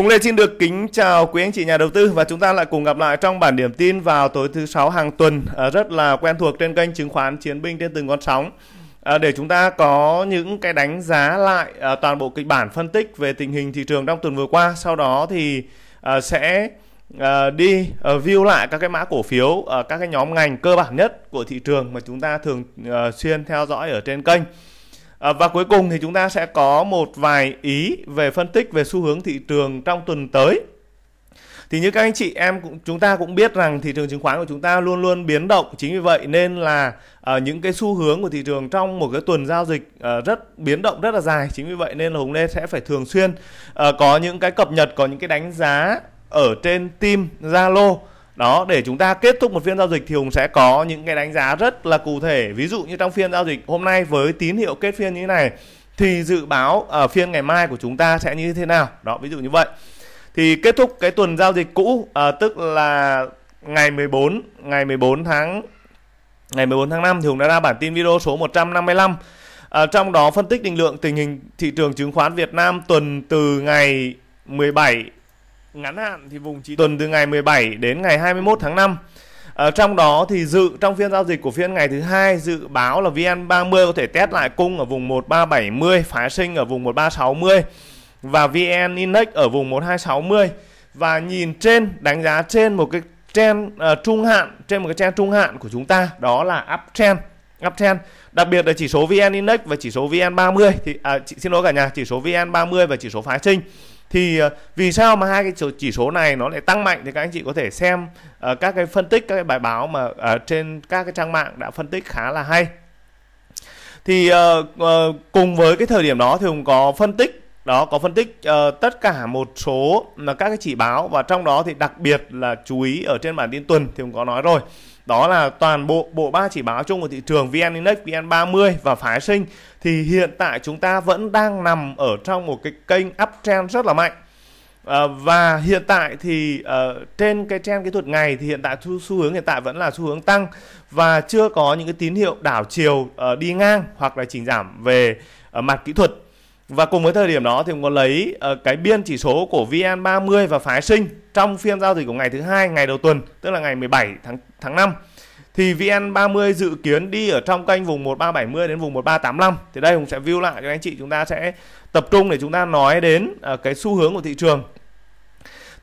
Hùng Lê xin được kính chào quý anh chị nhà đầu tư và chúng ta lại cùng gặp lại trong bản điểm tin vào tối thứ sáu hàng tuần à, rất là quen thuộc trên kênh chứng khoán Chiến binh trên từng con sóng à, để chúng ta có những cái đánh giá lại à, toàn bộ kịch bản phân tích về tình hình thị trường trong tuần vừa qua sau đó thì sẽ đi view lại các cái mã cổ phiếu các cái nhóm ngành cơ bản nhất của thị trường mà chúng ta thường xuyên theo dõi ở trên kênh Ờ, và cuối cùng thì chúng ta sẽ có một vài ý về phân tích về xu hướng thị trường trong tuần tới. Thì như các anh chị em cũng chúng ta cũng biết rằng thị trường chứng khoán của chúng ta luôn luôn biến động, chính vì vậy nên là uh, những cái xu hướng của thị trường trong một cái tuần giao dịch uh, rất biến động rất là dài, chính vì vậy nên là Hùng Lê sẽ phải thường xuyên uh, có những cái cập nhật, có những cái đánh giá ở trên team Zalo đó để chúng ta kết thúc một phiên giao dịch thì hùng sẽ có những cái đánh giá rất là cụ thể ví dụ như trong phiên giao dịch hôm nay với tín hiệu kết phiên như thế này thì dự báo ở ờ, phiên ngày mai của chúng ta sẽ như thế nào đó ví dụ như vậy thì kết thúc cái tuần giao dịch cũ à, tức là ngày 14 ngày 14 tháng ngày 14 tháng 5 thì Hùng đã ra bản tin video số 155 à, ờ, trong đó phân tích định lượng tình hình thị trường chứng khoán Việt Nam tuần từ ngày 17 ngắn hạn thì vùng chỉ tuần từ ngày 17 đến ngày 21 tháng 5 ở ờ, trong đó thì dự trong phiên giao dịch của phiên ngày thứ hai dự báo là VN30 có thể test lại cung ở vùng 1370, phá sinh ở vùng 1360 và VN Index ở vùng 1260 và nhìn trên đánh giá trên một cái trend uh, trung hạn trên một cái trend trung hạn của chúng ta đó là uptrend uptrend đặc biệt là chỉ số VN Index và chỉ số VN30 thì à, chị, xin lỗi cả nhà chỉ số VN30 và chỉ số phái sinh thì ờ, vì sao mà hai cái chỉ số này nó lại tăng mạnh thì các anh chị có thể xem ờ, các cái phân tích các cái bài báo mà ở trên các cái trang mạng đã phân tích khá là hay thì ờ, cùng với cái thời điểm đó thì cũng có phân tích đó có phân tích uh, tất cả một số là các cái chỉ báo và trong đó thì đặc biệt là chú ý ở trên bản tin tuần thì cũng có nói rồi đó là toàn bộ bộ ba chỉ báo chung của thị trường VN Index, VN30 và phái sinh thì hiện tại chúng ta vẫn đang nằm ở trong một cái kênh uptrend rất là mạnh. À, và hiện tại thì uh, trên cái trend kỹ thuật ngày thì hiện tại xu, xu hướng hiện tại vẫn là xu hướng tăng và chưa có những cái tín hiệu đảo chiều uh, đi ngang hoặc là chỉnh giảm về uh, mặt kỹ thuật và cùng với thời điểm đó thì cũng có lấy uh, cái biên chỉ số của VN30 và phái sinh trong phiên giao dịch của ngày thứ hai ngày đầu tuần tức là ngày 17 tháng tháng 5 thì VN30 dự kiến đi ở trong kênh vùng 1370 đến vùng 1385 thì đây cũng sẽ view lại cho anh chị chúng ta sẽ tập trung để chúng ta nói đến uh, cái xu hướng của thị trường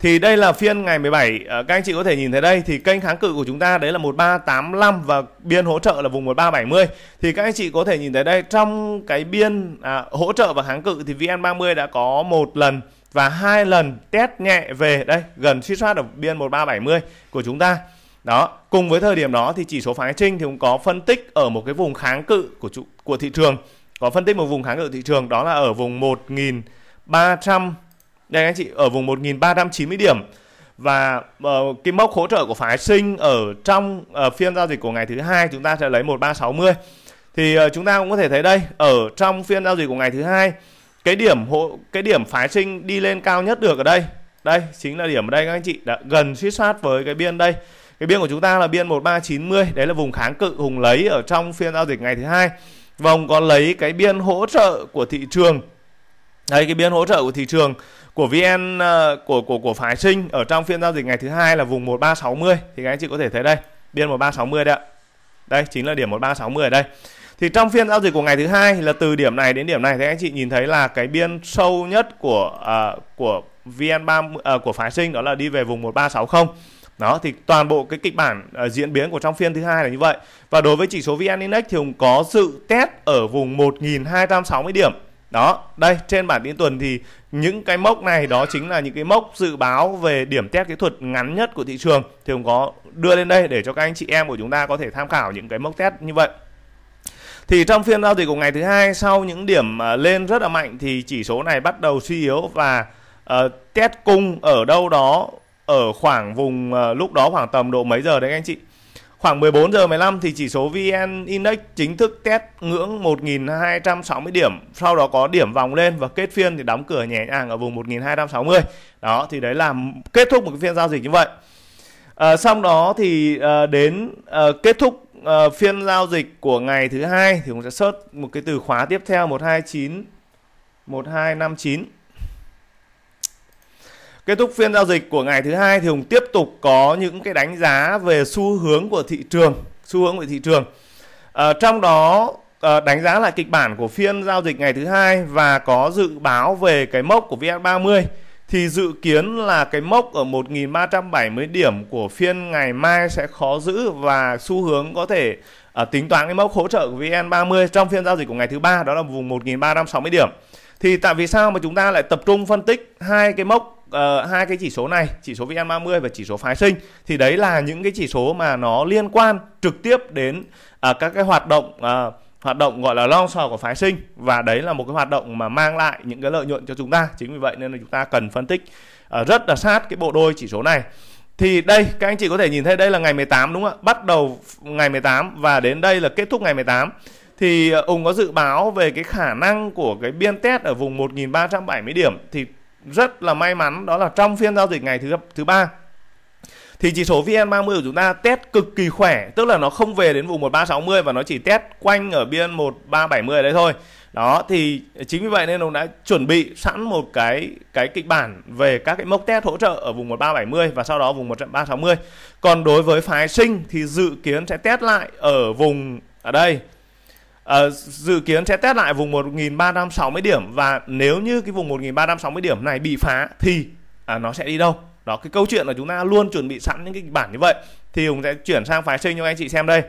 thì đây là phiên ngày 17 ờ, các anh chị có thể nhìn thấy đây thì kênh kháng cự của chúng ta đấy là 1385 và biên hỗ trợ là vùng 1370 thì các anh chị có thể nhìn thấy đây trong cái biên à, hỗ trợ và kháng cự thì VN30 đã có một lần và hai lần test nhẹ về đây gần suy soát ở biên 1370 của chúng ta đó cùng với thời điểm đó thì chỉ số phái trinh thì cũng có phân tích ở một cái vùng kháng cự của trụ, của thị trường có phân tích một vùng kháng cự thị trường đó là ở vùng 1300 đây anh chị ở vùng 1390 điểm và uh, cái mốc hỗ trợ của phái sinh ở trong uh, phiên giao dịch của ngày thứ hai chúng ta sẽ lấy 1360 thì uh, chúng ta cũng có thể thấy đây ở trong phiên giao dịch của ngày thứ hai cái điểm hộ cái điểm phái sinh đi lên cao nhất được ở đây đây chính là điểm ở đây các anh chị đã gần suýt sát với cái biên đây cái biên của chúng ta là biên 1390 đấy là vùng kháng cự hùng lấy ở trong phiên giao dịch ngày thứ hai vòng có lấy cái biên hỗ trợ của thị trường đây cái biên hỗ trợ của thị trường của VN ờ, của của của phái sinh ở trong phiên giao dịch ngày thứ hai là vùng 1360 thì các anh chị có thể thấy đây, biên 1360 đây ạ. Đây chính là điểm 1360 ở đây. Thì trong phiên giao dịch của ngày thứ hai là từ điểm này đến điểm này thì các anh chị nhìn thấy là cái biên sâu nhất của uh, của VN30 uh, ờ, của phái sinh đó là đi về vùng 1360. Đó thì toàn bộ cái kịch bản uh, diễn biến của trong phiên thứ hai là như vậy. Và đối với chỉ số VN Index thì cũng có sự test ở vùng 1260 điểm. Đó, đây trên bản tin tuần thì những cái mốc này đó chính là những cái mốc dự báo về điểm test kỹ thuật ngắn nhất của thị trường thì cũng có đưa lên đây để cho các anh chị em của chúng ta có thể tham khảo những cái mốc test như vậy thì trong phiên giao dịch của ngày thứ hai sau những điểm à, lên rất là mạnh thì chỉ số này bắt đầu suy yếu và uh, test cung ở đâu đó ở khoảng vùng uh, lúc đó khoảng tầm độ mấy giờ đấy anh chị Khoảng 14 giờ 15 thì chỉ số VN Index chính thức test ngưỡng 1.260 điểm, sau đó có điểm vòng lên và kết phiên thì đóng cửa nhẹ nhàng ở vùng 1.260. Đó thì đấy là kết thúc một cái phiên giao dịch như vậy. À, xong đó thì à, đến à, kết thúc à, phiên giao dịch của ngày thứ hai thì cũng sẽ search một cái từ khóa tiếp theo 129 1259 Kết thúc phiên giao dịch của ngày thứ hai thì Hùng tiếp tục có những cái đánh giá về xu hướng của thị trường, xu hướng của thị trường. À, trong đó à, đánh giá lại kịch bản của phiên giao dịch ngày thứ hai và có dự báo về cái mốc của VN30 thì dự kiến là cái mốc ở 1.370 điểm của phiên ngày mai sẽ khó giữ và xu hướng có thể à, tính toán cái mốc hỗ trợ của VN30 trong phiên giao dịch của ngày thứ ba đó là vùng 1.360 điểm. Thì tại vì sao mà chúng ta lại tập trung phân tích hai cái mốc uh, hai cái chỉ số này chỉ số vn30 và chỉ số phái sinh thì đấy là những cái chỉ số mà nó liên quan trực tiếp đến uh, các cái hoạt động uh, hoạt động gọi là long sò của phái sinh và đấy là một cái hoạt động mà mang lại những cái lợi nhuận cho chúng ta chính vì vậy nên là chúng ta cần phân tích uh, rất là sát cái bộ đôi chỉ số này thì đây các anh chị có thể nhìn thấy đây là ngày 18 đúng không ạ bắt đầu ngày 18 và đến đây là kết thúc ngày 18 thì ông có dự báo về cái khả năng của cái biên test ở vùng 1370 điểm thì rất là may mắn đó là trong phiên giao dịch ngày thứ thứ ba thì chỉ số VN30 của chúng ta test cực kỳ khỏe, tức là nó không về đến vùng 1360 và nó chỉ test quanh ở biên 1370 đấy thôi. Đó thì chính vì vậy nên ông đã chuẩn bị sẵn một cái cái kịch bản về các cái mốc test hỗ trợ ở vùng 1370 và sau đó vùng 1360. Còn đối với phái sinh thì dự kiến sẽ test lại ở vùng ở đây Ờ, dự kiến sẽ test lại vùng 1360 điểm và nếu như cái vùng 1360 điểm này bị phá thì à, nó sẽ đi đâu đó cái câu chuyện là chúng ta luôn chuẩn bị sẵn những cái bản như vậy thì hùng sẽ chuyển sang phái sinh cho anh chị xem đây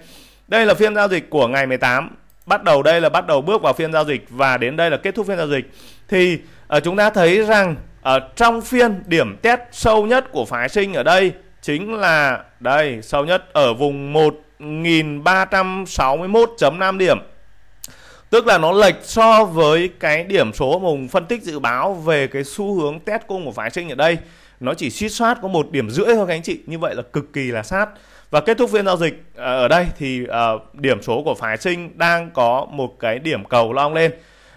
đây là phiên giao dịch của ngày 18 bắt đầu đây là bắt đầu bước vào phiên giao dịch và đến đây là kết thúc phiên giao dịch thì à, chúng ta thấy rằng ở ờ, trong phiên điểm test sâu nhất của phái sinh ở đây chính là đây sâu nhất ở vùng 1361.5 điểm Tức là nó lệch so với cái điểm số mà Hùng phân tích dự báo về cái xu hướng test cung của phái sinh ở đây. Nó chỉ suýt soát có một điểm rưỡi thôi các anh chị. Như vậy là cực kỳ là sát. Và kết thúc phiên giao dịch à, ở đây thì à, điểm số của phái sinh đang có một cái điểm cầu long lên.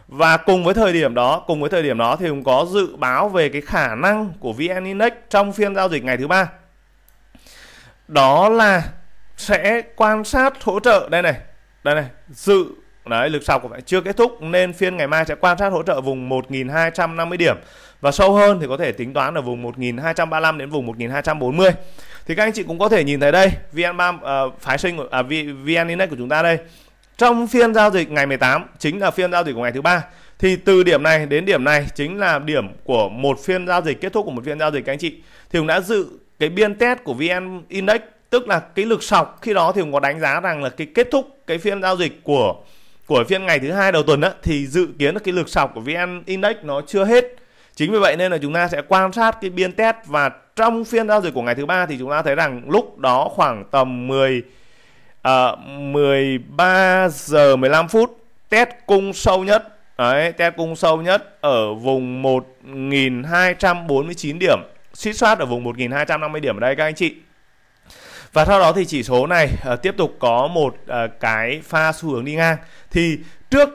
Và cùng với thời điểm đó, cùng với thời điểm đó thì cũng có dự báo về cái khả năng của VN Index trong phiên giao dịch ngày thứ ba. Đó là sẽ quan sát hỗ trợ đây này, đây này, dự Đấy, lực sọc của chưa kết thúc nên phiên ngày mai sẽ quan sát hỗ trợ vùng 1250 điểm và sâu hơn thì có thể tính toán ở vùng 1235 đến vùng 1240. Thì các anh chị cũng có thể nhìn thấy đây, VN3 uh, ờ, phái sinh uh, VN Index của chúng ta đây. Trong phiên giao dịch ngày 18 chính là phiên giao dịch của ngày thứ ba thì từ điểm này đến điểm này chính là điểm của một phiên giao dịch kết thúc của một phiên giao dịch các anh chị. Thì cũng đã dự cái biên test của VN Index tức là cái lực sọc khi đó thì cũng có đánh giá rằng là cái kết thúc cái phiên giao dịch của của phiên ngày thứ hai đầu tuần đó, thì dự kiến là cái lực sọc của VN Index nó chưa hết. Chính vì vậy nên là chúng ta sẽ quan sát cái biên test và trong phiên giao dịch của ngày thứ ba thì chúng ta thấy rằng lúc đó khoảng tầm 10 uh, 13 giờ 15 phút test cung sâu nhất Đấy, test cung sâu nhất ở vùng 1249 điểm, suýt soát ở vùng 1250 điểm ở đây các anh chị và sau đó thì chỉ số này uh, tiếp tục có một uh, cái pha xu hướng đi ngang thì trước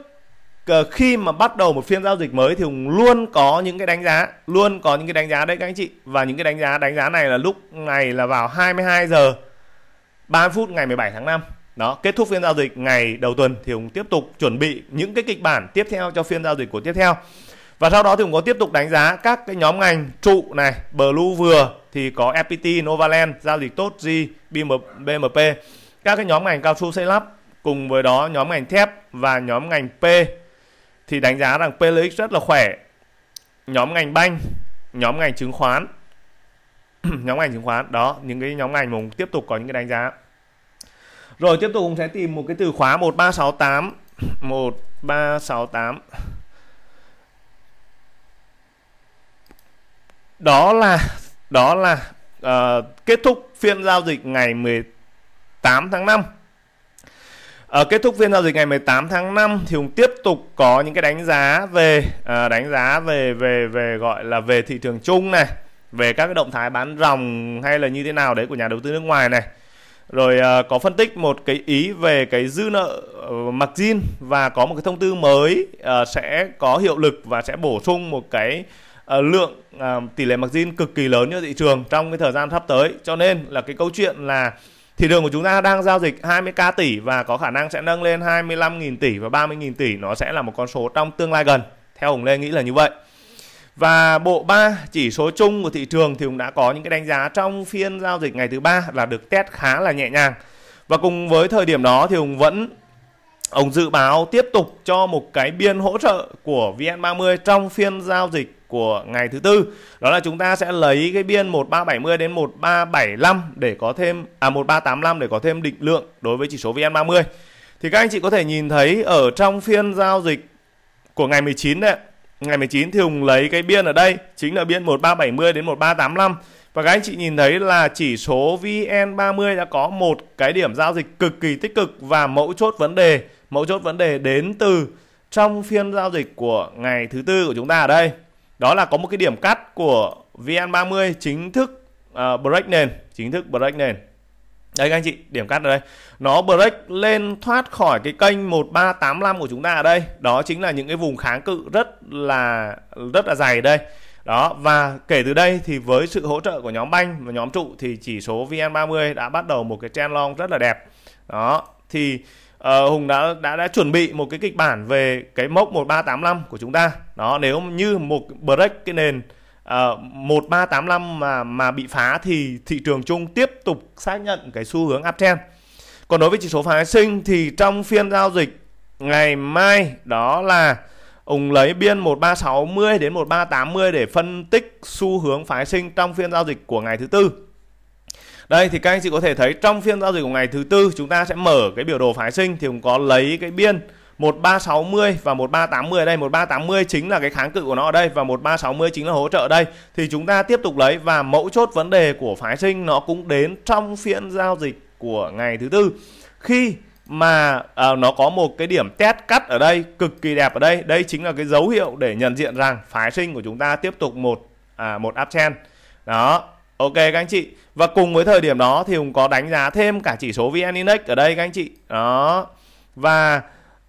uh, khi mà bắt đầu một phiên giao dịch mới thì Hùng luôn có những cái đánh giá luôn có những cái đánh giá đấy các anh chị và những cái đánh giá đánh giá này là lúc này là vào 22 giờ 3 phút ngày 17 tháng 5 đó kết thúc phiên giao dịch ngày đầu tuần thì Hùng tiếp tục chuẩn bị những cái kịch bản tiếp theo cho phiên giao dịch của tiếp theo và sau đó thì Hùng có tiếp tục đánh giá các cái nhóm ngành trụ này blue vừa thì có FPT, Novaland, giao dịch tốt G, BMP. Các cái nhóm ngành cao su xây lắp cùng với đó nhóm ngành thép và nhóm ngành P thì đánh giá rằng PLX rất là khỏe. Nhóm ngành banh, nhóm ngành chứng khoán, nhóm ngành chứng khoán đó những cái nhóm ngành mình tiếp tục có những cái đánh giá. Rồi tiếp tục cũng sẽ tìm một cái từ khóa 1368 1368 đó là đó là uh, kết thúc phiên giao dịch ngày 18 tháng 5 ở ờ, kết thúc phiên giao dịch ngày 18 tháng 5 thì Hùng tiếp tục có những cái đánh giá về à, đánh giá về về về gọi là về thị trường chung này, về các cái động thái bán ròng hay là như thế nào đấy của nhà đầu tư nước ngoài này. Rồi à, có phân tích một cái ý về cái dư nợ uh, margin và có một cái thông tư mới à, sẽ có hiệu lực và sẽ bổ sung một cái uh, lượng uh, tỷ lệ margin cực kỳ lớn cho thị trường trong cái thời gian sắp tới cho nên là cái câu chuyện là thị trường của chúng ta đang giao dịch 20k tỷ và có khả năng sẽ nâng lên 25.000 tỷ và 30.000 tỷ nó sẽ là một con số trong tương lai gần theo Hồng Lê nghĩ là như vậy và bộ 3 chỉ số chung của thị trường thì cũng đã có những cái đánh giá trong phiên giao dịch ngày thứ ba là được test khá là nhẹ nhàng và cùng với thời điểm đó thì ông vẫn ông dự báo tiếp tục cho một cái biên hỗ trợ của VN30 trong phiên giao dịch của ngày thứ tư đó là chúng ta sẽ lấy cái biên 1370 đến 1375 để có thêm à 1385 để có thêm định lượng đối với chỉ số VN30 thì các anh chị có thể nhìn thấy ở trong phiên giao dịch của ngày 19 đấy ngày 19 thì Hùng lấy cái biên ở đây chính là biên 1370 đến 1385 và các anh chị nhìn thấy là chỉ số VN30 đã có một cái điểm giao dịch cực kỳ tích cực và mẫu chốt vấn đề mẫu chốt vấn đề đến từ trong phiên giao dịch của ngày thứ tư của chúng ta ở đây đó là có một cái điểm cắt của VN30 chính thức uh, break nền chính thức break nền đây các anh chị điểm cắt ở đây nó break lên thoát khỏi cái kênh 1385 của chúng ta ở đây đó chính là những cái vùng kháng cự rất là rất là dày đây đó và kể từ đây thì với sự hỗ trợ của nhóm banh và nhóm trụ thì chỉ số VN30 đã bắt đầu một cái trend long rất là đẹp đó thì uh, Hùng đã đã đã chuẩn bị một cái kịch bản về cái mốc 1385 của chúng ta. Đó nếu như một break cái nền uh, ờ, 1385 mà mà bị phá thì thị trường chung tiếp tục xác nhận cái xu hướng uptrend. Còn đối với chỉ số phái sinh thì trong phiên giao dịch ngày mai đó là Ông lấy biên 1360 đến 1380 để phân tích xu hướng phái sinh trong phiên giao dịch của ngày thứ tư đây thì các anh chị có thể thấy trong phiên giao dịch của ngày thứ tư chúng ta sẽ mở cái biểu đồ phái sinh thì cũng có lấy cái biên 1360 và 1380 ở đây 1380 chính là cái kháng cự của nó ở đây và 1360 chính là hỗ trợ ở đây thì chúng ta tiếp tục lấy và mẫu chốt vấn đề của phái sinh nó cũng đến trong phiên giao dịch của ngày thứ tư khi mà à, nó có một cái điểm test cắt ở đây cực kỳ đẹp ở đây đây chính là cái dấu hiệu để nhận diện rằng phái sinh của chúng ta tiếp tục một à, một uptrend đó Ok các anh chị. Và cùng với thời điểm đó thì Hùng có đánh giá thêm cả chỉ số VN Index ở đây các anh chị. Đó. Và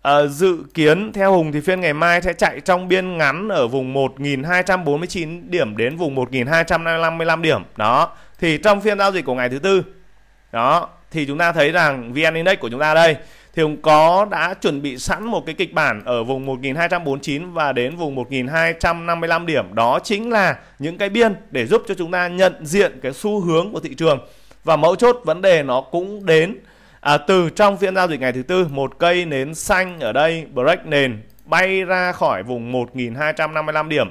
uh, dự kiến theo Hùng thì phiên ngày mai sẽ chạy trong biên ngắn ở vùng 1249 điểm đến vùng 1255 điểm. Đó. Thì trong phiên giao dịch của ngày thứ tư. Đó, thì chúng ta thấy rằng VN Index của chúng ta đây thì ông có đã chuẩn bị sẵn một cái kịch bản ở vùng 1249 và đến vùng 1255 điểm đó chính là những cái biên để giúp cho chúng ta nhận diện cái xu hướng của thị trường và mẫu chốt vấn đề nó cũng đến à, từ trong phiên giao dịch ngày thứ tư một cây nến xanh ở đây break nền bay ra khỏi vùng 1255 điểm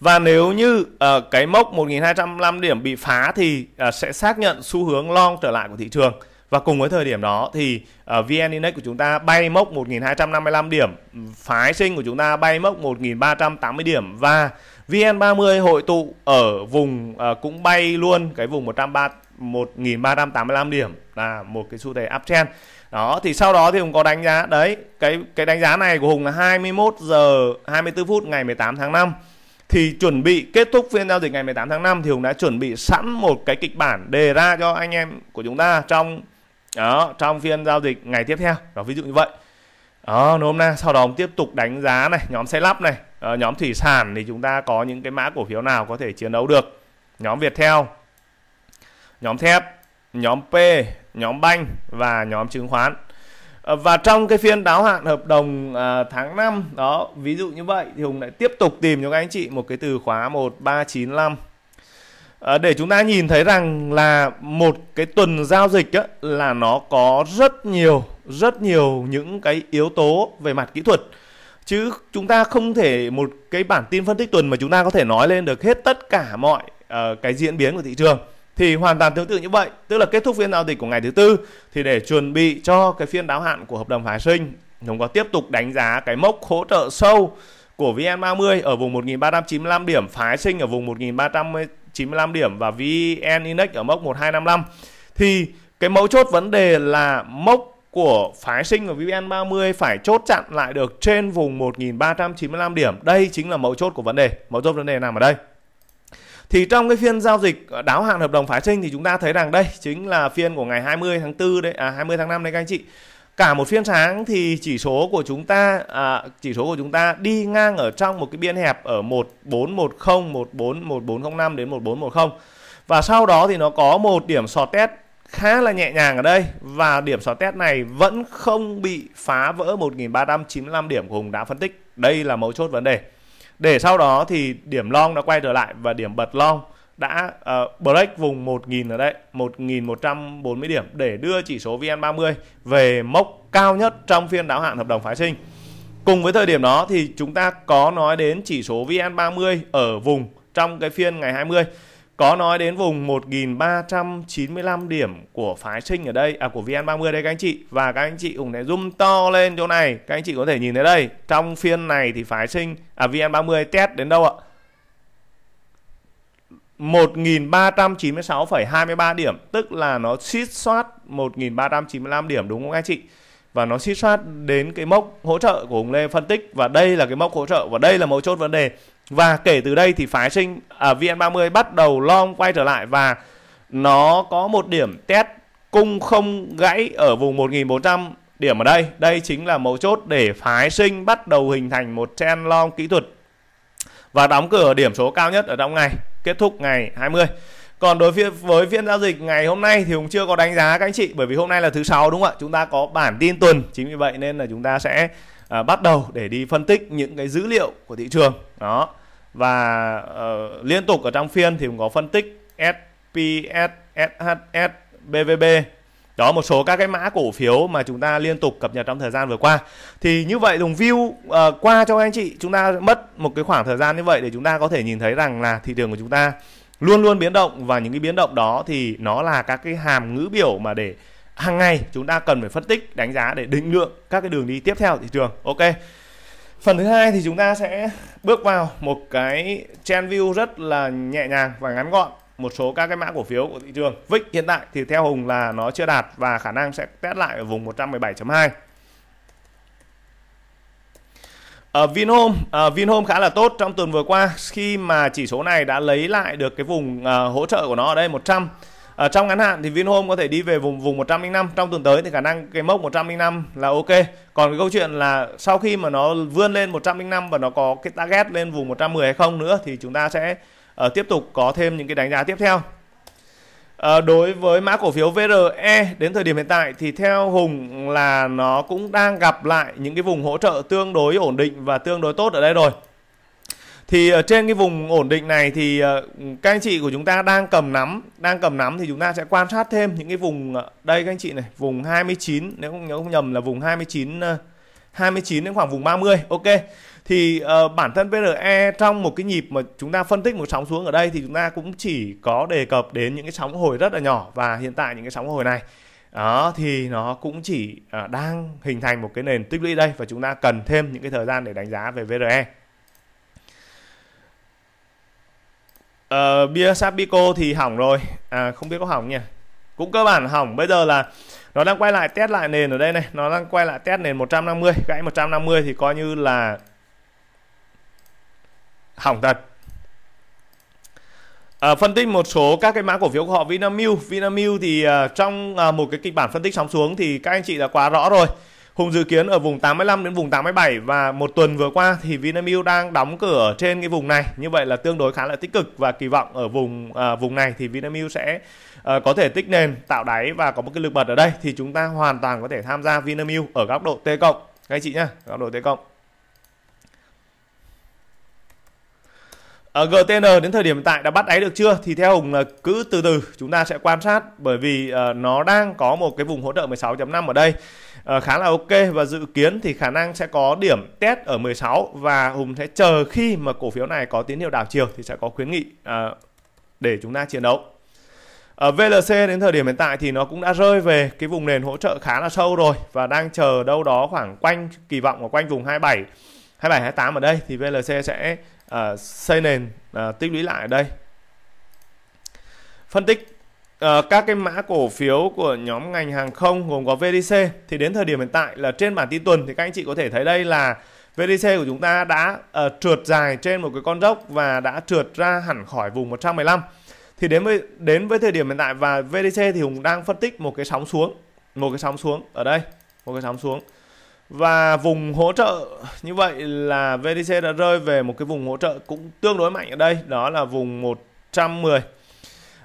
và nếu như uh, cái mốc 1 1205 điểm bị phá thì uh, sẽ xác nhận xu hướng long trở lại của thị trường và cùng với thời điểm đó thì uh, VN Index của chúng ta bay mốc 1255 điểm, phái sinh của chúng ta bay mốc 1380 điểm và VN30 hội tụ ở vùng uh, cũng bay luôn cái vùng 130 1385 điểm là một cái xu thế uptrend. Đó thì sau đó thì Hùng có đánh giá đấy, cái cái đánh giá này của Hùng là 21 giờ 24 phút ngày 18 tháng 5 thì chuẩn bị kết thúc phiên giao dịch ngày 18 tháng 5 thì Hùng đã chuẩn bị sẵn một cái kịch bản đề ra cho anh em của chúng ta trong đó trong phiên giao dịch ngày tiếp theo đó ví dụ như vậy đó hôm nay sau đó ông tiếp tục đánh giá này nhóm xây lắp này à, nhóm thủy sản thì chúng ta có những cái mã cổ phiếu nào có thể chiến đấu được nhóm Viettel nhóm thép nhóm P nhóm banh và nhóm chứng khoán ờ, và trong cái phiên đáo hạn hợp đồng ờ, tháng 5 đó ví dụ như vậy thì Hùng lại tiếp tục tìm cho các anh chị một cái từ khóa 1395 Ờ, để chúng ta nhìn thấy rằng là một cái tuần giao dịch á, là nó có rất nhiều rất nhiều những cái yếu tố về mặt kỹ thuật chứ chúng ta không thể một cái bản tin phân tích tuần mà chúng ta có thể nói lên được hết tất cả mọi uh, cái diễn biến của thị trường thì hoàn toàn tương tự như vậy tức là kết thúc phiên giao dịch của ngày thứ tư thì để chuẩn bị cho cái phiên đáo hạn của hợp đồng phái sinh chúng có tiếp tục đánh giá cái mốc hỗ trợ sâu của VN30 ở vùng 1395 điểm, phái sinh ở vùng 1300 95 điểm và VN Index ở mốc 1255 thì cái mấu chốt vấn đề là mốc của phái sinh và VN30 phải chốt chặn lại được trên vùng 1395 điểm. Đây chính là mấu chốt của vấn đề. Mấu chốt vấn đề nằm ở đây. Thì trong cái phiên giao dịch đáo hạn hợp đồng phái sinh thì chúng ta thấy rằng đây chính là phiên của ngày 20 tháng 4 đấy à 20 tháng 5 đấy các anh chị cả một phiên sáng thì chỉ số của chúng ta à, chỉ số của chúng ta đi ngang ở trong một cái biên hẹp ở 1410 14 1405 đến 1410 và sau đó thì nó có một điểm sọt test khá là nhẹ nhàng ở đây và điểm sọt test này vẫn không bị phá vỡ 1395 điểm của Hùng đã phân tích. Đây là mấu chốt vấn đề. Để sau đó thì điểm long đã quay trở lại và điểm bật long đã uh, break vùng 1.000 ở đây 1.140 điểm để đưa chỉ số VN30 về mốc cao nhất trong phiên đáo hạn hợp đồng phái sinh cùng với thời điểm đó thì chúng ta có nói đến chỉ số VN30 ở vùng trong cái phiên ngày 20 có nói đến vùng 1.395 điểm của phái sinh ở đây à của VN30 đây các anh chị và các anh chị cũng để zoom to lên chỗ này các anh chị có thể nhìn thấy đây trong phiên này thì phái sinh à VN30 test đến đâu ạ 1.396,23 điểm tức là nó suýt soát 395 điểm đúng không anh chị? Và nó suýt soát đến cái mốc hỗ trợ của ông Lê phân tích và đây là cái mốc hỗ trợ và đây là mấu chốt vấn đề. Và kể từ đây thì phái sinh ở à, VN30 bắt đầu long quay trở lại và nó có một điểm test cung không gãy ở vùng 1400 điểm ở đây. Đây chính là mấu chốt để phái sinh bắt đầu hình thành một trend long kỹ thuật và đóng cửa điểm số cao nhất ở trong ngày kết thúc ngày 20 còn đối với, với phiên giao dịch ngày hôm nay thì cũng chưa có đánh giá các anh chị bởi vì hôm nay là thứ sáu đúng không ạ chúng ta có bản tin tuần chính vì vậy nên là chúng ta sẽ à, bắt đầu để đi phân tích những cái dữ liệu của thị trường đó và uh, liên tục ở trong phiên thì cũng có phân tích SPS, SHS, BVB đó một số các cái mã cổ phiếu mà chúng ta liên tục cập nhật trong thời gian vừa qua thì như vậy dùng view uh, qua cho anh chị chúng ta mất một cái khoảng thời gian như vậy để chúng ta có thể nhìn thấy rằng là thị trường của chúng ta luôn luôn biến động và những cái biến động đó thì nó là các cái hàm ngữ biểu mà để hàng ngày chúng ta cần phải phân tích đánh giá để định lượng các cái đường đi tiếp theo thị trường ok phần thứ hai thì chúng ta sẽ bước vào một cái trend view rất là nhẹ nhàng và ngắn gọn một số các cái mã cổ phiếu của thị trường. VIX hiện tại thì theo Hùng là nó chưa đạt và khả năng sẽ test lại ở vùng 117.2. Ở ờ, Vinhome, uh, Vinhome khá là tốt trong tuần vừa qua khi mà chỉ số này đã lấy lại được cái vùng uh, hỗ trợ của nó ở đây 100. Ở trong ngắn hạn thì Vinhome có thể đi về vùng vùng 105 trong tuần tới thì khả năng cái mốc 105 là ok. Còn cái câu chuyện là sau khi mà nó vươn lên 105 và nó có cái target lên vùng 110 hay không nữa thì chúng ta sẽ uh, tiếp tục có thêm những cái đánh giá tiếp theo À, đối với mã cổ phiếu VRE đến thời điểm hiện tại thì theo Hùng là nó cũng đang gặp lại những cái vùng hỗ trợ tương đối ổn định và tương đối tốt ở đây rồi. Thì ở ờ, trên cái vùng ổn định này thì các anh chị của chúng ta đang cầm nắm, đang cầm nắm thì chúng ta sẽ quan sát thêm những cái vùng đây các anh chị này, vùng 29 nếu không nhớ không nhầm là vùng 29 29 đến khoảng vùng 30. Ok thì uh, bản thân VRE trong một cái nhịp mà chúng ta phân tích một sóng xuống ở đây thì chúng ta cũng chỉ có đề cập đến những cái sóng hồi rất là nhỏ và hiện tại những cái sóng hồi này đó thì nó cũng chỉ uh, đang hình thành một cái nền tích lũy đây và chúng ta cần thêm những cái thời gian để đánh giá về VRE uh, ờ, bia Sapico thì hỏng rồi à, không biết có hỏng nhỉ cũng cơ bản hỏng bây giờ là nó đang quay lại test lại nền ở đây này nó đang quay lại test nền 150 gãy 150 thì coi như là hỏng thật À, ờ, phân tích một số các cái mã cổ phiếu của họ Vinamilk Vinamilk thì uh, trong uh, một cái kịch bản phân tích sóng xuống thì các anh chị đã quá rõ rồi Hùng dự kiến ở vùng 85 đến vùng 87 và một tuần vừa qua thì Vinamilk đang đóng cửa trên cái vùng này như vậy là tương đối khá là tích cực và kỳ vọng ở vùng à, vùng này thì Vinamilk sẽ à, có thể tích nền tạo đáy và có một cái lực bật ở đây thì chúng ta hoàn toàn có thể tham gia Vinamilk ở góc độ T cộng các anh chị nhá góc độ T cộng Ở ờ, GTN đến thời điểm hiện tại đã bắt đáy được chưa thì theo Hùng là cứ từ từ chúng ta sẽ quan sát bởi vì uh, nó đang có một cái vùng hỗ trợ 16.5 ở đây uh, khá là ok và dự kiến thì khả năng sẽ có điểm test ở 16 và Hùng sẽ chờ khi mà cổ phiếu này có tín hiệu đảo chiều thì sẽ có khuyến nghị uh, để chúng ta chiến đấu. Ở VLC đến thời điểm hiện tại thì nó cũng đã rơi về cái vùng nền hỗ trợ khá là sâu rồi và đang chờ đâu đó khoảng quanh kỳ vọng ở quanh vùng 27 27 28 ở đây thì VLC sẽ à, xây nền à, tích lũy lại ở đây phân tích à, các cái mã cổ phiếu của nhóm ngành hàng không gồm có VDC thì đến thời điểm hiện tại là trên bản tin tuần thì các anh chị có thể thấy đây là VDC của chúng ta đã uh, trượt dài trên một cái con dốc và đã trượt ra hẳn khỏi vùng 115 thì đến với đến với thời điểm hiện tại và VDC thì cũng đang phân tích một cái sóng xuống một cái sóng xuống ở đây một cái sóng xuống và vùng hỗ trợ như vậy là VTC đã rơi về một cái vùng hỗ trợ cũng tương đối mạnh ở đây đó là vùng 110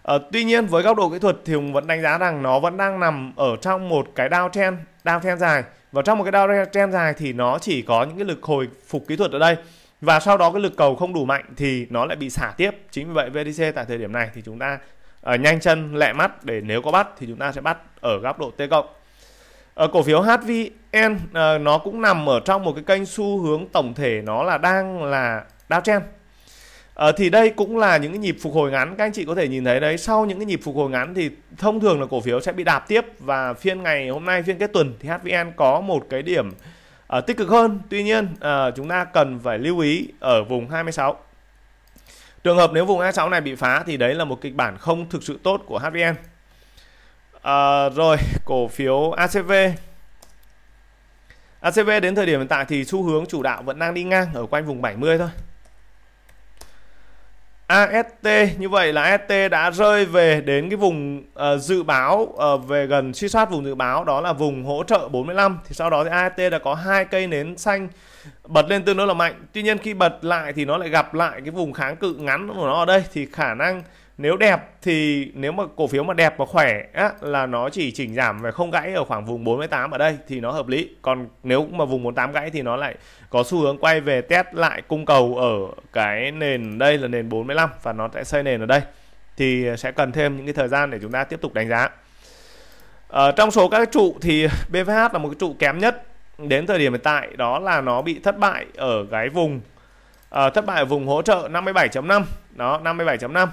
ờ, tuy nhiên với góc độ kỹ thuật thì Hùng vẫn đánh giá rằng nó vẫn đang nằm ở trong một cái downtrend downtrend dài và trong một cái downtrend dài thì nó chỉ có những cái lực hồi phục kỹ thuật ở đây và sau đó cái lực cầu không đủ mạnh thì nó lại bị xả tiếp chính vì vậy VTC tại thời điểm này thì chúng ta ở ờ, nhanh chân lẹ mắt để nếu có bắt thì chúng ta sẽ bắt ở góc độ T cộng Ờ, cổ phiếu HVN ờ, nó cũng nằm ở trong một cái kênh xu hướng tổng thể nó là đang là downtrend Ờ, thì đây cũng là những cái nhịp phục hồi ngắn các anh chị có thể nhìn thấy đấy sau những cái nhịp phục hồi ngắn thì thông thường là cổ phiếu sẽ bị đạp tiếp và phiên ngày hôm nay phiên kết tuần thì HVN có một cái điểm uh, tích cực hơn tuy nhiên chúng ta cần phải lưu ý ở vùng 26 trường hợp nếu vùng 26 này bị phá thì đấy là một kịch bản không thực sự tốt của HVN à, rồi cổ phiếu ACV ACV đến thời điểm hiện tại thì xu hướng chủ đạo vẫn đang đi ngang ở quanh vùng 70 thôi AST như vậy là AST đã rơi về đến cái vùng uh, dự báo uh, về gần suy soát vùng dự báo đó là vùng hỗ trợ 45 thì sau đó thì AST đã có hai cây nến xanh bật lên tương đối là mạnh tuy nhiên khi bật lại thì nó lại gặp lại cái vùng kháng cự ngắn của nó ở đây thì khả năng nếu đẹp thì nếu mà cổ phiếu mà đẹp và khỏe á, là nó chỉ chỉnh giảm về không gãy ở khoảng vùng 48 ở đây thì nó hợp lý còn nếu mà vùng 48 gãy thì nó lại có xu hướng quay về test lại cung cầu ở cái nền đây là nền 45 và nó sẽ xây nền ở đây thì sẽ cần thêm những cái thời gian để chúng ta tiếp tục đánh giá ở ờ, trong số các trụ thì BVH là một cái trụ kém nhất đến thời điểm hiện tại đó là nó bị thất bại ở cái vùng uh, thất bại ở vùng hỗ trợ 57.5 đó 57.5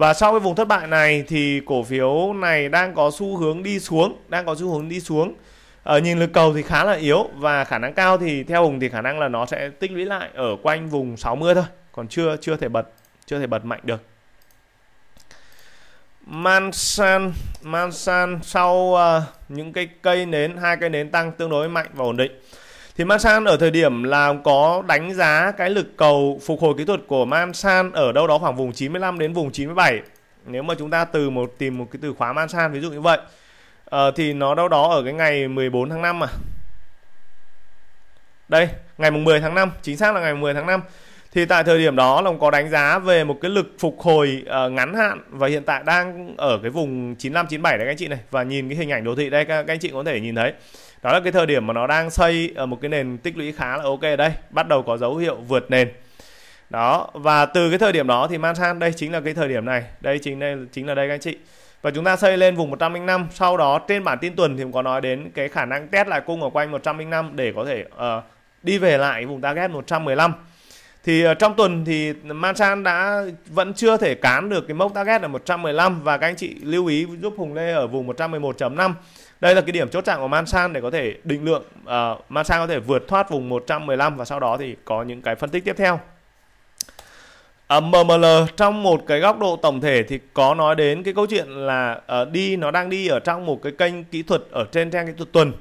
và sau cái vùng thất bại này thì cổ phiếu này đang có xu hướng đi xuống, đang có xu hướng đi xuống. Ở ờ, nhìn lực cầu thì khá là yếu và khả năng cao thì theo Hùng thì khả năng là nó sẽ tích lũy lại ở quanh vùng 60 thôi, còn chưa chưa thể bật chưa thể bật mạnh được. Mansan Mansan sau uh, những cái cây nến hai cây nến tăng tương đối mạnh và ổn định thì Man San ở thời điểm là có đánh giá cái lực cầu phục hồi kỹ thuật của Man San ở đâu đó khoảng vùng 95 đến vùng 97 nếu mà chúng ta từ một tìm một cái từ khóa Man San ví dụ như vậy uh, thì nó đâu đó ở cái ngày 14 tháng 5 mà đây ngày mùng 10 tháng 5 chính xác là ngày 10 tháng 5 thì tại thời điểm đó là có đánh giá về một cái lực phục hồi uh, ngắn hạn và hiện tại đang ở cái vùng 95 97 đấy các anh chị này và nhìn cái hình ảnh đồ thị đây các, các anh chị có thể nhìn thấy đó là cái thời điểm mà nó đang xây ở ờ, một cái nền tích lũy khá là ok ở đây bắt đầu có dấu hiệu vượt nền đó và từ cái thời điểm đó thì Manhattan đây chính là cái thời điểm này đây chính đây chính là đây các anh chị và chúng ta xây lên vùng 105 sau đó trên bản tin tuần thì có nói đến cái khả năng test lại cung ở quanh 105 để có thể uh, đi về lại vùng target 115 thì uh, trong tuần thì Mansan đã vẫn chưa thể cán được cái mốc target là 115 và các anh chị lưu ý giúp Hùng Lê ở vùng 111.5 đây là cái điểm chốt chặn của Man San để có thể định lượng uh, ờ, Man San có thể vượt thoát vùng 115 và sau đó thì có những cái phân tích tiếp theo uh, ờ, MML trong một cái góc độ tổng thể thì có nói đến cái câu chuyện là uh, đi nó đang đi ở trong một cái kênh kỹ thuật ở trên trang kỹ thuật tuần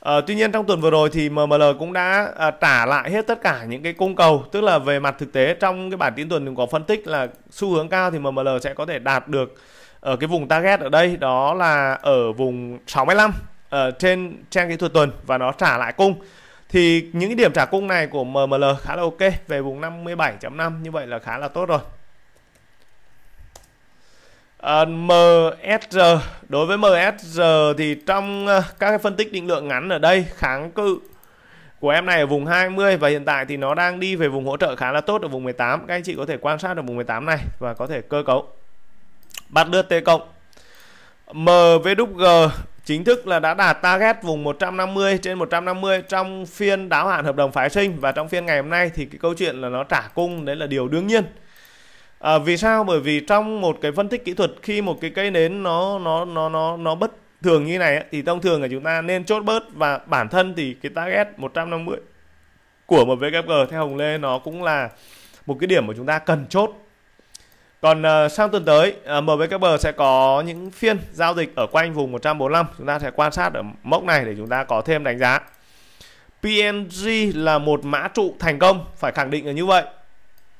À, tuy nhiên trong tuần vừa rồi thì MML cũng đã à, trả lại hết tất cả những cái cung cầu tức là về mặt thực tế trong cái bản tin tuần mình có phân tích là xu hướng cao thì MML sẽ có thể đạt được ở cái vùng target ở đây đó là ở vùng 65 ở ờ, trên trang kỹ thuật tuần và nó trả lại cung thì những cái điểm trả cung này của MML khá là ok về vùng 57.5 như vậy là khá là tốt rồi Uh, ờ, MSR đối với MSR thì trong ờ, các cái phân tích định lượng ngắn ở đây kháng cự của em này ở vùng 20 và hiện tại thì nó đang đi về vùng hỗ trợ khá là tốt ở vùng 18 các anh chị có thể quan sát ở vùng 18 này và có thể cơ cấu Bạt đưa T cộng. MVG chính thức là đã đạt target vùng 150 trên 150 trong phiên đáo hạn hợp đồng phái sinh và trong phiên ngày hôm nay thì cái câu chuyện là nó trả cung đấy là điều đương nhiên. À, vì sao? Bởi vì trong một cái phân tích kỹ thuật khi một cái cây nến nó nó nó nó nó bất thường như này thì thông thường là chúng ta nên chốt bớt và bản thân thì cái target 150 của một VKG theo Hồng Lê nó cũng là một cái điểm mà chúng ta cần chốt còn uh, sang tuần tới uh, ờ, MBKB sẽ có những phiên giao dịch ở quanh vùng 145 chúng ta sẽ quan sát ở mốc này để chúng ta có thêm đánh giá. PNG là một mã trụ thành công phải khẳng định là như vậy.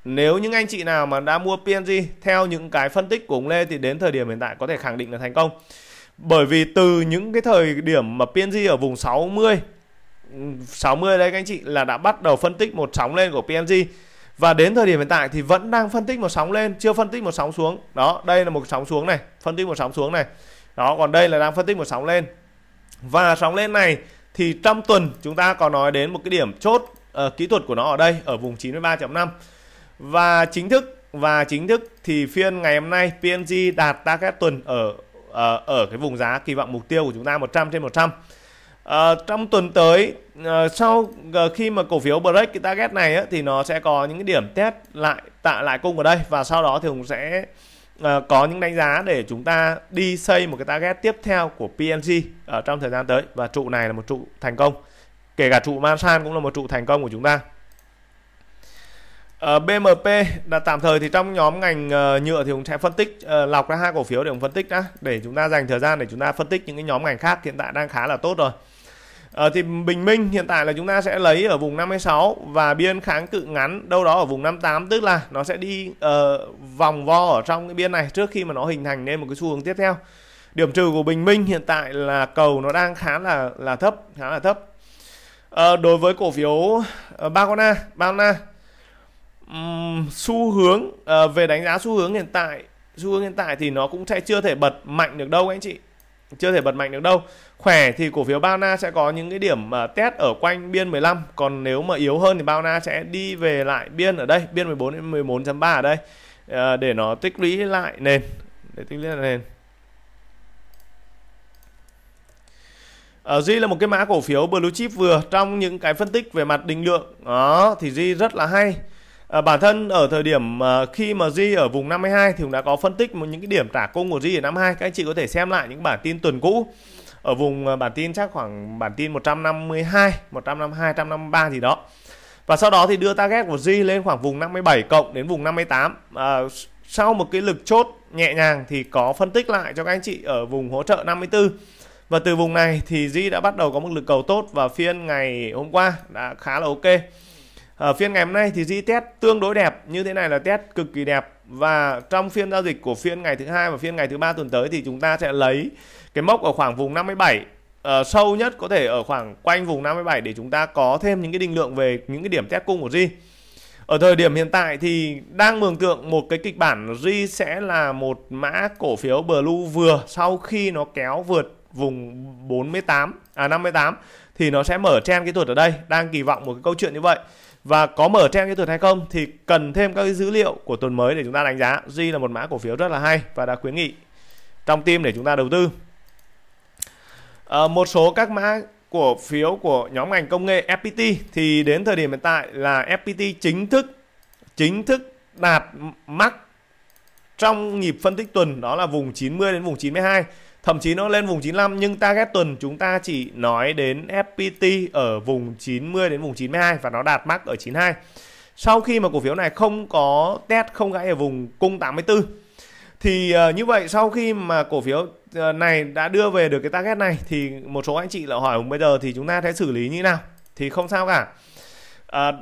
Nếu những anh chị nào mà đã mua PNG theo những cái phân tích của ông Lê thì đến thời điểm hiện tại có thể khẳng định là thành công. Bởi vì từ những cái thời điểm mà PNG ở vùng 60 60 đây các anh chị là đã bắt đầu phân tích một sóng lên của PNG và đến thời điểm hiện tại thì vẫn đang phân tích một sóng lên chưa phân tích một sóng xuống đó đây là một sóng xuống này phân tích một sóng xuống này đó còn đây là đang phân tích một sóng lên và sóng lên này thì trong tuần chúng ta có nói đến một cái điểm chốt uh, kỹ thuật của nó ở đây ở vùng 93.5 và chính thức và chính thức thì phiên ngày hôm nay PNG đạt target tuần ở uh, ở cái vùng giá kỳ vọng mục tiêu của chúng ta 100 trên 100 à, trong tuần tới à, sau à, khi mà cổ phiếu break cái target này á, thì nó sẽ có những cái điểm test lại tạo lại cung ở đây và sau đó thì cũng sẽ à, có những đánh giá để chúng ta đi xây một cái target tiếp theo của PNG ở trong thời gian tới và trụ này là một trụ thành công kể cả trụ Mansan cũng là một trụ thành công của chúng ta Uh, BMP là tạm thời thì trong nhóm ngành uh, nhựa thì cũng sẽ phân tích uh, lọc ra hai cổ phiếu để cũng phân tích đã để chúng ta dành thời gian để chúng ta phân tích những cái nhóm ngành khác hiện tại đang khá là tốt rồi. À, thì Bình Minh hiện tại là chúng ta sẽ lấy ở vùng 56 và biên kháng cự ngắn đâu đó ở vùng 58 tức là nó sẽ đi uh, vòng vo ở trong cái biên này trước khi mà nó hình thành nên một cái xu hướng tiếp theo. Điểm trừ của Bình Minh hiện tại là cầu nó đang khá là là thấp, khá là thấp. À, đối với cổ phiếu uh, Bagona, um, xu hướng uh, về đánh giá xu hướng hiện tại, xu hướng hiện tại thì nó cũng sẽ chưa thể bật mạnh được đâu anh chị chưa thể bật mạnh được đâu. Khỏe thì cổ phiếu Bao Na sẽ có những cái điểm uh, test ở quanh biên 15, còn nếu mà yếu hơn thì Bao Na sẽ đi về lại biên ở đây, biên 14 đến 14.3 ở đây uh, để nó tích lũy lại nền, để tích lũy lại nền. Uh, ờ, Duy là một cái mã cổ phiếu blue chip vừa trong những cái phân tích về mặt định lượng. Đó thì Duy rất là hay. À, bản thân ở thời điểm à, khi mà Di ở vùng 52 thì cũng đã có phân tích một những cái điểm trả cung của Di ở 52. Các anh chị có thể xem lại những bản tin tuần cũ. Ở vùng à, bản tin chắc khoảng bản tin 152, 152, 153 gì đó. Và sau đó thì đưa target của Di lên khoảng vùng 57 cộng đến vùng 58. À, sau một cái lực chốt nhẹ nhàng thì có phân tích lại cho các anh chị ở vùng hỗ trợ 54. Và từ vùng này thì Di đã bắt đầu có một lực cầu tốt và phiên ngày hôm qua đã khá là ok ở phiên ngày hôm nay thì di test tương đối đẹp như thế này là test cực kỳ đẹp và trong phiên giao dịch của phiên ngày thứ hai và phiên ngày thứ ba tuần tới thì chúng ta sẽ lấy cái mốc ở khoảng vùng 57 uh, ờ, sâu nhất có thể ở khoảng quanh vùng 57 để chúng ta có thêm những cái định lượng về những cái điểm test cung của di. Ở thời điểm hiện tại thì đang mường tượng một cái kịch bản Ri sẽ là một mã cổ phiếu blue vừa sau khi nó kéo vượt vùng 48 à 58 thì nó sẽ mở trend kỹ thuật ở đây, đang kỳ vọng một cái câu chuyện như vậy và có mở trend kỹ tuần hay không thì cần thêm các cái dữ liệu của tuần mới để chúng ta đánh giá G là một mã cổ phiếu rất là hay và đã khuyến nghị trong team để chúng ta đầu tư à, một số các mã cổ phiếu của nhóm ngành công nghệ FPT thì đến thời điểm hiện tại là FPT chính thức chính thức đạt mắc trong nhịp phân tích tuần đó là vùng 90 đến vùng 92 thậm chí nó lên vùng 95 nhưng target tuần chúng ta chỉ nói đến FPT ở vùng 90 đến vùng 92 và nó đạt mắc ở 92 sau khi mà cổ phiếu này không có test không gãy ở vùng cung 84 thì ờ, như vậy sau khi mà cổ phiếu ờ, này đã đưa về được cái target này thì một số anh chị lại hỏi bây giờ thì chúng ta sẽ xử lý như nào thì không sao cả À,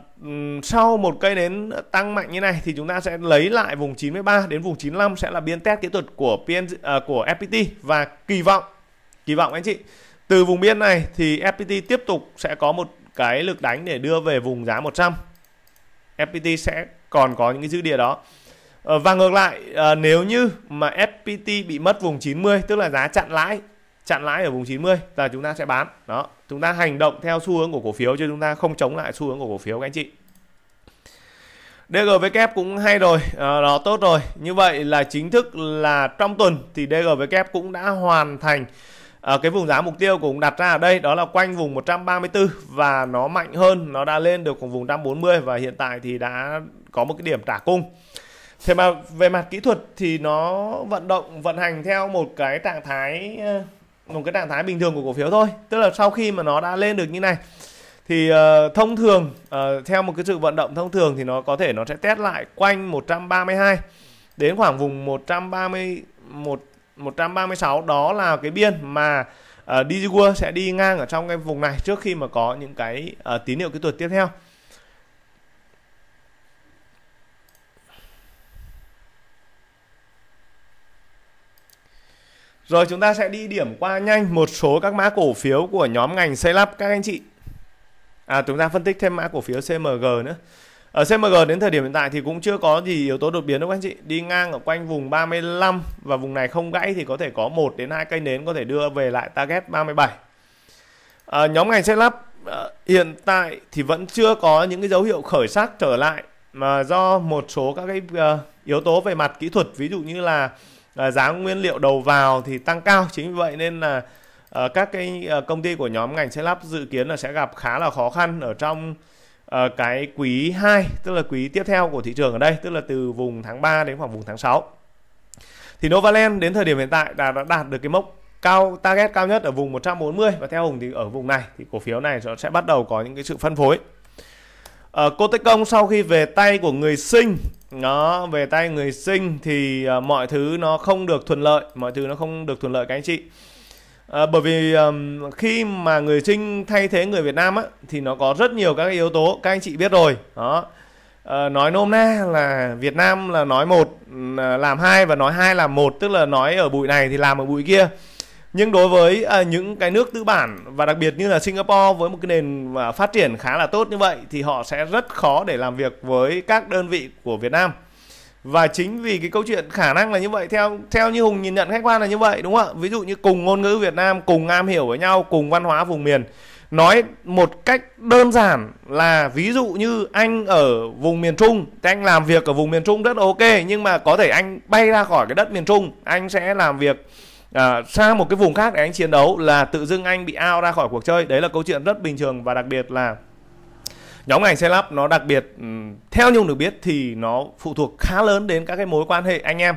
sau một cây nến tăng mạnh như này thì chúng ta sẽ lấy lại vùng 93 đến vùng 95 sẽ là biên test kỹ thuật của PN, à, của FPT và kỳ vọng kỳ vọng anh chị từ vùng biên này thì FPT tiếp tục sẽ có một cái lực đánh để đưa về vùng giá 100 FPT sẽ còn có những cái dư địa đó ờ, và ngược lại ờ, nếu như mà FPT bị mất vùng 90 tức là giá chặn lãi chặn lãi ở vùng 90 là chúng ta sẽ bán đó chúng ta hành động theo xu hướng của cổ phiếu chứ chúng ta không chống lại xu hướng của cổ phiếu các anh chị DGW cũng hay rồi, ờ, đó tốt rồi. Như vậy là chính thức là trong tuần thì DGW cũng đã hoàn thành à, cái vùng giá mục tiêu cũng đặt ra ở đây đó là quanh vùng 134 và nó mạnh hơn, nó đã lên được vùng 140 và hiện tại thì đã có một cái điểm trả cung. Thế mà về mặt kỹ thuật thì nó vận động vận hành theo một cái trạng thái ờ, một cái trạng thái bình thường của cổ phiếu thôi tức là sau khi mà nó đã lên được như này thì uh, thông thường uh, theo một cái sự vận động thông thường thì nó có thể nó sẽ test lại quanh 132 đến khoảng vùng 130 1 136 đó là cái biên mà uh, ờ, Digicua sẽ đi ngang ở trong cái vùng này trước khi mà có những cái uh, tín hiệu kỹ thuật tiếp theo. Rồi chúng ta sẽ đi điểm qua nhanh một số các mã cổ phiếu của nhóm ngành xây lắp các anh chị. À chúng ta phân tích thêm mã cổ phiếu CMG nữa. Ở CMG đến thời điểm hiện tại thì cũng chưa có gì yếu tố đột biến đâu các anh chị. Đi ngang ở quanh vùng 35 và vùng này không gãy thì có thể có 1 đến 2 cây nến có thể đưa về lại target 37. À, ờ, nhóm ngành xây lắp à, hiện tại thì vẫn chưa có những cái dấu hiệu khởi sắc trở lại mà do một số các cái uh, yếu tố về mặt kỹ thuật ví dụ như là Ờ, giá nguyên liệu đầu vào thì tăng cao chính vì vậy nên là à, các cái ờ, công ty của nhóm ngành xây lắp dự kiến là sẽ gặp khá là khó khăn ở trong à, cái quý 2 tức là quý tiếp theo của thị trường ở đây tức là từ vùng tháng 3 đến khoảng vùng tháng 6 thì Novaland đến thời điểm hiện tại đã, đã đạt được cái mốc cao target cao nhất ở vùng 140 và theo Hùng thì ở vùng này thì cổ phiếu này nó sẽ bắt đầu có những cái sự phân phối. Ờ, Cô Tech Công sau khi về tay của người sinh nó về tay người sinh thì uh, mọi thứ nó không được thuận lợi mọi thứ nó không được thuận lợi các anh chị À, bởi vì um, khi mà người sinh thay thế người Việt Nam á, thì nó có rất nhiều các yếu tố các anh chị biết rồi đó à, nói nôm na là Việt Nam là nói một à, làm hai và nói hai làm một tức là nói ở bụi này thì làm ở bụi kia nhưng đối với à, những cái nước tư bản và đặc biệt như là Singapore với một cái nền mà phát triển khá là tốt như vậy thì họ sẽ rất khó để làm việc với các đơn vị của Việt Nam và chính vì cái câu chuyện khả năng là như vậy theo theo như Hùng nhìn nhận khách quan là như vậy đúng không ạ ví dụ như cùng ngôn ngữ Việt Nam cùng am hiểu với nhau cùng văn hóa vùng miền nói một cách đơn giản là ví dụ như anh ở vùng miền Trung thì anh làm việc ở vùng miền Trung rất ok nhưng mà có thể anh bay ra khỏi cái đất miền Trung anh sẽ làm việc à, sang một cái vùng khác để anh chiến đấu là tự dưng anh bị ao ra khỏi cuộc chơi đấy là câu chuyện rất bình thường và đặc biệt là nhóm ngành xe lắp nó đặc biệt ừ, theo nhung được biết thì nó phụ thuộc khá lớn đến các cái mối quan hệ anh em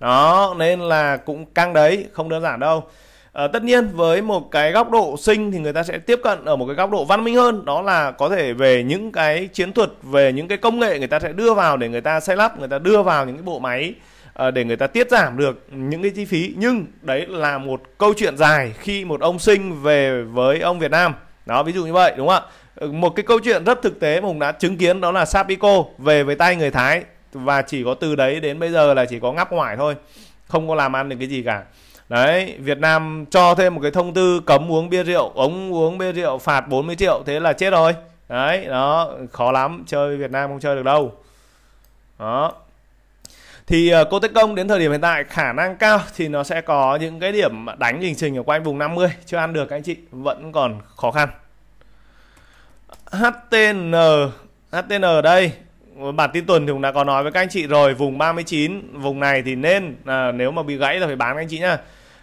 đó nên là cũng căng đấy không đơn giản đâu à, tất nhiên với một cái góc độ sinh thì người ta sẽ tiếp cận ở một cái góc độ văn minh hơn đó là có thể về những cái chiến thuật về những cái công nghệ người ta sẽ đưa vào để người ta xây lắp người ta đưa vào những cái bộ máy Ờ, để người ta tiết giảm được những cái chi phí nhưng đấy là một câu chuyện dài khi một ông sinh về với ông Việt Nam đó ví dụ như vậy đúng không ạ ừ, một cái câu chuyện rất thực tế mà hùng đã chứng kiến đó là Sapico về với tay người Thái và chỉ có từ đấy đến bây giờ là chỉ có ngắp ngoài thôi không có làm ăn được cái gì cả đấy Việt Nam cho thêm một cái thông tư cấm uống bia rượu ống uống bia rượu phạt 40 triệu thế là chết rồi đấy đó khó lắm chơi Việt Nam không chơi được đâu đó thì uh, cô Tết Công đến thời điểm hiện tại khả năng cao thì nó sẽ có những cái điểm đánh hình trình ở quanh vùng 50 chưa ăn được các anh chị vẫn còn khó khăn HTN HTN ở đây bản tin tuần thì cũng đã có nói với các anh chị rồi vùng 39 vùng này thì nên à, nếu mà bị gãy là phải bán anh chị nhá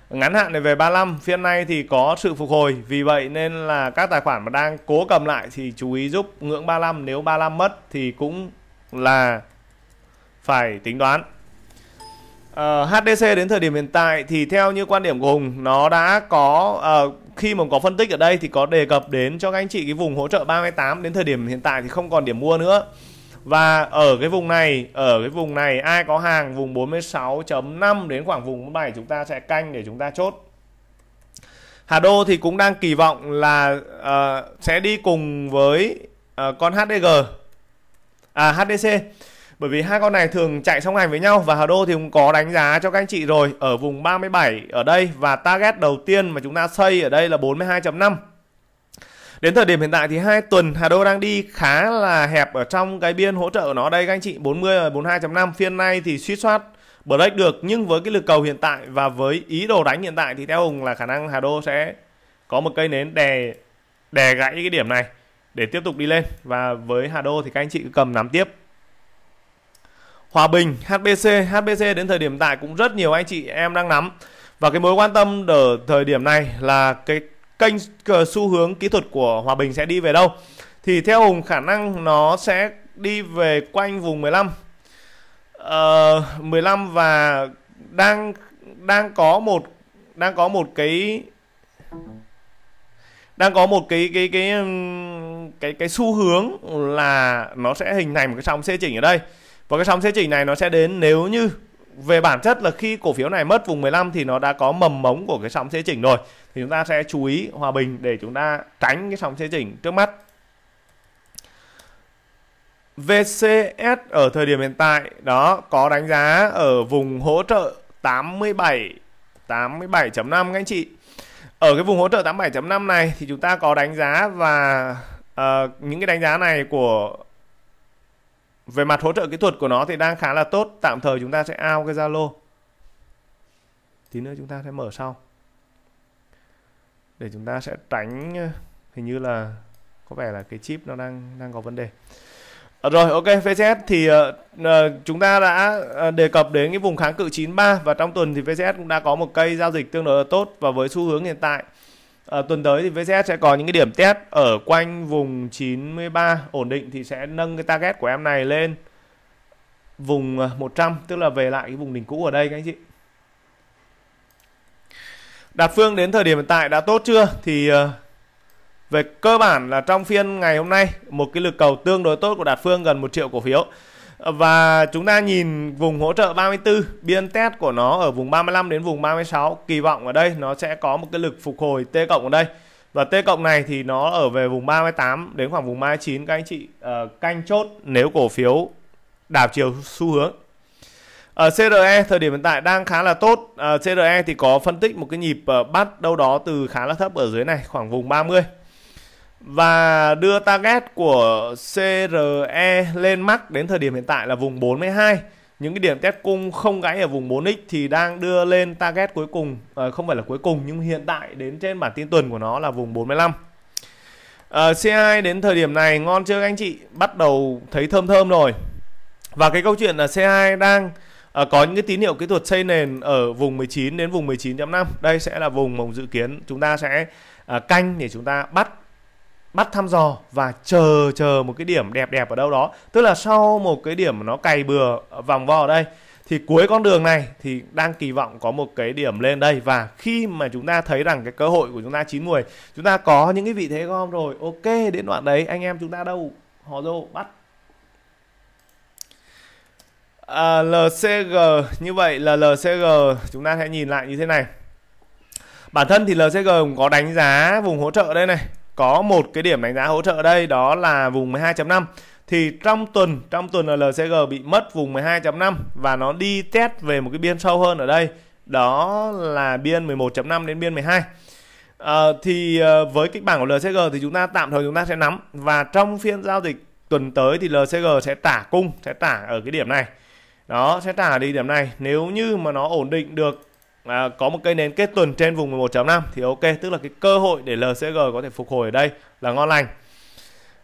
ngắn hạn này về 35 phiên nay thì có sự phục hồi vì vậy nên là các tài khoản mà đang cố cầm lại thì chú ý giúp ngưỡng 35 nếu 35 mất thì cũng là phải tính toán Uh, ờ, HDC đến thời điểm hiện tại thì theo như quan điểm của Hùng nó đã có uh, khi mà có phân tích ở đây thì có đề cập đến cho các anh chị cái vùng hỗ trợ 38 đến thời điểm hiện tại thì không còn điểm mua nữa. Và ở cái vùng này, ở cái vùng này ai có hàng vùng 46.5 đến khoảng vùng 47 chúng ta sẽ canh để chúng ta chốt. Hà Đô thì cũng đang kỳ vọng là uh, sẽ đi cùng với uh, con HDG. À HDC bởi vì hai con này thường chạy song hành với nhau và Hà Đô thì cũng có đánh giá cho các anh chị rồi ở vùng 37 ở đây và target đầu tiên mà chúng ta xây ở đây là 42.5 Đến thời điểm hiện tại thì hai tuần Hà Đô đang đi khá là hẹp ở trong cái biên hỗ trợ của nó đây các anh chị 40 và 42.5 phiên nay thì suýt soát break được nhưng với cái lực cầu hiện tại và với ý đồ đánh hiện tại thì theo Hùng là khả năng Hà Đô sẽ có một cây nến đè đè gãy cái điểm này để tiếp tục đi lên và với Hà Đô thì các anh chị cứ cầm nắm tiếp Hòa Bình, HBC, HBC đến thời điểm tại cũng rất nhiều anh chị em đang nắm. Và cái mối quan tâm ở thời điểm này là cái kênh xu hướng kỹ thuật của Hòa Bình sẽ đi về đâu. Thì theo Hùng khả năng nó sẽ đi về quanh vùng 15. Ờ, uh, 15 và đang đang có một đang có một cái đang có một cái cái cái cái cái, cái xu hướng là nó sẽ hình thành một cái sóng xê chỉnh ở đây và cái sóng xê chỉnh này nó sẽ đến nếu như về bản chất là khi cổ phiếu này mất vùng 15 thì nó đã có mầm mống của cái sóng xê chỉnh rồi thì chúng ta sẽ chú ý hòa bình để chúng ta tránh cái sóng xê chỉnh trước mắt VCS ở thời điểm hiện tại đó có đánh giá ở vùng hỗ trợ 87 87.5 anh chị. Ở cái vùng hỗ trợ 87.5 này thì chúng ta có đánh giá và uh, những cái đánh giá này của về mặt hỗ trợ kỹ thuật của nó thì đang khá là tốt tạm thời chúng ta sẽ ao cái zalo tí nữa chúng ta sẽ mở sau để chúng ta sẽ tránh ờ, hình như là có vẻ là cái chip nó đang đang có vấn đề à, rồi ok VCS thì uh, chúng ta đã đề cập đến cái vùng kháng cự 93 và trong tuần thì VCS cũng đã có một cây giao dịch tương đối là tốt và với xu hướng hiện tại À, tuần tới thì VZ sẽ có những cái điểm test ở quanh vùng 93 ổn định thì sẽ nâng cái target của em này lên vùng 100 ờ, tức là về lại cái vùng đỉnh cũ ở đây các anh chị. Đạt phương đến thời điểm hiện tại đã tốt chưa? Thì ờ, về cơ bản là trong phiên ngày hôm nay một cái lực cầu tương đối tốt của Đạt phương gần 1 triệu cổ phiếu và chúng ta nhìn vùng hỗ trợ 34 biên test của nó ở vùng 35 đến vùng 36 kỳ vọng ở đây nó sẽ có một cái lực phục hồi T cộng ở đây và T cộng này thì nó ở về vùng 38 đến khoảng vùng 39 các anh chị uh, canh chốt nếu cổ phiếu đảo chiều xu hướng ở ờ, CRE thời điểm hiện tại đang khá là tốt uh, ờ, CRE thì có phân tích một cái nhịp uh, bắt đâu đó từ khá là thấp ở dưới này khoảng vùng 30 và đưa target của CRE lên mắc đến thời điểm hiện tại là vùng 42 những cái điểm test cung không gãy ở vùng 4x thì đang đưa lên target cuối cùng à, không phải là cuối cùng nhưng hiện tại đến trên bản tin tuần của nó là vùng 45 à, C2 đến thời điểm này ngon chưa anh chị bắt đầu thấy thơm thơm rồi và cái câu chuyện là C2 đang à, có những cái tín hiệu kỹ thuật xây nền ở vùng 19 đến vùng 19.5 đây sẽ là vùng mồng dự kiến chúng ta sẽ à, canh để chúng ta bắt bắt thăm dò và chờ chờ một cái điểm đẹp đẹp ở đâu đó tức là sau một cái điểm nó cày bừa vòng vo ở đây thì cuối con đường này thì đang kỳ vọng có một cái điểm lên đây và khi mà chúng ta thấy rằng cái cơ hội của chúng ta chín mùi chúng ta có những cái vị thế gom rồi ok đến đoạn đấy anh em chúng ta đâu họ dô bắt à, LCG như vậy là LCG chúng ta sẽ nhìn lại như thế này bản thân thì LCG cũng có đánh giá vùng hỗ trợ đây này có một cái điểm đánh giá hỗ trợ đây đó là vùng 12.5 thì trong tuần trong tuần LCG bị mất vùng 12.5 và nó đi test về một cái biên sâu hơn ở đây đó là biên 11.5 đến biên 12 à, ờ, thì ờ, với kịch bản của LCG thì chúng ta tạm thời chúng ta sẽ nắm và trong phiên giao dịch tuần tới thì LCG sẽ tả cung sẽ tả ở cái điểm này đó sẽ tả đi điểm này nếu như mà nó ổn định được à, có một cây nến kết tuần trên vùng 11.5 thì ok tức là cái cơ hội để LCG có thể phục hồi ở đây là ngon lành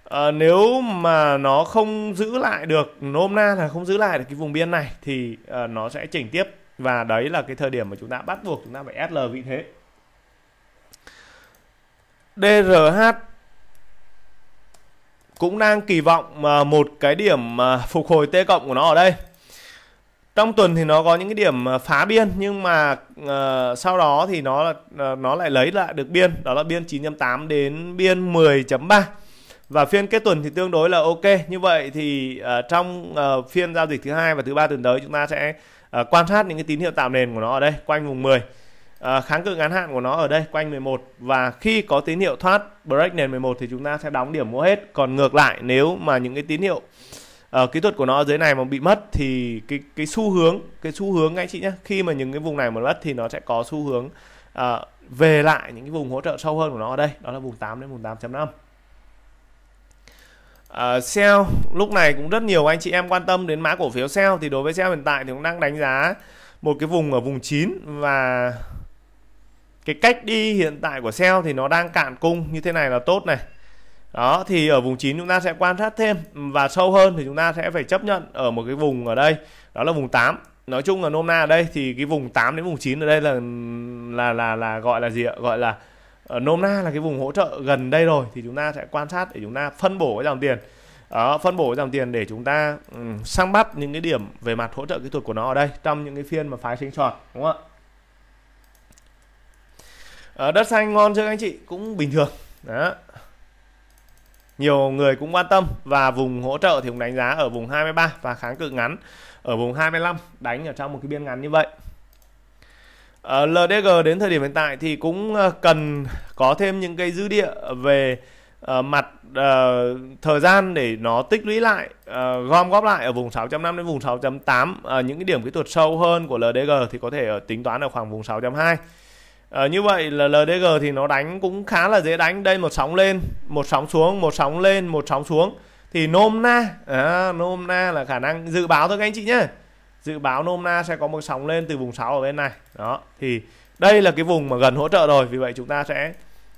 à, nếu mà nó không giữ lại được nôm na là không giữ lại được cái vùng biên này thì à, nó sẽ chỉnh tiếp và đấy là cái thời điểm mà chúng ta bắt buộc chúng ta phải SL vị thế DRH cũng đang kỳ vọng à, một cái điểm à, phục hồi T cộng của nó ở đây trong tuần thì nó có những cái điểm ờ, phá biên nhưng mà uh, sau đó thì nó uh, nó lại lấy lại được biên đó là biên 9.8 đến biên 10.3 và phiên kết tuần thì tương đối là ok như vậy thì uh, trong uh, phiên giao dịch thứ hai và thứ ba tuần tới chúng ta sẽ uh, quan sát những cái tín hiệu tạo nền của nó ở đây quanh vùng 10 uh, kháng cự ngắn hạn của nó ở đây quanh 11 và khi có tín hiệu thoát break nền 11 thì chúng ta sẽ đóng điểm mua hết còn ngược lại nếu mà những cái tín hiệu uh, uh, kỹ thuật của nó ở dưới này mà bị mất thì cái cái xu hướng cái xu hướng anh chị nhé khi mà những cái vùng này mà mất thì nó sẽ có xu hướng uh, về lại những cái vùng hỗ trợ sâu hơn của nó ở đây đó là vùng 8 đến vùng 8.5 Uh, sell lúc này cũng rất nhiều anh chị em quan tâm đến mã cổ phiếu sell thì đối với sell hiện tại thì cũng đang đánh giá một cái vùng ở vùng 9 và cái cách đi hiện tại của sell thì nó đang cạn cung như thế này là tốt này đó thì ở vùng 9 chúng ta sẽ quan sát thêm và sâu hơn thì chúng ta sẽ phải chấp nhận ở một cái vùng ở đây đó là vùng 8 nói chung là nôm na ở đây thì cái vùng 8 đến vùng 9 ở đây là là là là gọi là gì ạ gọi là ở ờ, nôm na là cái vùng hỗ trợ gần đây rồi thì chúng ta sẽ quan sát để chúng ta phân bổ cái dòng tiền đó, phân bổ cái dòng tiền để chúng ta um, săn bắt những cái điểm về mặt hỗ trợ kỹ thuật của nó ở đây trong những cái phiên mà phái sinh sọt đúng không ạ ờ, đất xanh ngon chưa anh chị cũng bình thường đó nhiều người cũng quan tâm và vùng hỗ trợ thì cũng đánh giá ở vùng 23 và kháng cự ngắn ở vùng 25 đánh ở trong một cái biên ngắn như vậy uh, ờ, LDG đến thời điểm hiện tại thì cũng ờ, cần có thêm những cái dư địa về uh, mặt uh, thời gian để nó tích lũy lại uh, gom góp lại ở vùng 6.5 đến vùng 6.8 uh, những cái điểm kỹ thuật sâu hơn của LDG thì có thể ở tính toán ở khoảng vùng 6.2 à, như vậy là LDG thì nó đánh cũng khá là dễ đánh đây một sóng lên một sóng xuống một sóng lên một sóng xuống thì nôm na à, nôm na là khả năng dự báo thôi các anh chị nhé dự báo nôm na sẽ có một sóng lên từ vùng 6 ở bên này đó thì đây là cái vùng mà gần hỗ trợ rồi vì vậy chúng ta sẽ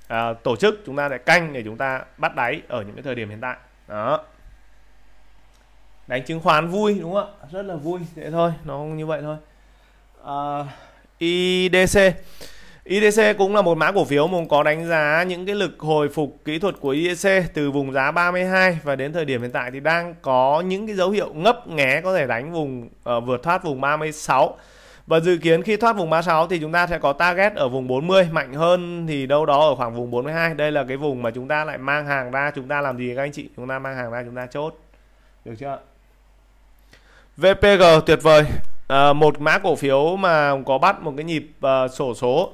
à, tổ chức chúng ta sẽ canh để chúng ta bắt đáy ở những cái thời điểm hiện tại đó đánh chứng khoán vui đúng không ạ rất là vui thế thôi nó như vậy thôi à, IDC IDC cũng là một mã cổ phiếu mùng có đánh giá những cái lực hồi phục kỹ thuật của IDC từ vùng giá 32 và đến thời điểm hiện tại thì đang có những cái dấu hiệu ngấp nghé có thể đánh vùng uh, vượt thoát vùng 36. Và dự kiến khi thoát vùng 36 thì chúng ta sẽ có target ở vùng 40 mạnh hơn thì đâu đó ở khoảng vùng 42. Đây là cái vùng mà chúng ta lại mang hàng ra, chúng ta làm gì các anh chị? Chúng ta mang hàng ra chúng ta chốt. Được chưa? VPG tuyệt vời. À, một mã cổ phiếu mà có bắt một cái nhịp uh, sổ số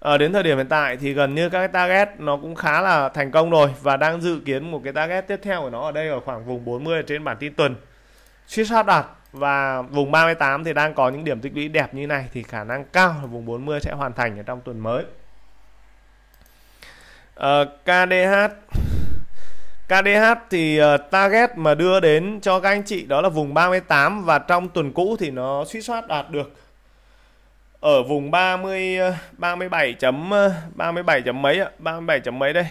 À, đến thời điểm hiện tại thì gần như các cái target nó cũng khá là thành công rồi và đang dự kiến một cái target tiếp theo của nó ở đây ở khoảng vùng 40 trên bản tin tuần. suy sát đạt và vùng 38 thì đang có những điểm tích lũy đẹp như này thì khả năng cao là vùng 40 sẽ hoàn thành ở trong tuần mới. À, ờ, KDH KDH thì uh, target mà đưa đến cho các anh chị đó là vùng 38 và trong tuần cũ thì nó suy soát đạt được ở vùng 30 37 ờ, chấm 37 ờ, chấm mấy ạ 37 chấm mấy đây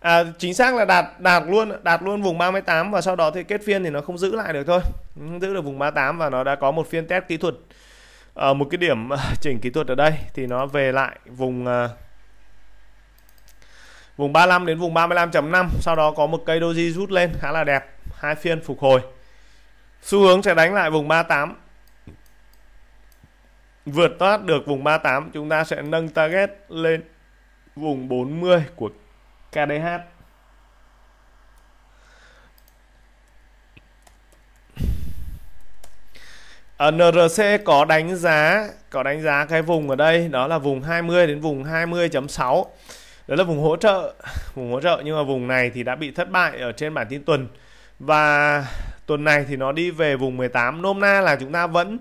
à, chính xác là đạt đạt luôn đạt luôn vùng 38 và sau đó thì kết phiên thì nó không giữ lại được thôi không ừ, giữ được vùng 38 và nó đã có một phiên test kỹ thuật ở ờ, một cái điểm chỉnh kỹ thuật ở đây thì nó về lại vùng à, vùng 35 đến vùng 35.5 sau đó có một cây doji rút lên khá là đẹp hai phiên phục hồi xu hướng sẽ đánh lại vùng 38 vượt thoát được vùng 38 chúng ta sẽ nâng target lên vùng 40 của KDH Ở NRC có đánh giá có đánh giá cái vùng ở đây đó là vùng 20 đến vùng 20.6 đó là vùng hỗ trợ vùng hỗ trợ nhưng mà vùng này thì đã bị thất bại ở trên bản tin tuần và tuần này thì nó đi về vùng 18 nôm na là chúng ta vẫn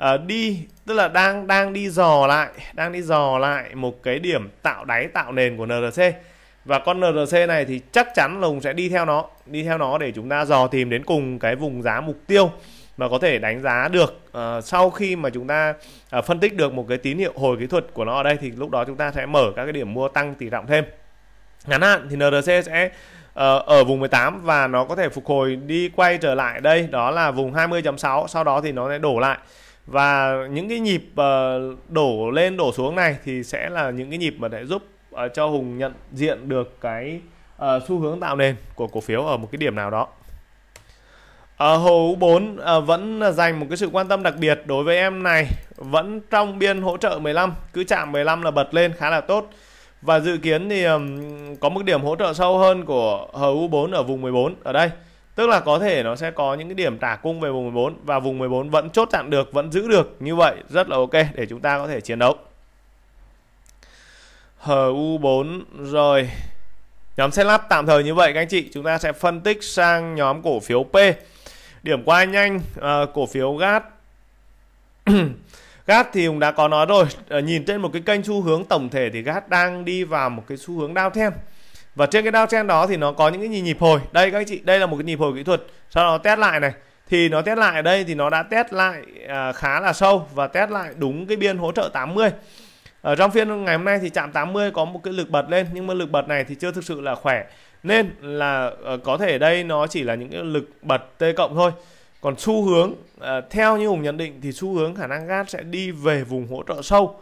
à, đi tức là đang đang đi dò lại đang đi dò lại một cái điểm tạo đáy tạo nền của NRC và con NRC này thì chắc chắn là lồng sẽ đi theo nó đi theo nó để chúng ta dò tìm đến cùng cái vùng giá mục tiêu mà có thể đánh giá được uh, sau khi mà chúng ta uh, phân tích được một cái tín hiệu hồi kỹ thuật của nó ở đây thì lúc đó chúng ta sẽ mở các cái điểm mua tăng tỷ trọng thêm ngắn hạn thì NRC sẽ ở vùng 18 và nó có thể phục hồi đi quay trở lại đây đó là vùng 20.6 sau đó thì nó sẽ đổ lại và những cái nhịp ờ, đổ lên đổ xuống này thì sẽ là những cái nhịp mà để giúp ờ, cho Hùng nhận diện được cái ờ, xu hướng tạo nền của cổ phiếu ở một cái điểm nào đó hồ U4 vẫn dành một cái sự quan tâm đặc biệt đối với em này vẫn trong biên hỗ trợ 15 cứ chạm 15 là bật lên khá là tốt và dự kiến thì có mức điểm hỗ trợ sâu hơn của u 4 ở vùng 14 ở đây Tức là có thể nó sẽ có những cái điểm trả cung về vùng 14 và vùng 14 vẫn chốt chặn được, vẫn giữ được như vậy rất là ok để chúng ta có thể chiến đấu. HU4 rồi. Nhóm set lắp tạm thời như vậy các anh chị, chúng ta sẽ phân tích sang nhóm cổ phiếu P. Điểm qua nhanh à, cổ phiếu GAT. GAT thì cũng đã có nói rồi, à, nhìn trên một cái kênh xu hướng tổng thể thì GAT đang đi vào một cái xu hướng thêm và trên cái downtrend đó thì nó có những cái nhịp hồi đây các anh chị đây là một cái nhịp hồi kỹ thuật sau đó test lại này thì nó test lại ở đây thì nó đã test lại à, khá là sâu và test lại đúng cái biên hỗ trợ 80 ở trong phiên ngày hôm nay thì chạm 80 có một cái lực bật lên nhưng mà lực bật này thì chưa thực sự là khỏe nên là ờ, có thể đây nó chỉ là những cái lực bật T cộng thôi còn xu hướng ờ, theo như Hùng nhận định thì xu hướng khả năng gas sẽ đi về vùng hỗ trợ sâu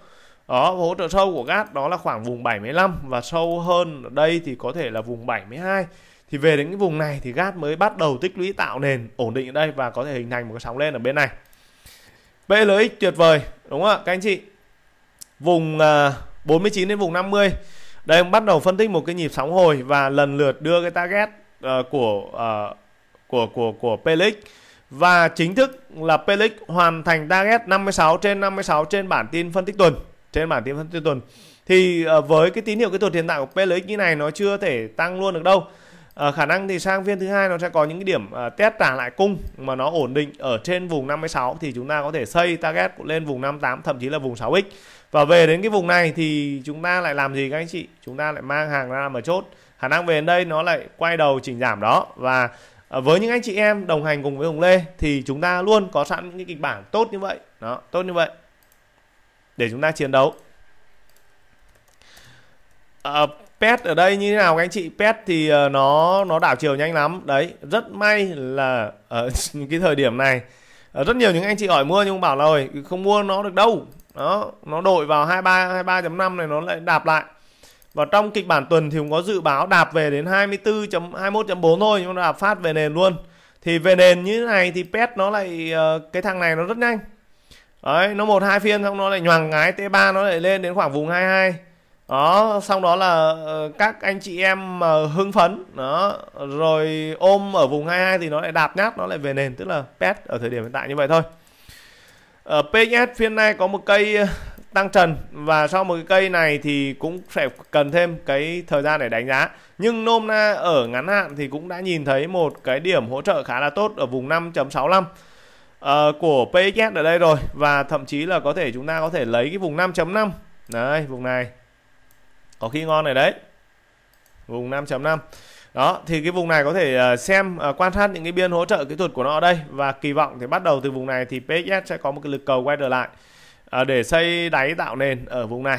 đó hỗ trợ sâu của gas đó là khoảng vùng 75 và sâu hơn ở đây thì có thể là vùng 72 thì về đến cái vùng này thì gas mới bắt đầu tích lũy tạo nền ổn định ở đây và có thể hình thành một cái sóng lên ở bên này PLX tuyệt vời đúng không ạ các anh chị vùng 49 à, đến vùng 50 đây bắt đầu phân tích một cái nhịp sóng hồi và lần lượt đưa cái target uh, của uh, của của của Pelix và chính thức là Pelix hoàn thành target 56 trên 56 trên bản tin phân tích tuần trên bản tin tích tuần thì ờ, với cái tín hiệu kỹ thuật hiện tại của PLX như này nó chưa thể tăng luôn được đâu à, khả năng thì sang phiên thứ hai nó sẽ có những cái điểm à, test trả lại cung mà nó ổn định ở trên vùng 56 thì chúng ta có thể xây target lên vùng 58 thậm chí là vùng 6x và về đến cái vùng này thì chúng ta lại làm gì các anh chị chúng ta lại mang hàng ra mà chốt khả năng về đến đây nó lại quay đầu chỉnh giảm đó và với những anh chị em đồng hành cùng với Hồng Lê thì chúng ta luôn có sẵn những kịch bản tốt như vậy đó tốt như vậy để chúng ta chiến đấu à, pet ở đây như thế nào các anh chị pet thì ờ, nó nó đảo chiều nhanh lắm đấy rất may là ở cái thời điểm này ờ, rất nhiều những anh chị hỏi mua nhưng bảo là ơi không mua nó được đâu đó nó đội vào 23 23.5 này nó lại đạp lại và trong kịch bản tuần thì cũng có dự báo đạp về đến 24.21.4 thôi nhưng mà phát về nền luôn thì về nền như thế này thì pet nó lại ờ, cái thằng này nó rất nhanh đấy nó một hai phiên xong nó lại nhoàng ngái t 3 nó lại lên đến khoảng vùng 22 đó xong đó là ờ, các anh chị em mà ờ, hưng phấn đó rồi ôm ở vùng 22 thì nó lại đạp nhát nó lại về nền tức là pet ở thời điểm hiện tại như vậy thôi ở ờ, PNS phiên này có một cây tăng trần và sau một cái cây này thì cũng sẽ cần thêm cái thời gian để đánh giá nhưng nôm na ở ngắn hạn thì cũng đã nhìn thấy một cái điểm hỗ trợ khá là tốt ở vùng 5.65 Ờ, của PXS ở đây rồi và thậm chí là có thể chúng ta có thể lấy cái vùng 5.5 đấy vùng này có khi ngon này đấy vùng 5.5 đó thì cái vùng này có thể ờ, xem ờ, quan sát những cái biên hỗ trợ kỹ thuật của nó ở đây và kỳ vọng thì bắt đầu từ vùng này thì PXS sẽ có một cái lực cầu quay trở lại để xây đáy tạo nền ở vùng này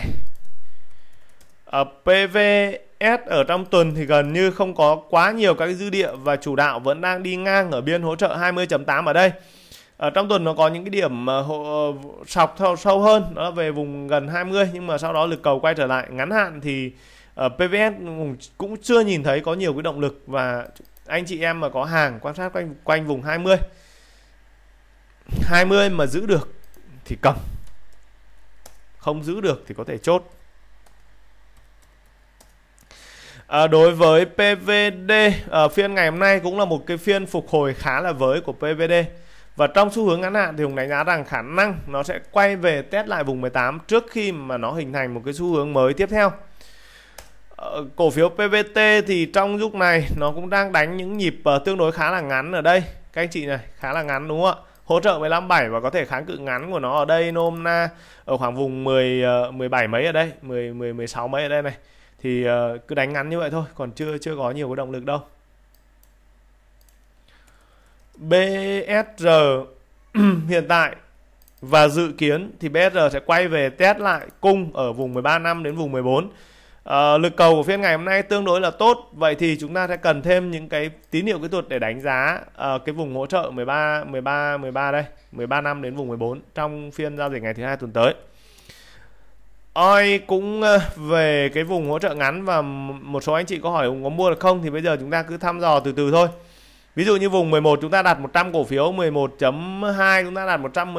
ở PVS ở trong tuần thì gần như không có quá nhiều các dư địa và chủ đạo vẫn đang đi ngang ở biên hỗ trợ 20.8 ở đây ở ờ, trong tuần nó có những cái điểm hộ, sọc sâu hơn đó là về vùng gần 20 nhưng mà sau đó lực cầu quay trở lại ngắn hạn thì ờ, PVS cũng chưa nhìn thấy có nhiều cái động lực và anh chị em mà có hàng quan sát quanh quanh vùng 20 20 mà giữ được thì cầm không giữ được thì có thể chốt À, đối với PVD à, phiên ngày hôm nay cũng là một cái phiên phục hồi khá là với của PVD và trong xu hướng ngắn hạn thì Hùng đánh giá rằng khả năng nó sẽ quay về test lại vùng 18 trước khi mà nó hình thành một cái xu hướng mới tiếp theo ờ, cổ phiếu PVT thì trong lúc này nó cũng đang đánh những nhịp ờ, tương đối khá là ngắn ở đây các anh chị này khá là ngắn đúng không ạ hỗ trợ 157 và có thể kháng cự ngắn của nó ở đây nôm na ở khoảng vùng 10 17 ờ, mấy ở đây 10 10 16 mấy ở đây này thì cứ đánh ngắn như vậy thôi còn chưa chưa có nhiều cái động lực đâu BSR hiện tại và dự kiến thì BSR sẽ quay về test lại cung ở vùng 13 năm đến vùng 14 à, ờ, lực cầu của phiên ngày hôm nay tương đối là tốt vậy thì chúng ta sẽ cần thêm những cái tín hiệu kỹ thuật để đánh giá à, cái vùng hỗ trợ 13 13 13 đây 13 năm đến vùng 14 trong phiên giao dịch ngày thứ hai tuần tới Oi cũng ờ, về cái vùng hỗ trợ ngắn và một số anh chị có hỏi có mua được không thì bây giờ chúng ta cứ thăm dò từ từ thôi Ví dụ như vùng 11 chúng ta đặt 100 cổ phiếu, 11.2 chúng ta đặt 100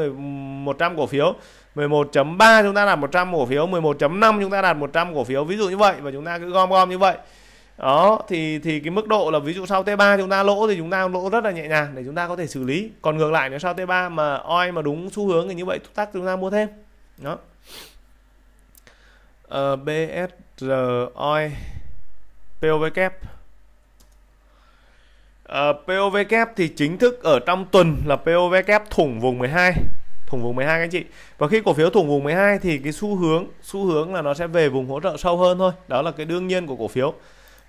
100 cổ phiếu, 11.3 chúng ta đặt 100 cổ phiếu, 11.5 chúng ta đặt 100 cổ phiếu. Ví dụ như vậy và chúng ta cứ gom gom như vậy. Đó thì thì cái mức độ là ví dụ sau T3 chúng ta lỗ thì chúng ta lỗ rất là nhẹ nhàng để chúng ta có thể xử lý. Còn ngược lại nếu sau T3 mà oi mà đúng xu hướng thì như vậy túc tác chúng ta mua thêm. Đó. Uh, ờ, BSR oi POV kép e Uh, ờ, POV kép thì chính thức ở trong tuần là POV kép thủng vùng 12 thủng vùng 12 các anh chị và khi cổ phiếu thủng vùng 12 thì cái xu hướng xu hướng là nó sẽ về vùng hỗ trợ sâu hơn thôi đó là cái đương nhiên của cổ phiếu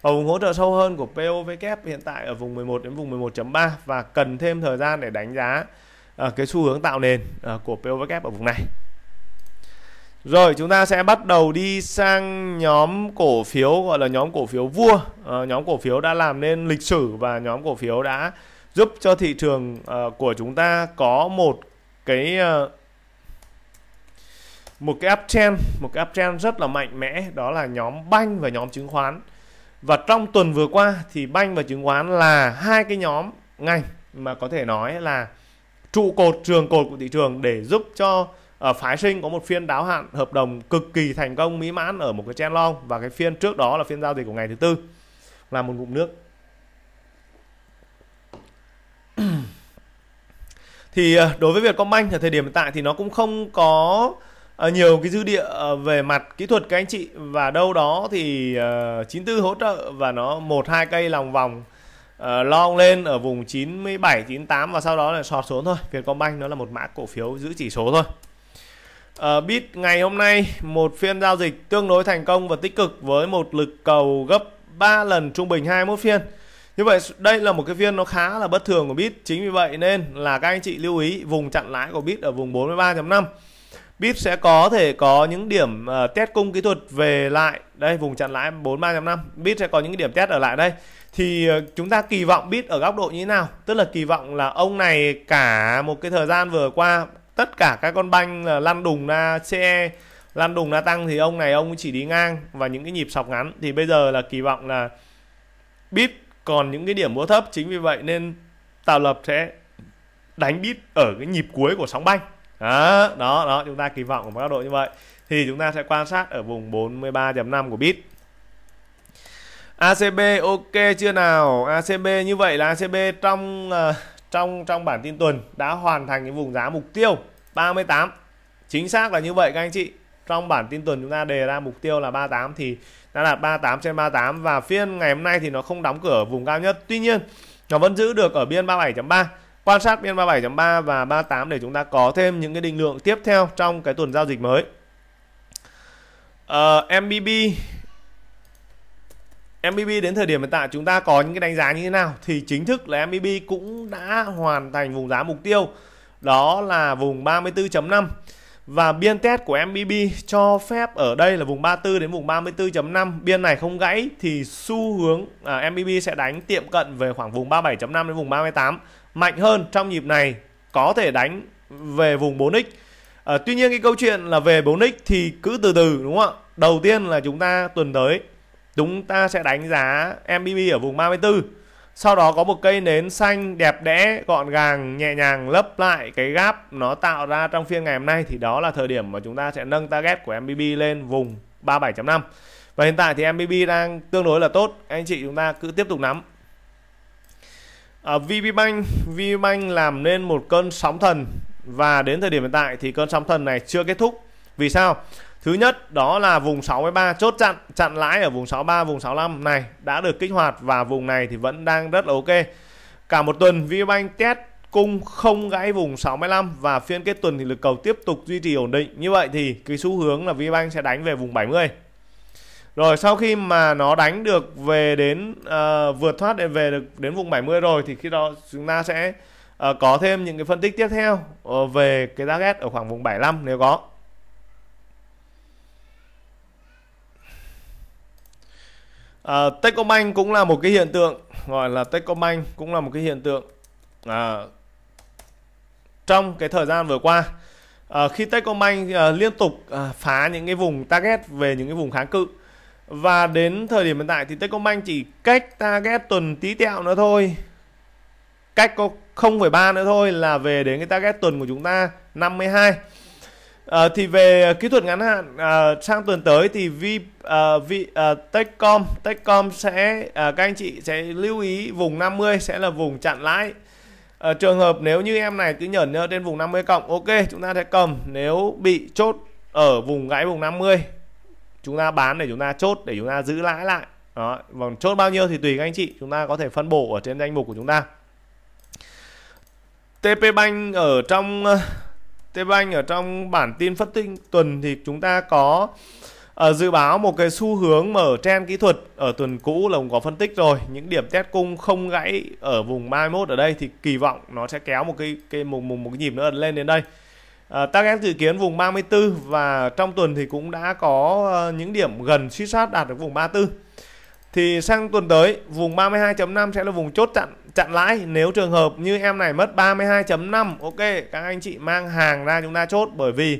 và vùng hỗ trợ sâu hơn của POV kép hiện tại ở vùng 11 đến vùng 11.3 và cần thêm thời gian để đánh giá ờ, cái xu hướng tạo nền ờ, của POV kép ở vùng này rồi chúng ta sẽ bắt đầu đi sang nhóm cổ phiếu gọi là nhóm cổ phiếu vua à, Nhóm cổ phiếu đã làm nên lịch sử và nhóm cổ phiếu đã giúp cho thị trường uh, của chúng ta có một cái uh, một cái uptrend một cái uptrend rất là mạnh mẽ đó là nhóm banh và nhóm chứng khoán và trong tuần vừa qua thì banh và chứng khoán là hai cái nhóm ngành mà có thể nói là trụ cột trường cột của thị trường để giúp cho ở ờ, phái sinh có một phiên đáo hạn hợp đồng cực kỳ thành công mỹ mãn ở một cái chen long và cái phiên trước đó là phiên giao dịch của ngày thứ tư là một ngụm nước thì ờ, đối với Vietcombank ở thời điểm hiện tại thì nó cũng không có ờ, nhiều cái dư địa về mặt kỹ thuật các anh chị và đâu đó thì 94 hỗ trợ và nó một hai cây lòng vòng long lên ở vùng 97 98 và sau đó là sọt xuống thôi. Vietcombank nó là một mã cổ phiếu giữ chỉ số thôi uh, bit ngày hôm nay một phiên giao dịch tương đối thành công và tích cực với một lực cầu gấp 3 lần trung bình 21 phiên như vậy đây là một cái phiên nó khá là bất thường của bit chính vì vậy nên là các anh chị lưu ý vùng chặn lãi của bit ở vùng 43.5 bit sẽ có thể có những điểm uh, test cung kỹ thuật về lại đây vùng chặn lãi 43.5 bit sẽ có những điểm test ở lại đây thì ờ, chúng ta kỳ vọng bit ở góc độ như thế nào tức là kỳ vọng là ông này cả một cái thời gian vừa qua tất cả các con banh lăn đùng ra CE lăn đùng ra tăng thì ông này ông chỉ đi ngang và những cái nhịp sọc ngắn thì bây giờ là kỳ vọng là bit còn những cái điểm mua thấp chính vì vậy nên tạo lập sẽ đánh bit ở cái nhịp cuối của sóng banh đó đó, đó chúng ta kỳ vọng của các đội như vậy thì chúng ta sẽ quan sát ở vùng 43.5 của bit ACB ok chưa nào ACB như vậy là ACB trong uh, trong trong bản tin tuần đã hoàn thành cái vùng giá mục tiêu 38 chính xác là như vậy các anh chị trong bản tin tuần chúng ta đề ra mục tiêu là 38 thì đã là 38 trên 38 và phiên ngày hôm nay thì nó không đóng cửa ở vùng cao nhất tuy nhiên nó vẫn giữ được ở biên 37.3 quan sát biên 37.3 và 38 để chúng ta có thêm những cái định lượng tiếp theo trong cái tuần giao dịch mới uh, ờ, MBB MBB đến thời điểm hiện tại chúng ta có những cái đánh giá như thế nào thì chính thức là MBB cũng đã hoàn thành vùng giá mục tiêu đó là vùng 34.5 và biên test của MBB cho phép ở đây là vùng 34 đến vùng 34.5 biên này không gãy thì xu hướng à, MBB sẽ đánh tiệm cận về khoảng vùng 37.5 đến vùng 38 mạnh hơn trong nhịp này có thể đánh về vùng 4x à, tuy nhiên cái câu chuyện là về 4x thì cứ từ từ đúng không ạ đầu tiên là chúng ta tuần tới Chúng ta sẽ đánh giá MBB ở vùng 34 Sau đó có một cây nến xanh đẹp đẽ, gọn gàng, nhẹ nhàng lấp lại cái gap nó tạo ra trong phiên ngày hôm nay Thì đó là thời điểm mà chúng ta sẽ nâng target của MBB lên vùng 37.5 Và hiện tại thì MBB đang tương đối là tốt Anh chị chúng ta cứ tiếp tục nắm ở à, VPBank, VPBank làm nên một cơn sóng thần và đến thời điểm hiện tại thì cơn sóng thần này chưa kết thúc. Vì sao? Thứ nhất đó là vùng 63 chốt chặn chặn lãi ở vùng 63 vùng 65 này đã được kích hoạt và vùng này thì vẫn đang rất là ok. Cả một tuần VBank test cung không gãy vùng 65 và phiên kết tuần thì lực cầu tiếp tục duy trì ổn định. Như vậy thì cái xu hướng là VBank sẽ đánh về vùng 70. Rồi sau khi mà nó đánh được về đến uh, vượt thoát để về được đến vùng 70 rồi thì khi đó chúng ta sẽ uh, có thêm những cái phân tích tiếp theo uh, về cái target ở khoảng vùng 75 nếu có. À, Techcombank cũng là một cái hiện tượng gọi là Techcombank cũng là một cái hiện tượng à, trong cái thời gian vừa qua à, khi Techcombank à, liên tục à, phá những cái vùng target về những cái vùng kháng cự và đến thời điểm hiện tại thì Techcombank chỉ cách target tuần tí tẹo nữa thôi cách có 0,3 nữa thôi là về đến cái target tuần của chúng ta 52 À, thì về ờ, kỹ thuật ngắn hạn à, sang tuần tới thì vi à, vi à, Techcom Techcom sẽ à, các anh chị sẽ lưu ý vùng 50 sẽ là vùng chặn lãi. À, trường hợp nếu như em này cứ nhởn nhơ trên vùng 50 cộng ok chúng ta sẽ cầm nếu bị chốt ở vùng gãy vùng 50 chúng ta bán để chúng ta chốt để chúng ta giữ lãi lại đó và chốt bao nhiêu thì tùy các anh chị chúng ta có thể phân bổ ở trên danh mục của chúng ta TP Bank ở trong Tê ở trong bản tin phân tích tuần thì chúng ta có uh, dự báo một cái xu hướng mở trend kỹ thuật ở tuần cũ là cũng có phân tích rồi những điểm test cung không gãy ở vùng 31 ở đây thì kỳ vọng nó sẽ kéo một cái cái một một, một cái nhịp nữa lên đến đây uh, target dự kiến vùng 34 và trong tuần thì cũng đã có uh, những điểm gần suy sát đạt được vùng 34 thì sang tuần tới vùng 32.5 sẽ là vùng chốt chặn chặn lãi nếu trường hợp như em này mất 32.5 ok các anh chị mang hàng ra chúng ta chốt bởi vì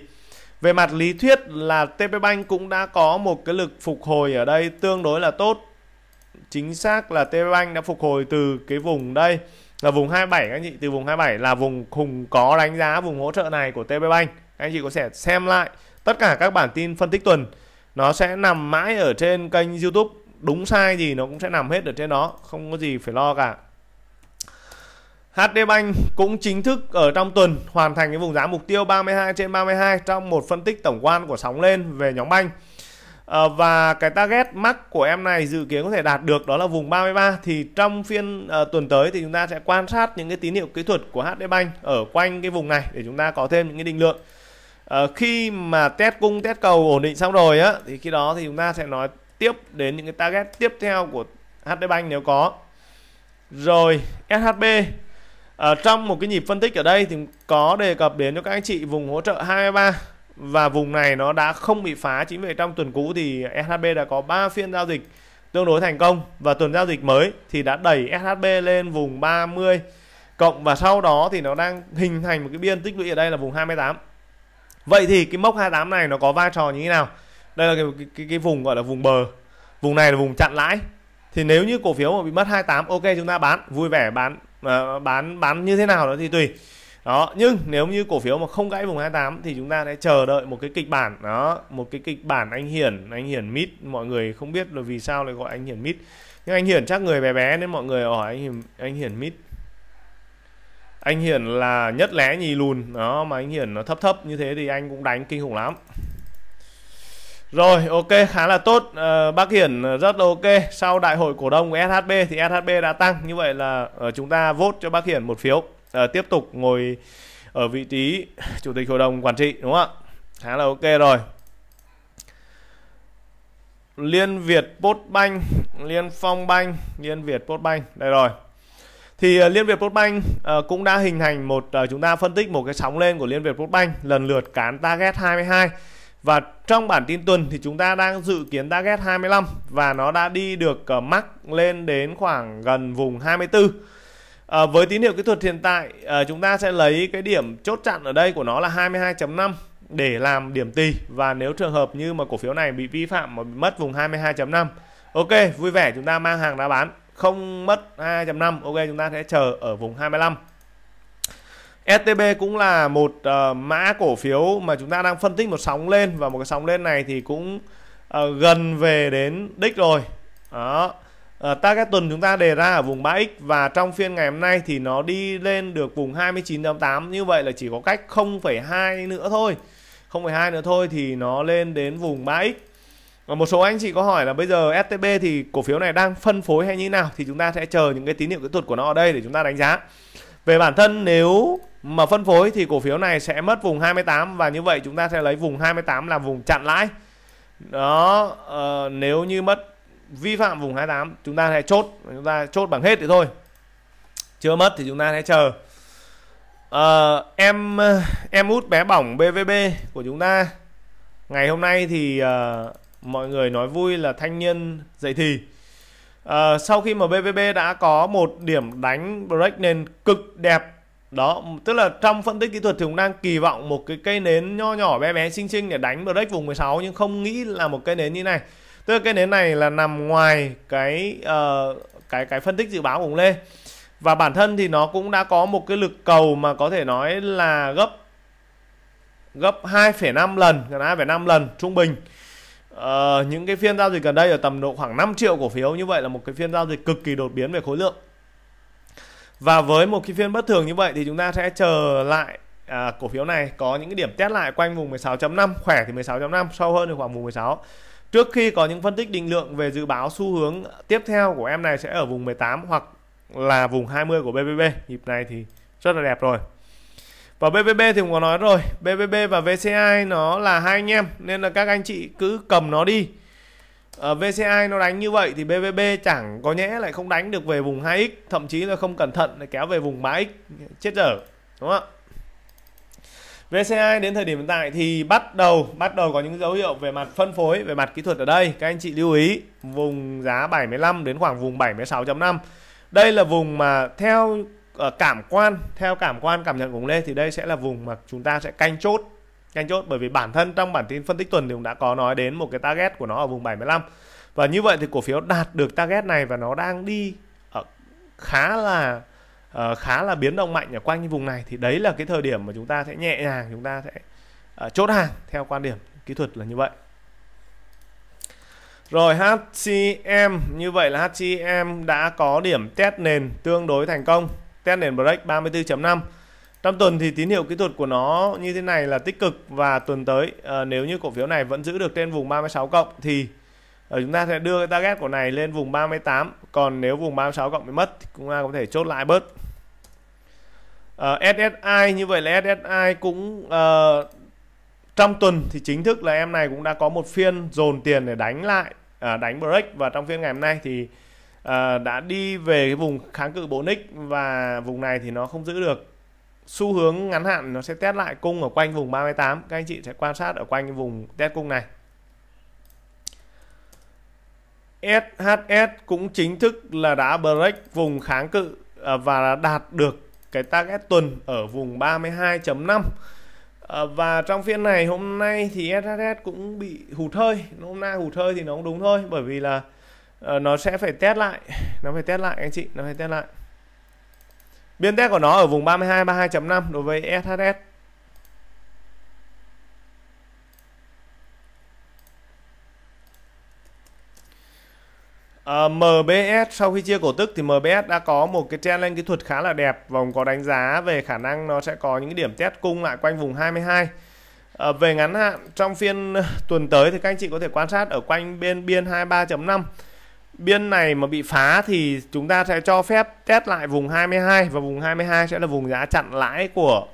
về mặt lý thuyết là TPBank cũng đã có một cái lực phục hồi ở đây tương đối là tốt chính xác là TPBank đã phục hồi từ cái vùng đây là vùng 27 các anh chị từ vùng 27 là vùng cùng có đánh giá vùng hỗ trợ này của TPBank các anh chị có thể xem lại tất cả các bản tin phân tích tuần nó sẽ nằm mãi ở trên kênh YouTube đúng sai gì nó cũng sẽ nằm hết ở trên đó không có gì phải lo cả HD Bank cũng chính thức ở trong tuần hoàn thành cái vùng giá mục tiêu 32 trên 32 trong một phân tích tổng quan của sóng lên về nhóm banh. À, và cái target max của em này dự kiến có thể đạt được đó là vùng 33 thì trong phiên à, tuần tới thì chúng ta sẽ quan sát những cái tín hiệu kỹ thuật của HD Bank ở quanh cái vùng này để chúng ta có thêm những cái định lượng. À, khi mà test cung test cầu ổn định xong rồi á thì khi đó thì chúng ta sẽ nói tiếp đến những cái target tiếp theo của HD Bank nếu có. Rồi SHB À, trong một cái nhịp phân tích ở đây thì có đề cập đến cho các anh chị vùng hỗ trợ 23 và vùng này nó đã không bị phá chính vì trong tuần cũ thì SHB đã có 3 phiên giao dịch tương đối thành công và tuần giao dịch mới thì đã đẩy SHB lên vùng 30 cộng và sau đó thì nó đang hình thành một cái biên tích lũy ở đây là vùng 28 vậy thì cái mốc 28 này nó có vai trò như thế nào đây là cái, cái, cái vùng gọi là vùng bờ vùng này là vùng chặn lãi thì nếu như cổ phiếu mà bị mất 28 ok chúng ta bán vui vẻ bán mà bán bán như thế nào đó thì tùy đó nhưng nếu như cổ phiếu mà không gãy vùng 28 thì chúng ta sẽ chờ đợi một cái kịch bản đó một cái kịch bản anh hiển anh hiển mít mọi người không biết là vì sao lại gọi anh hiển mít nhưng anh hiển chắc người bé bé nên mọi người hỏi anh hiển, anh hiển mít anh hiển là nhất lé nhì lùn đó mà anh hiển nó thấp thấp như thế thì anh cũng đánh kinh khủng lắm rồi ok khá là tốt ờ, Bác Hiển ờ, rất là ok Sau đại hội cổ đông của SHB thì SHB đã tăng Như vậy là ờ, chúng ta vote cho bác Hiển một phiếu à, Tiếp tục ngồi ở vị trí Chủ tịch hội đồng quản trị đúng không ạ Khá là ok rồi Liên Việt Postbank Liên Phong Bank Liên Việt Postbank Đây rồi thì Liên Việt Postbank cũng đã hình thành một chúng ta phân tích một cái sóng lên của Liên Việt Postbank lần lượt cán target 22 và trong bản tin tuần thì chúng ta đang dự kiến target 25 và nó đã đi được ờ, mắc lên đến khoảng gần vùng 24. À, ờ, với tín hiệu kỹ thuật hiện tại à, chúng ta sẽ lấy cái điểm chốt chặn ở đây của nó là 22.5 để làm điểm tì và nếu trường hợp như mà cổ phiếu này bị vi phạm mà bị mất vùng 22.5 ok vui vẻ chúng ta mang hàng đã bán không mất 2.5 ok chúng ta sẽ chờ ở vùng 25 STB cũng là một uh, mã cổ phiếu mà chúng ta đang phân tích một sóng lên và một cái sóng lên này thì cũng uh, gần về đến đích rồi đó uh, target tuần chúng ta đề ra ở vùng 3x và trong phiên ngày hôm nay thì nó đi lên được vùng 29.8 như vậy là chỉ có cách 0,2 nữa thôi 0,2 nữa thôi thì nó lên đến vùng 3x và một số anh chị có hỏi là bây giờ STB thì cổ phiếu này đang phân phối hay như nào thì chúng ta sẽ chờ những cái tín hiệu kỹ thuật của nó ở đây để chúng ta đánh giá về bản thân nếu mà phân phối thì cổ phiếu này sẽ mất vùng 28 và như vậy chúng ta sẽ lấy vùng 28 là vùng chặn lãi. Đó, uh, nếu như mất vi phạm vùng 28 chúng ta sẽ chốt, chúng ta chốt bằng hết thì thôi. Chưa mất thì chúng ta sẽ chờ. Uh, em em út bé bỏng BVB của chúng ta ngày hôm nay thì uh, mọi người nói vui là thanh niên dậy thì À, sau khi mà BVB đã có một điểm đánh break nền cực đẹp đó tức là trong phân tích kỹ thuật thì cũng đang kỳ vọng một cái cây nến nho nhỏ bé bé xinh xinh để đánh break vùng 16 nhưng không nghĩ là một cây nến như này tức là cây nến này là nằm ngoài cái uh, cái cái phân tích dự báo của ông Lê và bản thân thì nó cũng đã có một cái lực cầu mà có thể nói là gấp gấp 2,5 lần, gần 2,5 lần trung bình uh, những cái phiên giao dịch gần đây ở tầm độ khoảng 5 triệu cổ phiếu như vậy là một cái phiên giao dịch cực kỳ đột biến về khối lượng và với một cái phiên bất thường như vậy thì chúng ta sẽ chờ lại à, cổ phiếu này có những cái điểm test lại quanh vùng 16.5 khỏe thì 16.5 sâu hơn thì khoảng vùng 16 trước khi có những phân tích định lượng về dự báo xu hướng tiếp theo của em này sẽ ở vùng 18 hoặc là vùng 20 của BBB nhịp này thì rất là đẹp rồi và BBB thì cũng có nói rồi BBB và VCI nó là hai anh em nên là các anh chị cứ cầm nó đi ở ờ, VCI nó đánh như vậy thì BBB chẳng có nhẽ lại không đánh được về vùng 2x thậm chí là không cẩn thận lại kéo về vùng 3x chết dở đúng không VCI đến thời điểm hiện tại thì bắt đầu bắt đầu có những dấu hiệu về mặt phân phối về mặt kỹ thuật ở đây các anh chị lưu ý vùng giá 75 đến khoảng vùng 76.5 đây là vùng mà theo Ờ, cảm quan theo cảm quan cảm nhận của Lê thì đây sẽ là vùng mà chúng ta sẽ canh chốt canh chốt bởi vì bản thân trong bản tin phân tích tuần thì cũng đã có nói đến một cái target của nó ở vùng 75 và như vậy thì cổ phiếu đạt được target này và nó đang đi ở ờ, khá là uh, khá là biến động mạnh ở quanh cái vùng này thì đấy là cái thời điểm mà chúng ta sẽ nhẹ nhàng chúng ta sẽ uh, chốt hàng theo quan điểm kỹ thuật là như vậy rồi HCM như vậy là HCM đã có điểm test nền tương đối thành công Test nền break 34.5 trong tuần thì tín hiệu kỹ thuật của nó như thế này là tích cực và tuần tới à, nếu như cổ phiếu này vẫn giữ được trên vùng 36 cộng thì ở ờ, chúng ta sẽ đưa cái target của này lên vùng 38 còn nếu vùng 36 cộng bị mất thì chúng ta có thể chốt lại bớt à, ờ, SSI như vậy là SSI cũng à, trong tuần thì chính thức là em này cũng đã có một phiên dồn tiền để đánh lại à, đánh break và trong phiên ngày hôm nay thì Ờ, đã đi về cái vùng kháng cự bộ nick và vùng này thì nó không giữ được xu hướng ngắn hạn nó sẽ test lại cung ở quanh vùng 38 các anh chị sẽ quan sát ở quanh vùng test cung này SHS cũng chính thức là đã break vùng kháng cự ờ, và đạt được cái target tuần ở vùng 32.5 ờ, và trong phiên này hôm nay thì SHS cũng bị hụt hơi hôm nay hụt hơi thì nó cũng đúng thôi bởi vì là Ờ, nó sẽ phải test lại nó phải test lại anh chị nó phải test lại biên test của nó ở vùng 32 32.5 đối với SHS Uh, MBS ờ, sau khi chia cổ tức thì MBS đã có một cái trend lên kỹ thuật khá là đẹp và có đánh giá về khả năng nó sẽ có những cái điểm test cung lại quanh vùng 22 uh, ờ, về ngắn hạn trong phiên tuần tới thì các anh chị có thể quan sát ở quanh bên biên 23.5 biên này mà bị phá thì chúng ta sẽ cho phép test lại vùng 22 và vùng 22 sẽ là vùng giá chặn lãi của uh,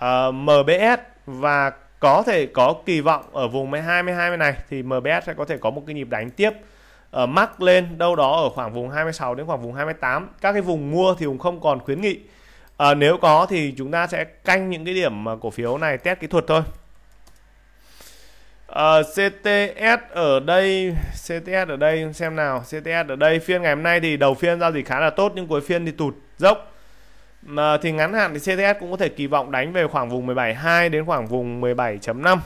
ờ, MBS và có thể có kỳ vọng ở vùng 22 này thì MBS sẽ có thể có một cái nhịp đánh tiếp ở ờ, uh, mắc lên đâu đó ở khoảng vùng 26 đến khoảng vùng 28 các cái vùng mua thì cũng không còn khuyến nghị uh, nếu có thì chúng ta sẽ canh những cái điểm mà cổ phiếu này test kỹ thuật thôi Uh, ờ, CTS ở đây CTS ở đây xem nào CTS ở đây phiên ngày hôm nay thì đầu phiên giao dịch khá là tốt nhưng cuối phiên thì tụt dốc mà thì ngắn hạn thì CTS cũng có thể kỳ vọng đánh về khoảng vùng 17.2 đến khoảng vùng 17.5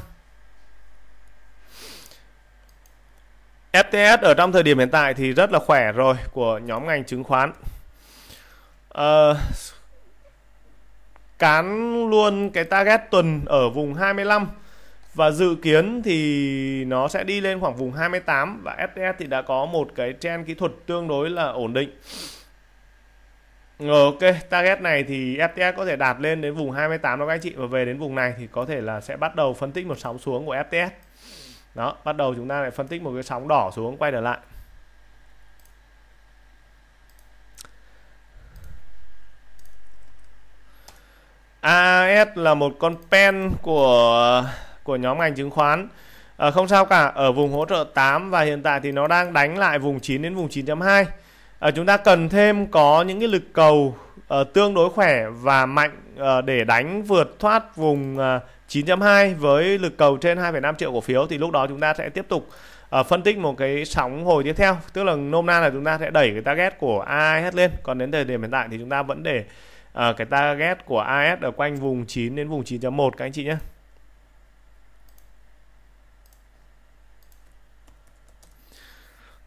FTS ở trong thời điểm hiện tại thì rất là khỏe rồi của nhóm ngành chứng khoán uh, cán luôn cái target tuần ở vùng 25 và dự kiến thì nó sẽ đi lên khoảng vùng 28 và FTS thì đã có một cái trend kỹ thuật tương đối là ổn định Ok, target này thì FTS có thể đạt lên đến vùng 28 đó các anh chị và về đến vùng này thì có thể là sẽ bắt đầu phân tích một sóng xuống của FTS. Đó, bắt đầu chúng ta lại phân tích một cái sóng đỏ xuống quay trở lại. AS là một con pen của của nhóm ngành chứng khoán à, không sao cả ở vùng hỗ trợ 8 và hiện tại thì nó đang đánh lại vùng 9 đến vùng 9.2 à, ờ, chúng ta cần thêm có những cái lực cầu uh, tương đối khỏe và mạnh uh, để đánh vượt thoát vùng uh, 9.2 với lực cầu trên 2,5 triệu cổ phiếu thì lúc đó chúng ta sẽ tiếp tục uh, phân tích một cái sóng hồi tiếp theo tức là nôm na là chúng ta sẽ đẩy cái target của AIS lên còn đến thời điểm hiện tại thì chúng ta vẫn để uh, cái target của AIS ở quanh vùng 9 đến vùng 9.1 các anh chị nhé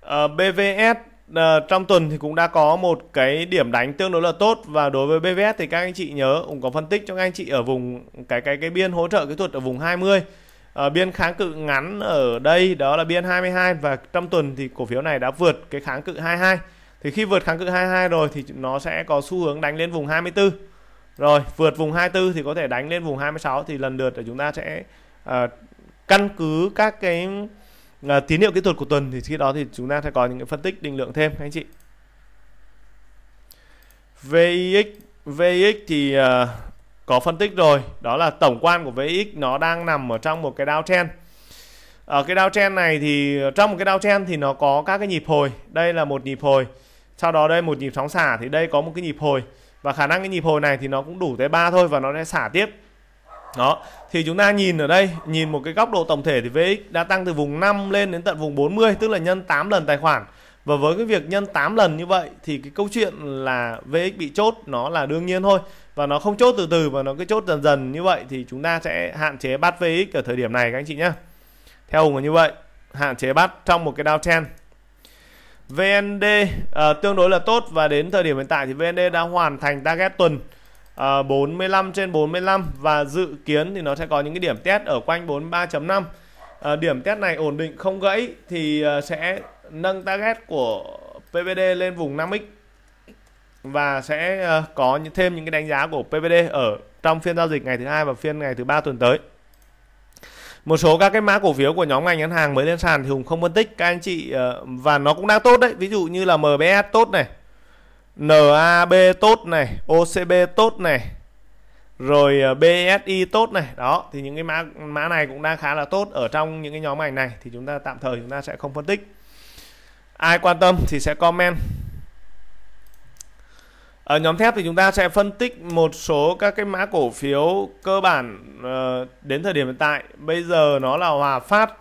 Uh, ờ, BVS uh, ờ, trong tuần thì cũng đã có một cái điểm đánh tương đối là tốt và đối với BVS thì các anh chị nhớ cũng có phân tích cho các anh chị ở vùng cái cái cái biên hỗ trợ kỹ thuật ở vùng 20 uh, ờ, biên kháng cự ngắn ở đây đó là biên 22 và trong tuần thì cổ phiếu này đã vượt cái kháng cự 22 thì khi vượt kháng cự 22 rồi thì nó sẽ có xu hướng đánh lên vùng 24 rồi vượt vùng 24 thì có thể đánh lên vùng 26 thì lần lượt là chúng ta sẽ uh, căn cứ các cái à, tín hiệu kỹ thuật của tuần thì khi đó thì chúng ta sẽ có những cái phân tích định lượng thêm anh chị VIX VIX thì uh, có phân tích rồi đó là tổng quan của VIX nó đang nằm ở trong một cái downtrend ở ờ, cái downtrend này thì trong một cái downtrend thì nó có các cái nhịp hồi đây là một nhịp hồi sau đó đây một nhịp sóng xả thì đây có một cái nhịp hồi và khả năng cái nhịp hồi này thì nó cũng đủ tới ba thôi và nó sẽ xả tiếp đó, thì chúng ta nhìn ở đây, nhìn một cái góc độ tổng thể thì VX đã tăng từ vùng 5 lên đến tận vùng 40, tức là nhân 8 lần tài khoản. Và với cái việc nhân 8 lần như vậy thì cái câu chuyện là VX bị chốt nó là đương nhiên thôi và nó không chốt từ từ và nó cứ chốt dần dần như vậy thì chúng ta sẽ hạn chế bắt VX ở thời điểm này các anh chị nhé theo Hùng là như vậy hạn chế bắt trong một cái downtrend VND uh, tương đối là tốt và đến thời điểm hiện tại thì VND đã hoàn thành target tuần à, 45 trên 45 và dự kiến thì nó sẽ có những cái điểm test ở quanh 43.5 à, điểm test này ổn định không gãy thì à, sẽ nâng target của PVD lên vùng 5x và sẽ à, có thêm những cái đánh giá của PVD ở trong phiên giao dịch ngày thứ hai và phiên ngày thứ ba tuần tới một số các cái mã cổ phiếu của nhóm ngành ngân hàng mới lên sàn thì hùng không phân tích các anh chị à, và nó cũng đang tốt đấy ví dụ như là mbs tốt này NAB tốt này OCB tốt này rồi ờ, BSI tốt này đó thì những cái mã mã này cũng đang khá là tốt ở trong những cái nhóm ngành này thì chúng ta tạm thời chúng ta sẽ không phân tích ai quan tâm thì sẽ comment ở nhóm thép thì chúng ta sẽ phân tích một số các cái mã cổ phiếu cơ bản uh, đến thời điểm hiện tại bây giờ nó là Hòa Phát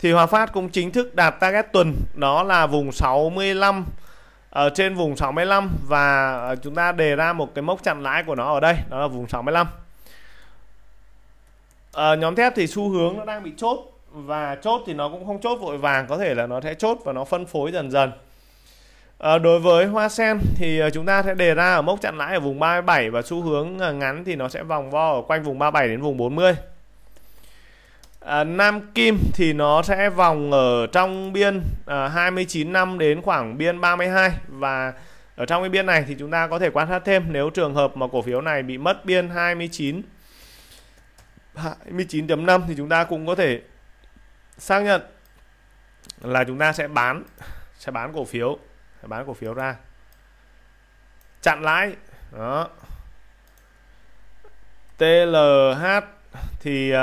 thì Hòa Phát cũng chính thức đạt target tuần đó là vùng 65 ở ờ, trên vùng 65 và ờ, chúng ta đề ra một cái mốc chặn lãi của nó ở đây đó là vùng 65 à, ờ, nhóm thép thì xu hướng nó đang bị chốt và chốt thì nó cũng không chốt vội vàng có thể là nó sẽ chốt và nó phân phối dần dần à, đối với hoa sen thì chúng ta sẽ đề ra ở mốc chặn lãi ở vùng 37 và xu hướng ngắn thì nó sẽ vòng vo ở quanh vùng 37 đến vùng 40 À, Nam Kim thì nó sẽ vòng ở trong biên à, 29 năm đến khoảng biên 32 và ở trong cái biên này thì chúng ta có thể quan sát thêm nếu trường hợp mà cổ phiếu này bị mất biên 29 29.5 thì chúng ta cũng có thể xác nhận là chúng ta sẽ bán sẽ bán cổ phiếu sẽ bán cổ phiếu ra chặn lãi đó TLH thì uh,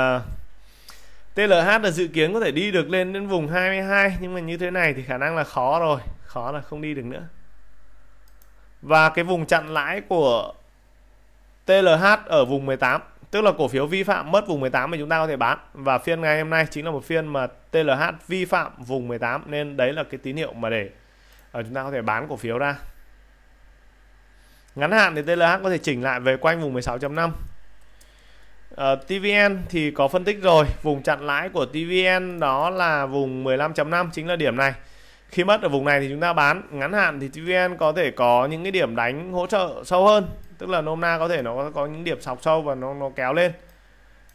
TLH là dự kiến có thể đi được lên đến vùng 22 nhưng mà như thế này thì khả năng là khó rồi khó là không đi được nữa và cái vùng chặn lãi của TLH ở vùng 18 tức là cổ phiếu vi phạm mất vùng 18 thì chúng ta có thể bán và phiên ngày hôm nay chính là một phiên mà TLH vi phạm vùng 18 nên đấy là cái tín hiệu mà để ờ, chúng ta có thể bán cổ phiếu ra ngắn hạn thì TLH có thể chỉnh lại về quanh vùng 16.5 Uh, ờ, TVN thì có phân tích rồi vùng chặn lãi của TVN đó là vùng 15.5 chính là điểm này khi mất ở vùng này thì chúng ta bán ngắn hạn thì TVN có thể có những cái điểm đánh hỗ trợ sâu hơn tức là nôm na có thể nó có những điểm sọc sâu và nó nó kéo lên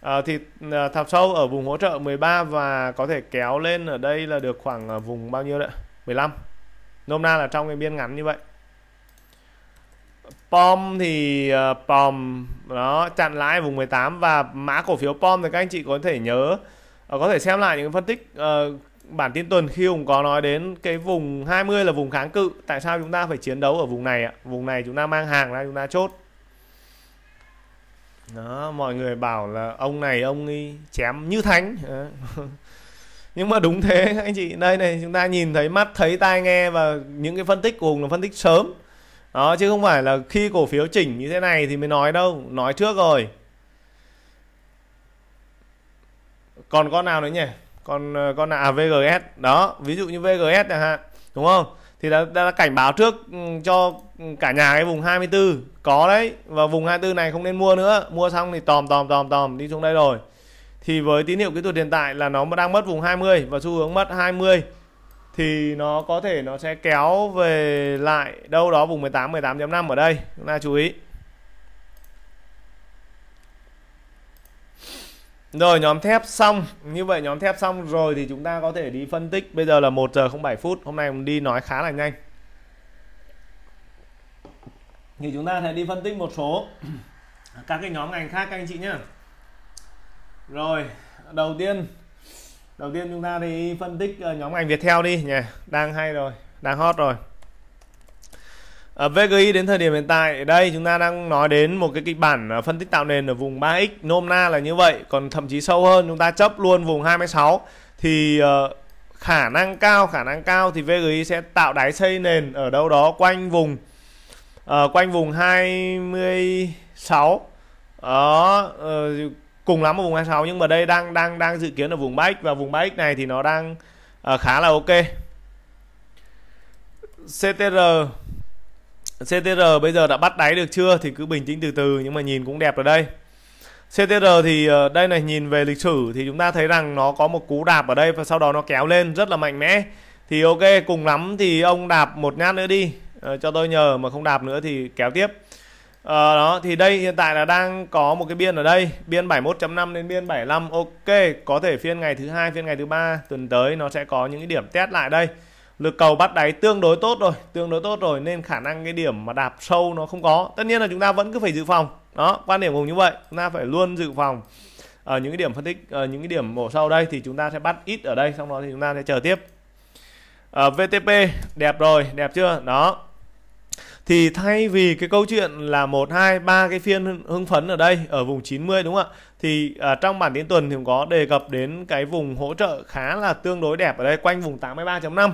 à, thì à, thọc sâu ở vùng hỗ trợ 13 và có thể kéo lên ở đây là được khoảng vùng bao nhiêu đấy 15 nôm na là trong cái biên ngắn như vậy POM thì uh, POM nó chặn lại vùng 18 và mã cổ phiếu POM thì các anh chị có thể nhớ uh, có thể xem lại những phân tích uh, bản tin tuần khi Hùng có nói đến cái vùng 20 là vùng kháng cự tại sao chúng ta phải chiến đấu ở vùng này ạ vùng này chúng ta mang hàng ra chúng ta chốt đó mọi người bảo là ông này ông ấy chém như thánh nhưng mà đúng thế anh chị đây này chúng ta nhìn thấy mắt thấy tai nghe và những cái phân tích của Hùng là phân tích sớm đó chứ không phải là khi cổ phiếu chỉnh như thế này thì mới nói đâu nói trước rồi còn con nào nữa nhỉ còn ờ, con nào à, VGS đó ví dụ như VGS chẳng hạn đúng không thì đã, đã cảnh báo trước ừ, cho cả nhà cái vùng 24 có đấy và vùng 24 này không nên mua nữa mua xong thì tòm tòm tòm tòm đi xuống đây rồi thì với tín hiệu kỹ thuật hiện tại là nó đang mất vùng 20 và xu hướng mất 20 thì nó có thể nó sẽ kéo về lại đâu đó vùng 18 18.5 ở đây chúng ta chú ý Rồi nhóm thép xong Như vậy nhóm thép xong rồi thì chúng ta có thể đi phân tích Bây giờ là 1 giờ 07 phút Hôm nay mình đi nói khá là nhanh Thì chúng ta sẽ đi phân tích một số Các cái nhóm ngành khác các anh chị nhé Rồi đầu tiên đầu tiên chúng ta đi phân tích ờ, nhóm ngành Viettel đi nhỉ đang hay rồi đang hot rồi ở ờ, VGI đến thời điểm hiện tại đây chúng ta đang nói đến một cái kịch bản ờ, phân tích tạo nền ở vùng 3x nôm na là như vậy còn thậm chí sâu hơn chúng ta chấp luôn vùng 26 thì khả năng cao khả năng cao thì VGI sẽ tạo đáy xây nền ở đâu đó quanh vùng uh, quanh vùng 26 đó uh, cùng lắm ở vùng 26 nhưng mà đây đang đang đang dự kiến ở vùng 3x và vùng 3x này thì nó đang uh, khá là ok CTR CTR bây giờ đã bắt đáy được chưa thì cứ bình tĩnh từ từ nhưng mà nhìn cũng đẹp ở đây CTR thì uh, đây này nhìn về lịch sử thì chúng ta thấy rằng nó có một cú đạp ở đây và sau đó nó kéo lên rất là mạnh mẽ thì ok cùng lắm thì ông đạp một nhát nữa đi uh, cho tôi nhờ mà không đạp nữa thì kéo tiếp Ờ, đó thì đây hiện tại là đang có một cái biên ở đây biên 71.5 đến biên 75 ok có thể phiên ngày thứ hai phiên ngày thứ ba tuần tới nó sẽ có những cái điểm test lại đây lực cầu bắt đáy tương đối tốt rồi tương đối tốt rồi nên khả năng cái điểm mà đạp sâu nó không có tất nhiên là chúng ta vẫn cứ phải dự phòng đó quan điểm cùng như vậy chúng ta phải luôn dự phòng ở những cái điểm phân tích ở ờ, những cái điểm bổ sau đây thì chúng ta sẽ bắt ít ở đây xong đó thì chúng ta sẽ chờ tiếp ở ờ, VTP đẹp rồi đẹp chưa đó thì thay vì cái câu chuyện là một hai ba cái phiên hưng phấn ở đây ở vùng 90 đúng không ạ thì à, trong bản tin tuần thì cũng có đề cập đến cái vùng hỗ trợ khá là tương đối đẹp ở đây quanh vùng 83.5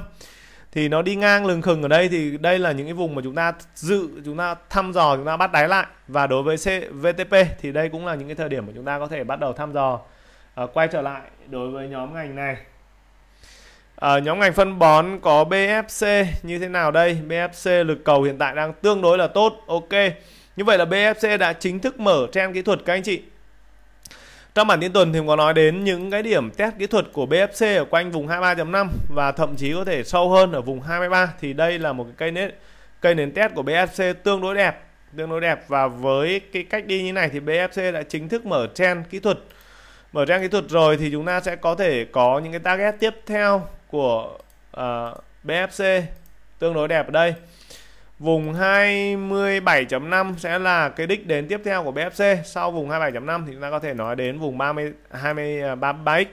thì nó đi ngang lừng khừng ở đây thì đây là những cái vùng mà chúng ta dự chúng ta thăm dò chúng ta bắt đáy lại và đối với VTP thì đây cũng là những cái thời điểm mà chúng ta có thể bắt đầu thăm dò uh, quay trở lại đối với nhóm ngành này À, nhóm ngành phân bón có BFC như thế nào đây? BFC lực cầu hiện tại đang tương đối là tốt. Ok. Như vậy là BFC đã chính thức mở trend kỹ thuật các anh chị. Trong bản tin tuần thì có nói đến những cái điểm test kỹ thuật của BFC ở quanh vùng 23.5 và thậm chí có thể sâu hơn ở vùng 23 thì đây là một cái cây nến cây nến test của BFC tương đối đẹp, tương đối đẹp và với cái cách đi như này thì BFC đã chính thức mở trend kỹ thuật. Mở trend kỹ thuật rồi thì chúng ta sẽ có thể có những cái target tiếp theo của uh, ờ, BFC tương đối đẹp ở đây vùng 27.5 sẽ là cái đích đến tiếp theo của BFC sau vùng 27.5 thì chúng ta có thể nói đến vùng 30 20 33 x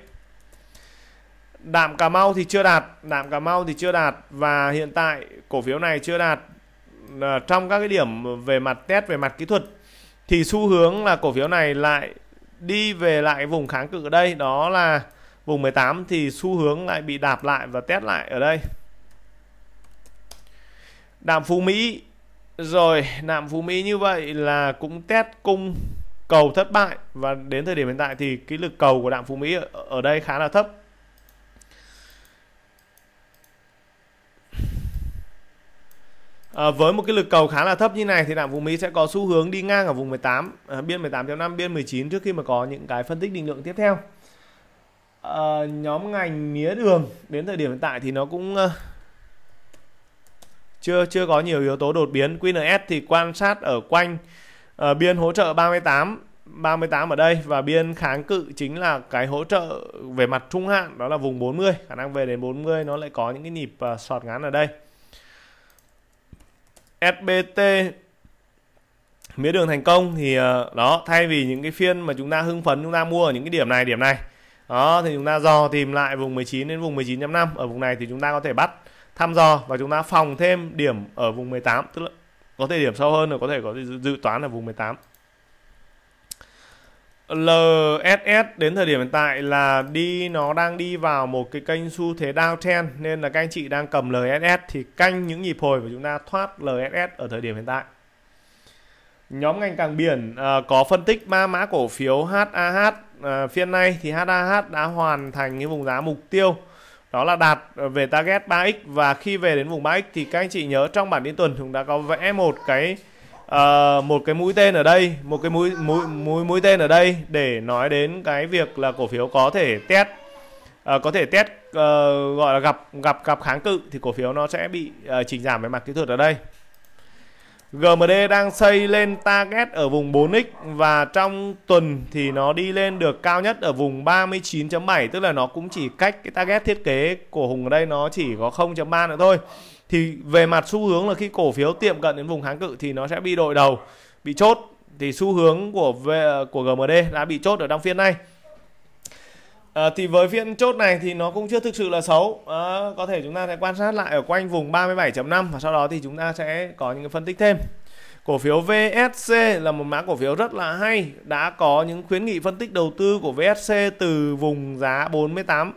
Đạm Cà Mau thì chưa đạt Đạm Cà Mau thì chưa đạt và hiện tại cổ phiếu này chưa đạt ờ, trong các cái điểm về mặt test về mặt kỹ thuật thì xu hướng là cổ phiếu này lại đi về lại vùng kháng cự ở đây đó là vùng 18 thì xu hướng lại bị đạp lại và test lại ở đây đạm phú mỹ rồi đạm phú mỹ như vậy là cũng test cung cầu thất bại và đến thời điểm hiện tại thì cái lực cầu của đạm phú mỹ ở, đây khá là thấp À, với một cái lực cầu khá là thấp như này thì đạm vùng Mỹ sẽ có xu hướng đi ngang ở vùng 18, à, biên 18.5, biên 19 trước khi mà có những cái phân tích định lượng tiếp theo uh, nhóm ngành mía đường đến thời điểm hiện tại thì nó cũng uh, chưa chưa có nhiều yếu tố đột biến QNS thì quan sát ở quanh uh, biên hỗ trợ 38 38 ở đây và biên kháng cự chính là cái hỗ trợ về mặt trung hạn đó là vùng 40 khả năng về đến 40 nó lại có những cái nhịp uh, sọt ngắn ở đây SBT mía đường thành công thì uh, đó thay vì những cái phiên mà chúng ta hưng phấn chúng ta mua ở những cái điểm này điểm này đó thì chúng ta dò tìm lại vùng 19 đến vùng 19.5 ở vùng này thì chúng ta có thể bắt thăm dò và chúng ta phòng thêm điểm ở vùng 18 tức là có thể điểm sâu hơn là có thể có dự toán ở vùng 18 LSS đến thời điểm hiện tại là đi nó đang đi vào một cái kênh xu thế downtrend nên là các anh chị đang cầm LSS thì canh những nhịp hồi và chúng ta thoát LSS ở thời điểm hiện tại. Nhóm ngành càng biển à, có phân tích ba mã cổ phiếu HAH Ờ, phiên nay thì HAH đã hoàn thành cái vùng giá mục tiêu đó là đạt ờ, về target 3x và khi về đến vùng 3x thì các anh chị nhớ trong bản tin tuần chúng ta có vẽ một cái uh, một cái mũi tên ở đây, một cái mũi mũi mũi mũi tên ở đây để nói đến cái việc là cổ phiếu có thể test uh, có thể test uh, gọi là gặp gặp gặp kháng cự thì cổ phiếu nó sẽ bị uh, chỉnh giảm về mặt kỹ thuật ở đây. GMD đang xây lên target ở vùng 4x và trong tuần thì nó đi lên được cao nhất ở vùng 39.7 tức là nó cũng chỉ cách cái target thiết kế của Hùng ở đây nó chỉ có 0.3 nữa thôi. Thì về mặt xu hướng là khi cổ phiếu tiệm cận đến vùng kháng cự thì nó sẽ bị đội đầu, bị chốt thì xu hướng của của GMD đã bị chốt ở trong phiên này. À, thì với phiên chốt này thì nó cũng chưa thực sự là xấu à, có thể chúng ta sẽ quan sát lại ở quanh vùng 37.5 và sau đó thì chúng ta sẽ có những cái phân tích thêm cổ phiếu VSC là một mã cổ phiếu rất là hay đã có những khuyến nghị phân tích đầu tư của VSC từ vùng giá 48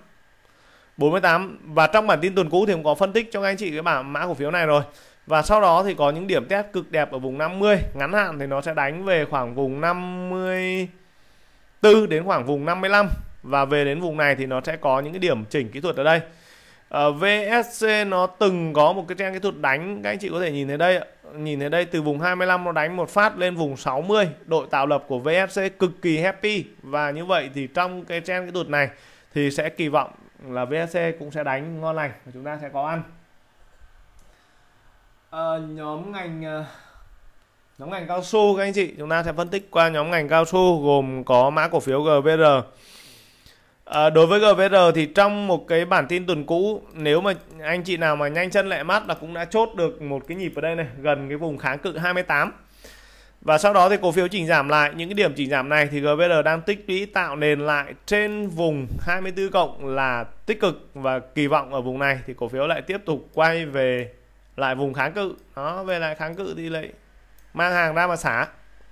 48 và trong bản tin tuần cũ thì cũng có phân tích cho các anh chị cái bảng mã cổ phiếu này rồi và sau đó thì có những điểm test cực đẹp ở vùng 50 ngắn hạn thì nó sẽ đánh về khoảng vùng 54 đến khoảng vùng 55 và về đến vùng này thì nó sẽ có những cái điểm chỉnh kỹ thuật ở đây ở ờ, VSC nó từng có một cái trang kỹ thuật đánh các anh chị có thể nhìn thấy đây nhìn thấy đây từ vùng 25 nó đánh một phát lên vùng 60 đội tạo lập của VSC cực kỳ happy và như vậy thì trong cái trang kỹ thuật này thì sẽ kỳ vọng là VSC cũng sẽ đánh ngon lành và chúng ta sẽ có ăn à, nhóm ngành ờ, nhóm ngành cao su các anh chị chúng ta sẽ phân tích qua nhóm ngành cao su gồm có mã cổ phiếu GVR À, đối với GVR thì trong một cái bản tin tuần cũ nếu mà anh chị nào mà nhanh chân lẹ mắt là cũng đã chốt được một cái nhịp ở đây này gần cái vùng kháng cự 28 và sau đó thì cổ phiếu chỉnh giảm lại những cái điểm chỉnh giảm này thì GVR đang tích lũy tạo nền lại trên vùng 24 cộng là tích cực và kỳ vọng ở vùng này thì cổ phiếu lại tiếp tục quay về lại vùng kháng cự nó về lại kháng cự thì lại mang hàng ra mà xả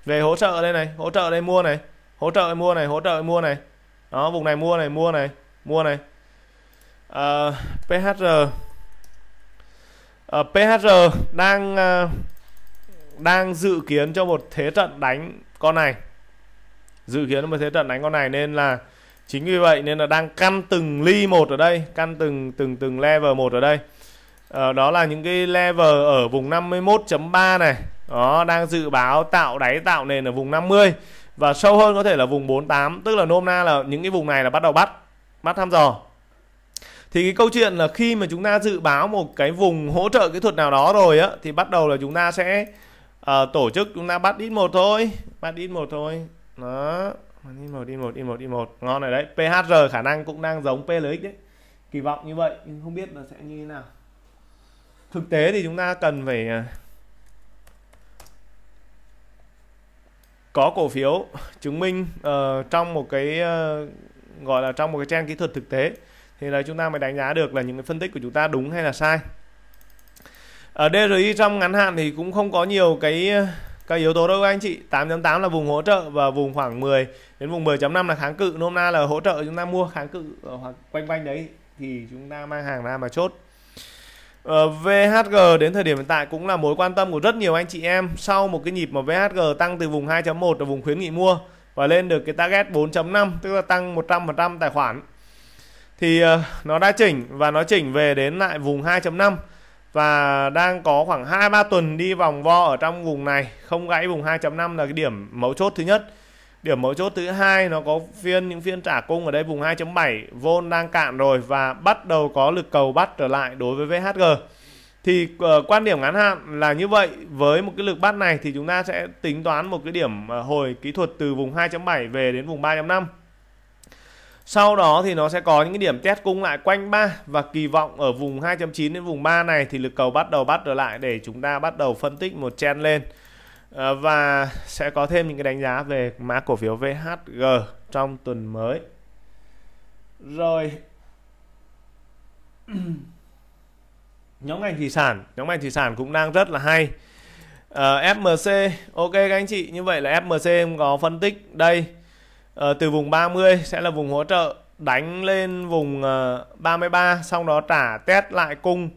về hỗ trợ đây này hỗ trợ đây mua này hỗ trợ mua này hỗ trợ mua này, hỗ trợ mua này đó vùng này mua này mua này mua này uh, à, PHR uh, à, PHR đang uh, đang dự kiến cho một thế trận đánh con này dự kiến một thế trận đánh con này nên là chính vì vậy nên là đang căn từng ly một ở đây căn từng từng từng level một ở đây à, đó là những cái level ở vùng 51.3 này đó đang dự báo tạo đáy tạo nền ở vùng 50 và sâu hơn có thể là vùng 48 tức là nôm na là những cái vùng này là bắt đầu bắt bắt thăm dò thì cái câu chuyện là khi mà chúng ta dự báo một cái vùng hỗ trợ kỹ thuật nào đó rồi á thì bắt đầu là chúng ta sẽ uh, tổ chức chúng ta bắt ít một thôi bắt ít một thôi nó đi một đi một đi một đi một ngon này đấy PHR khả năng cũng đang giống PLX đấy kỳ vọng như vậy nhưng không biết là sẽ như thế nào thực tế thì chúng ta cần phải ờ, có cổ phiếu chứng minh uh, trong một cái uh, gọi là trong một cái trang kỹ thuật thực tế thì là chúng ta mới đánh giá được là những cái phân tích của chúng ta đúng hay là sai ở ờ, DRI trong ngắn hạn thì cũng không có nhiều cái cái yếu tố đâu các anh chị 8.8 là vùng hỗ trợ và vùng khoảng 10 đến vùng 10.5 là kháng cự nôm na là hỗ trợ chúng ta mua kháng cự hoặc quanh quanh đấy thì chúng ta mang hàng ra mà chốt Ờ, VHG đến thời điểm hiện tại cũng là mối quan tâm của rất nhiều anh chị em sau một cái nhịp mà VHG tăng từ vùng 2.1 và vùng khuyến nghị mua và lên được cái target 4.5 tức là tăng 100% tài khoản thì ờ, nó đã chỉnh và nó chỉnh về đến lại vùng 2.5 và đang có khoảng 2 3 tuần đi vòng vo ở trong vùng này, không gãy vùng 2.5 là cái điểm mấu chốt thứ nhất. Điểm mấu chốt thứ hai nó có phiên những phiên trả cung ở đây vùng 2.7V đang cạn rồi và bắt đầu có lực cầu bắt trở lại đối với VHG. Thì uh, quan điểm ngắn hạn là như vậy, với một cái lực bắt này thì chúng ta sẽ tính toán một cái điểm ờ, hồi kỹ thuật từ vùng 2.7 về đến vùng 3.5. Sau đó thì nó sẽ có những điểm test cung lại quanh 3 và kỳ vọng ở vùng 2.9 đến vùng 3 này thì lực cầu bắt đầu bắt trở lại để chúng ta bắt đầu phân tích một chen lên. Ờ, và sẽ có thêm những cái đánh giá về mã cổ phiếu VHG trong tuần mới rồi nhóm ngành thủy sản nhóm ngành thủy sản cũng đang rất là hay uh, ờ, FMC ok các anh chị như vậy là FMC em có phân tích đây uh, từ vùng 30 sẽ là vùng hỗ trợ đánh lên vùng uh, 33 xong đó trả test lại cung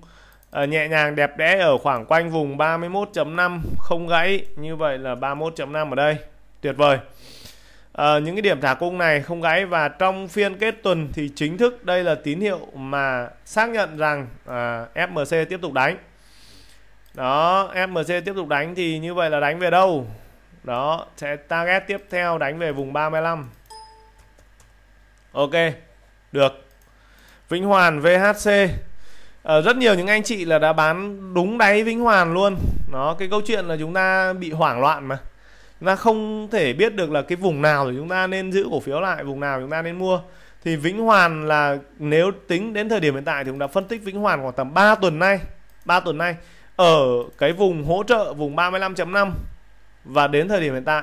Ờ, nhẹ nhàng đẹp đẽ ở khoảng quanh vùng 31.5 không gãy như vậy là 31.5 ở đây tuyệt vời à, những cái điểm thả cung này không gãy và trong phiên kết tuần thì chính thức đây là tín hiệu mà xác nhận rằng à, FMC tiếp tục đánh đó FMC tiếp tục đánh thì như vậy là đánh về đâu đó sẽ target tiếp theo đánh về vùng 35 ok được Vĩnh Hoàn VHC à, rất nhiều những anh chị là đã bán đúng đáy vĩnh hoàn luôn nó cái câu chuyện là chúng ta bị hoảng loạn mà chúng ta không thể biết được là cái vùng nào thì chúng ta nên giữ cổ phiếu lại vùng nào chúng ta nên mua thì vĩnh hoàn là nếu tính đến thời điểm hiện tại thì chúng ta phân tích vĩnh hoàn khoảng tầm 3 tuần nay 3 tuần nay ở cái vùng hỗ trợ vùng 35.5 và đến thời điểm hiện tại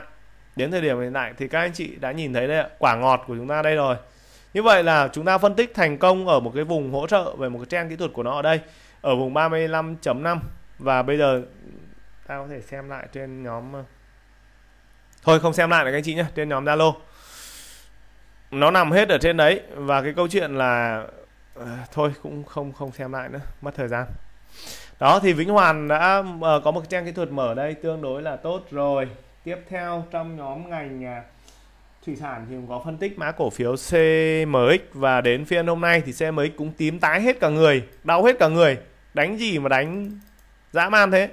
đến thời điểm hiện tại thì các anh chị đã nhìn thấy đây ạ quả ngọt của chúng ta đây rồi như vậy là chúng ta phân tích thành công ở một cái vùng hỗ trợ về một cái trang kỹ thuật của nó ở đây ở vùng 35.5 và bây giờ ta có thể xem lại trên nhóm ờ, thôi không xem lại được các anh chị nhé trên nhóm Zalo nó nằm hết ở trên đấy và cái câu chuyện là à, thôi cũng không không xem lại nữa mất thời gian đó thì Vĩnh Hoàn đã uh, có một trang kỹ thuật mở đây tương đối là tốt rồi tiếp theo trong nhóm ngành uh, thủy sản thì cũng có phân tích mã cổ phiếu CMX và đến phiên hôm nay thì CMX cũng tím tái hết cả người, đau hết cả người. Đánh gì mà đánh dã man thế.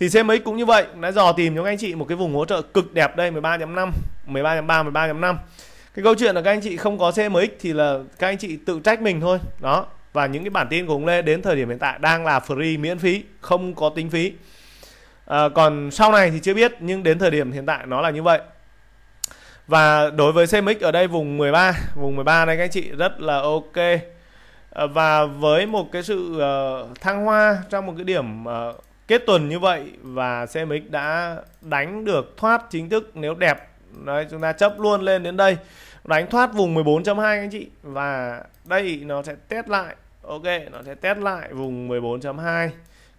Thì CMX cũng như vậy, đã dò tìm cho các anh chị một cái vùng hỗ trợ cực đẹp đây 13.5, 13.3, 13.5. Cái câu chuyện là các anh chị không có CMX thì là các anh chị tự trách mình thôi. Đó. Và những cái bản tin của ông Lê đến thời điểm hiện tại đang là free miễn phí, không có tính phí. À, còn sau này thì chưa biết nhưng đến thời điểm hiện tại nó là như vậy và đối với CMX ở đây vùng 13, vùng 13 đây các anh chị rất là ok. Ờ, và với một cái sự ờ, thăng hoa trong một cái điểm ờ, kết tuần như vậy và CMX đã đánh được thoát chính thức nếu đẹp. Đấy chúng ta chấp luôn lên đến đây. Đánh thoát vùng 14.2 các anh chị và đây nó sẽ test lại. Ok, nó sẽ test lại vùng 14.2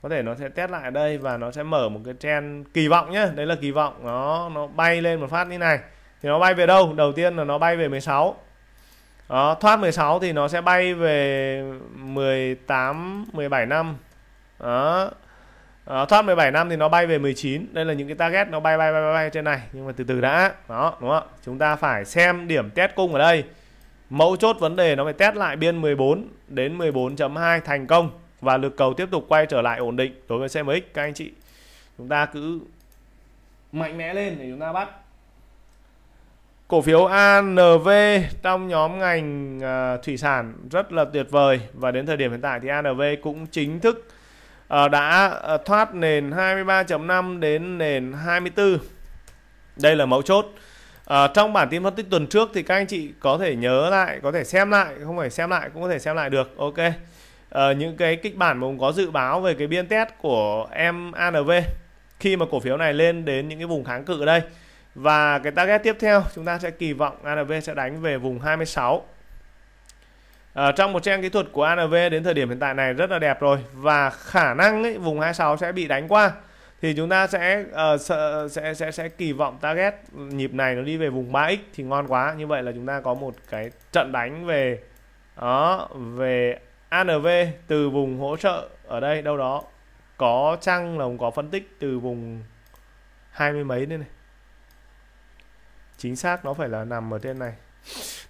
có thể nó sẽ test lại đây và nó sẽ mở một cái trend kỳ vọng nhé đấy là kỳ vọng nó nó bay lên một phát như này thì nó bay về đâu đầu tiên là nó bay về 16 đó, thoát 16 thì nó sẽ bay về 18 17 năm đó À, thoát 17 năm thì nó bay về 19 đây là những cái target nó bay bay bay bay, bay trên này nhưng mà từ từ đã đó đúng không chúng ta phải xem điểm test cung ở đây mẫu chốt vấn đề nó phải test lại biên 14 đến 14.2 thành công và lực cầu tiếp tục quay trở lại ổn định đối với CMX các anh chị chúng ta cứ mạnh mẽ lên để chúng ta bắt Cổ phiếu ANV trong nhóm ngành à, thủy sản rất là tuyệt vời và đến thời điểm hiện tại thì ANV cũng chính thức à, đã à, thoát nền 23.5 đến nền 24. Đây là mẫu chốt. À, trong bản tin phân tích tuần trước thì các anh chị có thể nhớ lại, có thể xem lại, không phải xem lại cũng có thể xem lại được. Ok. À, những cái kịch bản mà cũng có dự báo về cái biên test của em ANV khi mà cổ phiếu này lên đến những cái vùng kháng cự ở đây và cái target tiếp theo chúng ta sẽ kỳ vọng ANV sẽ đánh về vùng 26 ở ờ, trong một trang kỹ thuật của ANV đến thời điểm hiện tại này rất là đẹp rồi và khả năng ấy, vùng 26 sẽ bị đánh qua thì chúng ta sẽ uh, ờ, sẽ, sẽ sẽ sẽ kỳ vọng target nhịp này nó đi về vùng 3x thì ngon quá như vậy là chúng ta có một cái trận đánh về đó về ANV từ vùng hỗ trợ ở đây đâu đó có chăng là có phân tích từ vùng hai mươi mấy đây này chính xác nó phải là nằm ở trên này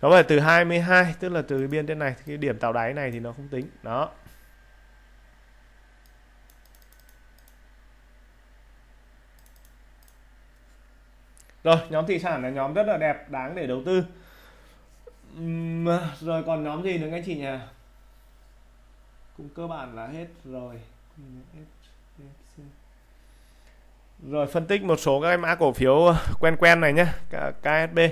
nó phải từ 22 tức là từ biên trên này cái điểm tạo đáy này thì nó không tính đó rồi nhóm thị sản là nhóm rất là đẹp đáng để đầu tư uhm, rồi còn nhóm gì nữa anh chị nhà cũng cơ bản là hết rồi rồi phân tích một số các cái mã cổ phiếu ờ, quen quen này nhé KSB à,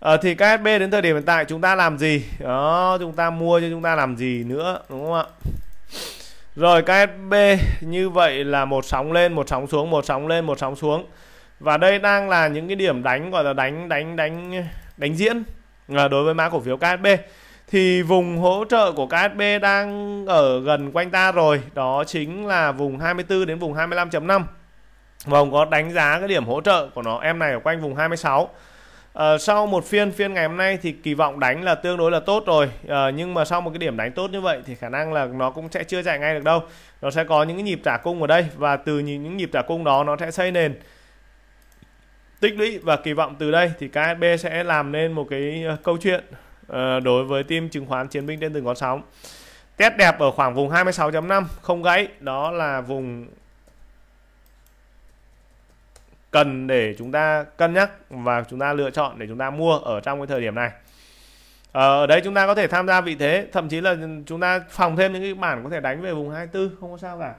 ờ, thì KSB đến thời điểm hiện tại chúng ta làm gì đó chúng ta mua cho chúng ta làm gì nữa đúng không ạ rồi KSB như vậy là một sóng lên một sóng xuống một sóng lên một sóng xuống và đây đang là những cái điểm đánh gọi là đánh đánh đánh đánh diễn à, đối với mã cổ phiếu KSB thì vùng hỗ trợ của KSB đang ở gần quanh ta rồi đó chính là vùng 24 đến vùng 25.5 và vâng, có đánh giá cái điểm hỗ trợ của nó em này ở quanh vùng 26 à, ờ, sau một phiên phiên ngày hôm nay thì kỳ vọng đánh là tương đối là tốt rồi à, nhưng mà sau một cái điểm đánh tốt như vậy thì khả năng là nó cũng sẽ chưa chạy ngay được đâu nó sẽ có những cái nhịp trả cung ở đây và từ những nhịp trả cung đó nó sẽ xây nền tích lũy và kỳ vọng từ đây thì KSB sẽ làm nên một cái ờ, câu chuyện đối với team chứng khoán chiến binh trên từng con sóng test đẹp ở khoảng vùng 26.5 không gãy đó là vùng cần để chúng ta cân nhắc và chúng ta lựa chọn để chúng ta mua ở trong cái thời điểm này ờ, ở đấy chúng ta có thể tham gia vị thế thậm chí là chúng ta phòng thêm những cái bản có thể đánh về vùng 24 không có sao cả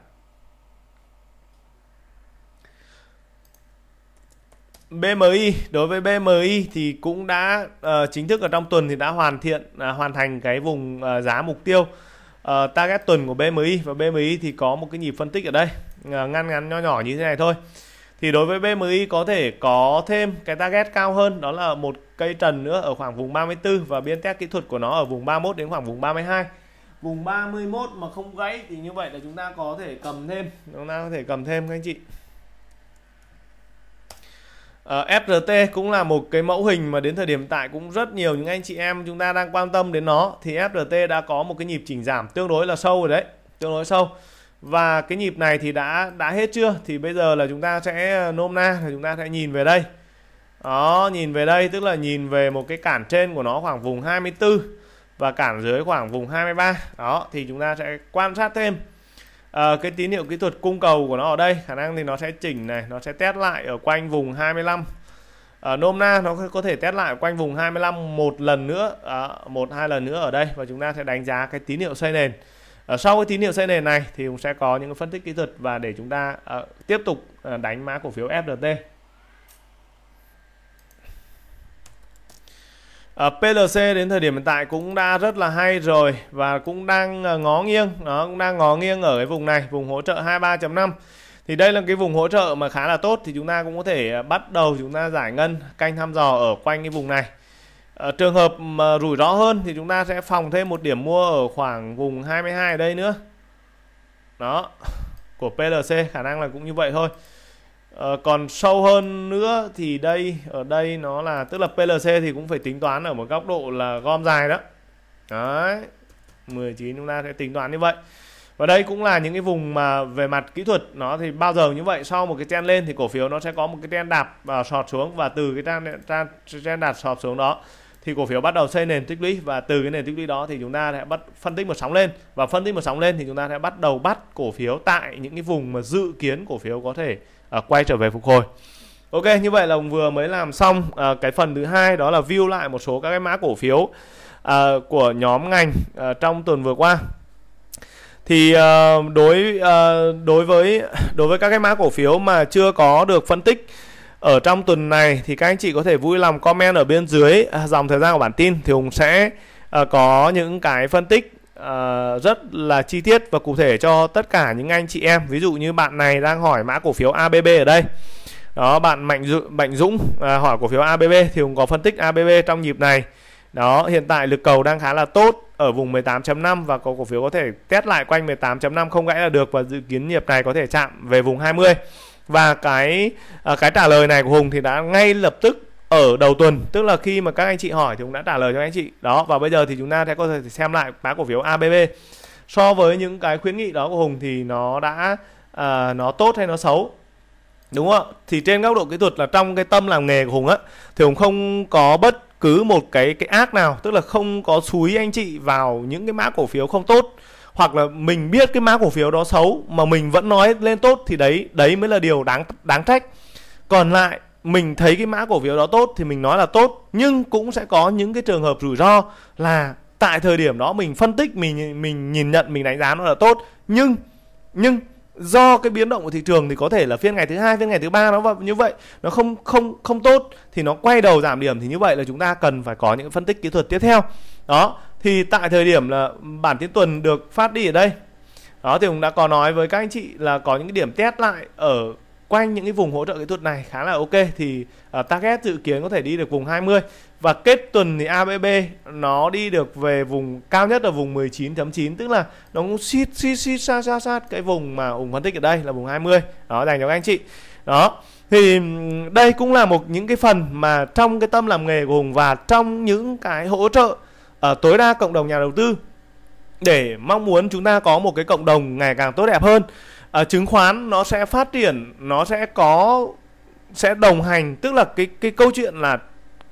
BMI đối với BMI thì cũng đã uh, chính thức ở trong tuần thì đã hoàn thiện uh, hoàn thành cái vùng uh, giá mục tiêu uh, target tuần của BMI và BMI thì có một cái nhịp phân tích ở đây uh, ngăn ngắn nho nhỏ như thế này thôi thì đối với BMI có thể có thêm cái target cao hơn đó là một cây trần nữa ở khoảng vùng 34 và biên test kỹ thuật của nó ở vùng 31 đến khoảng vùng 32 vùng 31 mà không gãy thì như vậy là chúng ta có thể cầm thêm chúng ta có thể cầm thêm các anh chị Uh, ờ, FRT cũng là một cái mẫu hình mà đến thời điểm tại cũng rất nhiều những anh chị em chúng ta đang quan tâm đến nó thì FRT đã có một cái nhịp chỉnh giảm tương đối là sâu rồi đấy tương đối sâu và cái nhịp này thì đã đã hết chưa thì bây giờ là chúng ta sẽ ờ, nôm na là chúng ta sẽ nhìn về đây đó nhìn về đây tức là nhìn về một cái cản trên của nó khoảng vùng 24 và cản dưới khoảng vùng 23 đó thì chúng ta sẽ quan sát thêm à, cái tín hiệu kỹ thuật cung cầu của nó ở đây khả năng thì nó sẽ chỉnh này nó sẽ test lại ở quanh vùng 25 ở ờ, nôm na nó có thể test lại quanh vùng 25 một lần nữa à, một hai lần nữa ở đây và chúng ta sẽ đánh giá cái tín hiệu xây nền Ờ, sau cái tín hiệu xây nền này thì cũng sẽ có những phân tích kỹ thuật và để chúng ta uh, tiếp tục ờ, đánh mã cổ phiếu FLT uh, PLC đến thời điểm hiện tại cũng đã rất là hay rồi và cũng đang uh, ngó nghiêng nó cũng đang ngó nghiêng ở cái vùng này vùng hỗ trợ 23.5 thì đây là cái vùng hỗ trợ mà khá là tốt thì chúng ta cũng có thể bắt đầu chúng ta giải ngân canh thăm dò ở quanh cái vùng này Ờ, trường hợp mà rủi ro hơn thì chúng ta sẽ phòng thêm một điểm mua ở khoảng vùng 22 đây nữa. Đó, của PLC khả năng là cũng như vậy thôi. À, còn sâu hơn nữa thì đây ở đây nó là tức là PLC thì cũng phải tính toán ở một góc độ là gom dài đó. Đấy. 19 chúng ta sẽ tính toán như vậy. Và đây cũng là những cái vùng mà về mặt kỹ thuật nó thì bao giờ như vậy sau một cái trend lên thì cổ phiếu nó sẽ có một cái trend đạp và sọt xuống và từ cái trend trend, trend đạp sọt xuống đó thì cổ phiếu bắt đầu xây nền tích lũy và từ cái nền tích lũy đó thì chúng ta sẽ bắt phân tích một sóng lên và phân tích một sóng lên thì chúng ta sẽ bắt đầu bắt cổ phiếu tại những cái vùng mà dự kiến cổ phiếu có thể uh, quay trở về phục hồi ok như vậy là ông vừa mới làm xong uh, cái phần thứ hai đó là view lại một số các cái mã cổ phiếu uh, của nhóm ngành uh, trong tuần vừa qua thì uh, đối uh, đối với đối với các cái mã cổ phiếu mà chưa có được phân tích ở trong tuần này thì các anh chị có thể vui lòng comment ở bên dưới à, dòng thời gian của bản tin thì Hùng sẽ à, có những cái phân tích à, rất là chi tiết và cụ thể cho tất cả những anh chị em ví dụ như bạn này đang hỏi mã cổ phiếu ABB ở đây đó bạn mạnh Dũng, mạnh Dũng hỏi cổ phiếu ABB thì Hùng có phân tích ABB trong nhịp này đó hiện tại lực cầu đang khá là tốt ở vùng 18.5 và có cổ phiếu có thể test lại quanh 18.5 không gãy là được và dự kiến nhịp này có thể chạm về vùng 20 và cái à, cái trả lời này của hùng thì đã ngay lập tức ở đầu tuần tức là khi mà các anh chị hỏi thì cũng đã trả lời cho anh chị đó và bây giờ thì chúng ta sẽ có thể xem lại mã cổ phiếu ABB so với những cái khuyến nghị đó của Hùng thì nó đã à, nó tốt hay nó xấu đúng không thì trên góc độ kỹ thuật là trong cái tâm làm nghề của Hùng á thì Hùng không có bất cứ một cái cái ác nào tức là không có xúi anh chị vào những cái mã cổ phiếu không tốt hoặc là mình biết cái mã cổ phiếu đó xấu mà mình vẫn nói lên tốt thì đấy đấy mới là điều đáng đáng trách còn lại mình thấy cái mã cổ phiếu đó tốt thì mình nói là tốt nhưng cũng sẽ có những cái trường hợp rủi ro là tại thời điểm đó mình phân tích mình mình nhìn nhận mình đánh giá nó là tốt nhưng nhưng do cái biến động của thị trường thì có thể là phiên ngày thứ hai phiên ngày thứ ba nó như vậy nó không không không tốt thì nó quay đầu giảm điểm thì như vậy là chúng ta cần phải có những phân tích kỹ thuật tiếp theo đó thì tại thời điểm là bản tiến tuần được phát đi ở đây đó thì cũng đã có nói với các anh chị là có những cái điểm test lại ở quanh những cái vùng hỗ trợ kỹ thuật này khá là ok thì uh, target dự kiến có thể đi được vùng 20 và kết tuần thì ABB nó đi được về vùng cao nhất là vùng 19.9 tức là nó cũng xít xít xít xa xa sát cái vùng mà ủng phân tích ở đây là vùng 20 đó dành cho các anh chị đó thì đây cũng là một những cái phần mà trong cái tâm làm nghề của Hùng và trong những cái hỗ trợ à, tối đa cộng đồng nhà đầu tư để mong muốn chúng ta có một cái cộng đồng ngày càng tốt đẹp hơn à, chứng khoán nó sẽ phát triển nó sẽ có sẽ đồng hành tức là cái cái câu chuyện là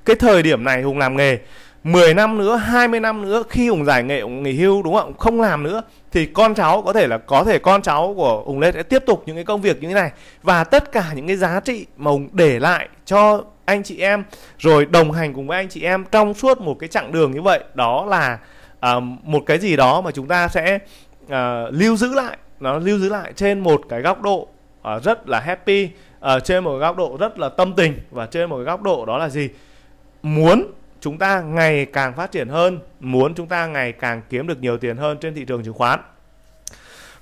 cái thời điểm này hùng làm nghề 10 năm nữa 20 năm nữa khi hùng giải nghệ hùng nghỉ hưu đúng không không làm nữa thì con cháu có thể là có thể con cháu của hùng lê sẽ tiếp tục những cái công việc như thế này và tất cả những cái giá trị mà hùng để lại cho anh chị em rồi đồng hành cùng với anh chị em trong suốt một cái chặng đường như vậy đó là uh, một cái gì đó mà chúng ta sẽ uh, lưu giữ lại nó lưu giữ lại trên một cái góc độ uh, rất là happy uh, trên một cái góc độ rất là tâm tình và trên một cái góc độ đó là gì muốn chúng ta ngày càng phát triển hơn muốn chúng ta ngày càng kiếm được nhiều tiền hơn trên thị trường chứng khoán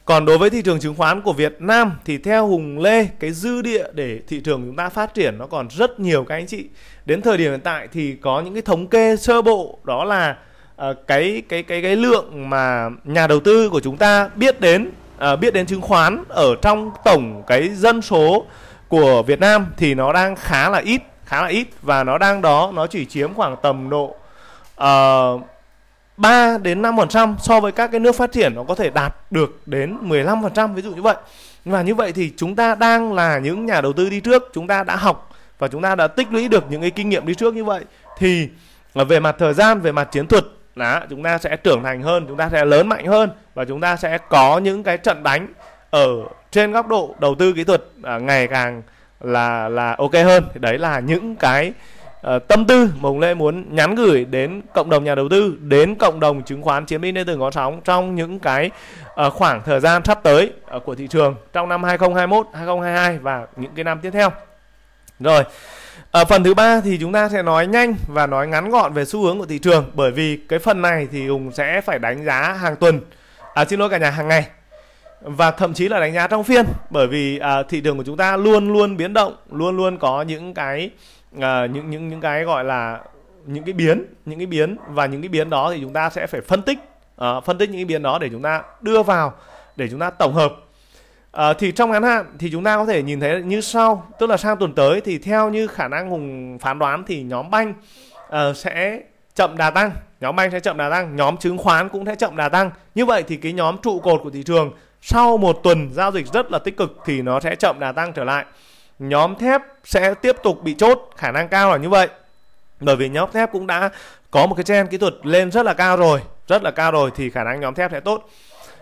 còn đối với thị trường chứng khoán của Việt Nam thì theo Hùng Lê, cái dư địa để thị trường chúng ta phát triển nó còn rất nhiều các anh chị. Đến thời điểm hiện tại thì có những cái thống kê sơ bộ đó là uh, cái cái cái cái lượng mà nhà đầu tư của chúng ta biết đến uh, biết đến chứng khoán ở trong tổng cái dân số của Việt Nam thì nó đang khá là ít, khá là ít và nó đang đó nó chỉ chiếm khoảng tầm độ uh, 3 đến 5% so với các cái nước phát triển nó có thể đạt được đến 15% ví dụ như vậy. Và như vậy thì chúng ta đang là những nhà đầu tư đi trước, chúng ta đã học và chúng ta đã tích lũy được những cái kinh nghiệm đi trước như vậy thì à, về mặt thời gian, về mặt chiến thuật là chúng ta sẽ trưởng thành hơn, chúng ta sẽ lớn mạnh hơn và chúng ta sẽ có những cái trận đánh ở trên góc độ đầu tư kỹ thuật à, ngày càng là là ok hơn. Thì đấy là những cái Ờ, tâm tư mà Hùng Lê muốn nhắn gửi đến cộng đồng nhà đầu tư, đến cộng đồng chứng khoán chiến binh lên từ ngón sóng trong những cái uh, khoảng thời gian sắp tới uh, của thị trường trong năm 2021, 2022 và những cái năm tiếp theo. Rồi. Ở phần thứ ba thì chúng ta sẽ nói nhanh và nói ngắn gọn về xu hướng của thị trường bởi vì cái phần này thì Hùng sẽ phải đánh giá hàng tuần. À xin lỗi cả nhà hàng ngày. Và thậm chí là đánh giá trong phiên bởi vì à, thị trường của chúng ta luôn luôn biến động, luôn luôn có những cái à, những những những cái gọi là những cái biến những cái biến và những cái biến đó thì chúng ta sẽ phải phân tích à, phân tích những cái biến đó để chúng ta đưa vào để chúng ta tổng hợp à, thì trong ngắn hạn thì chúng ta có thể nhìn thấy như sau tức là sang tuần tới thì theo như khả năng hùng phán đoán thì nhóm banh uh, sẽ chậm đà tăng nhóm banh sẽ chậm đà tăng nhóm chứng khoán cũng sẽ chậm đà tăng như vậy thì cái nhóm trụ cột của thị trường sau một tuần giao dịch rất là tích cực thì nó sẽ chậm đà tăng trở lại nhóm thép sẽ tiếp tục bị chốt khả năng cao là như vậy bởi vì nhóm thép cũng đã có một cái trend kỹ thuật lên rất là cao rồi rất là cao rồi thì khả năng nhóm thép sẽ tốt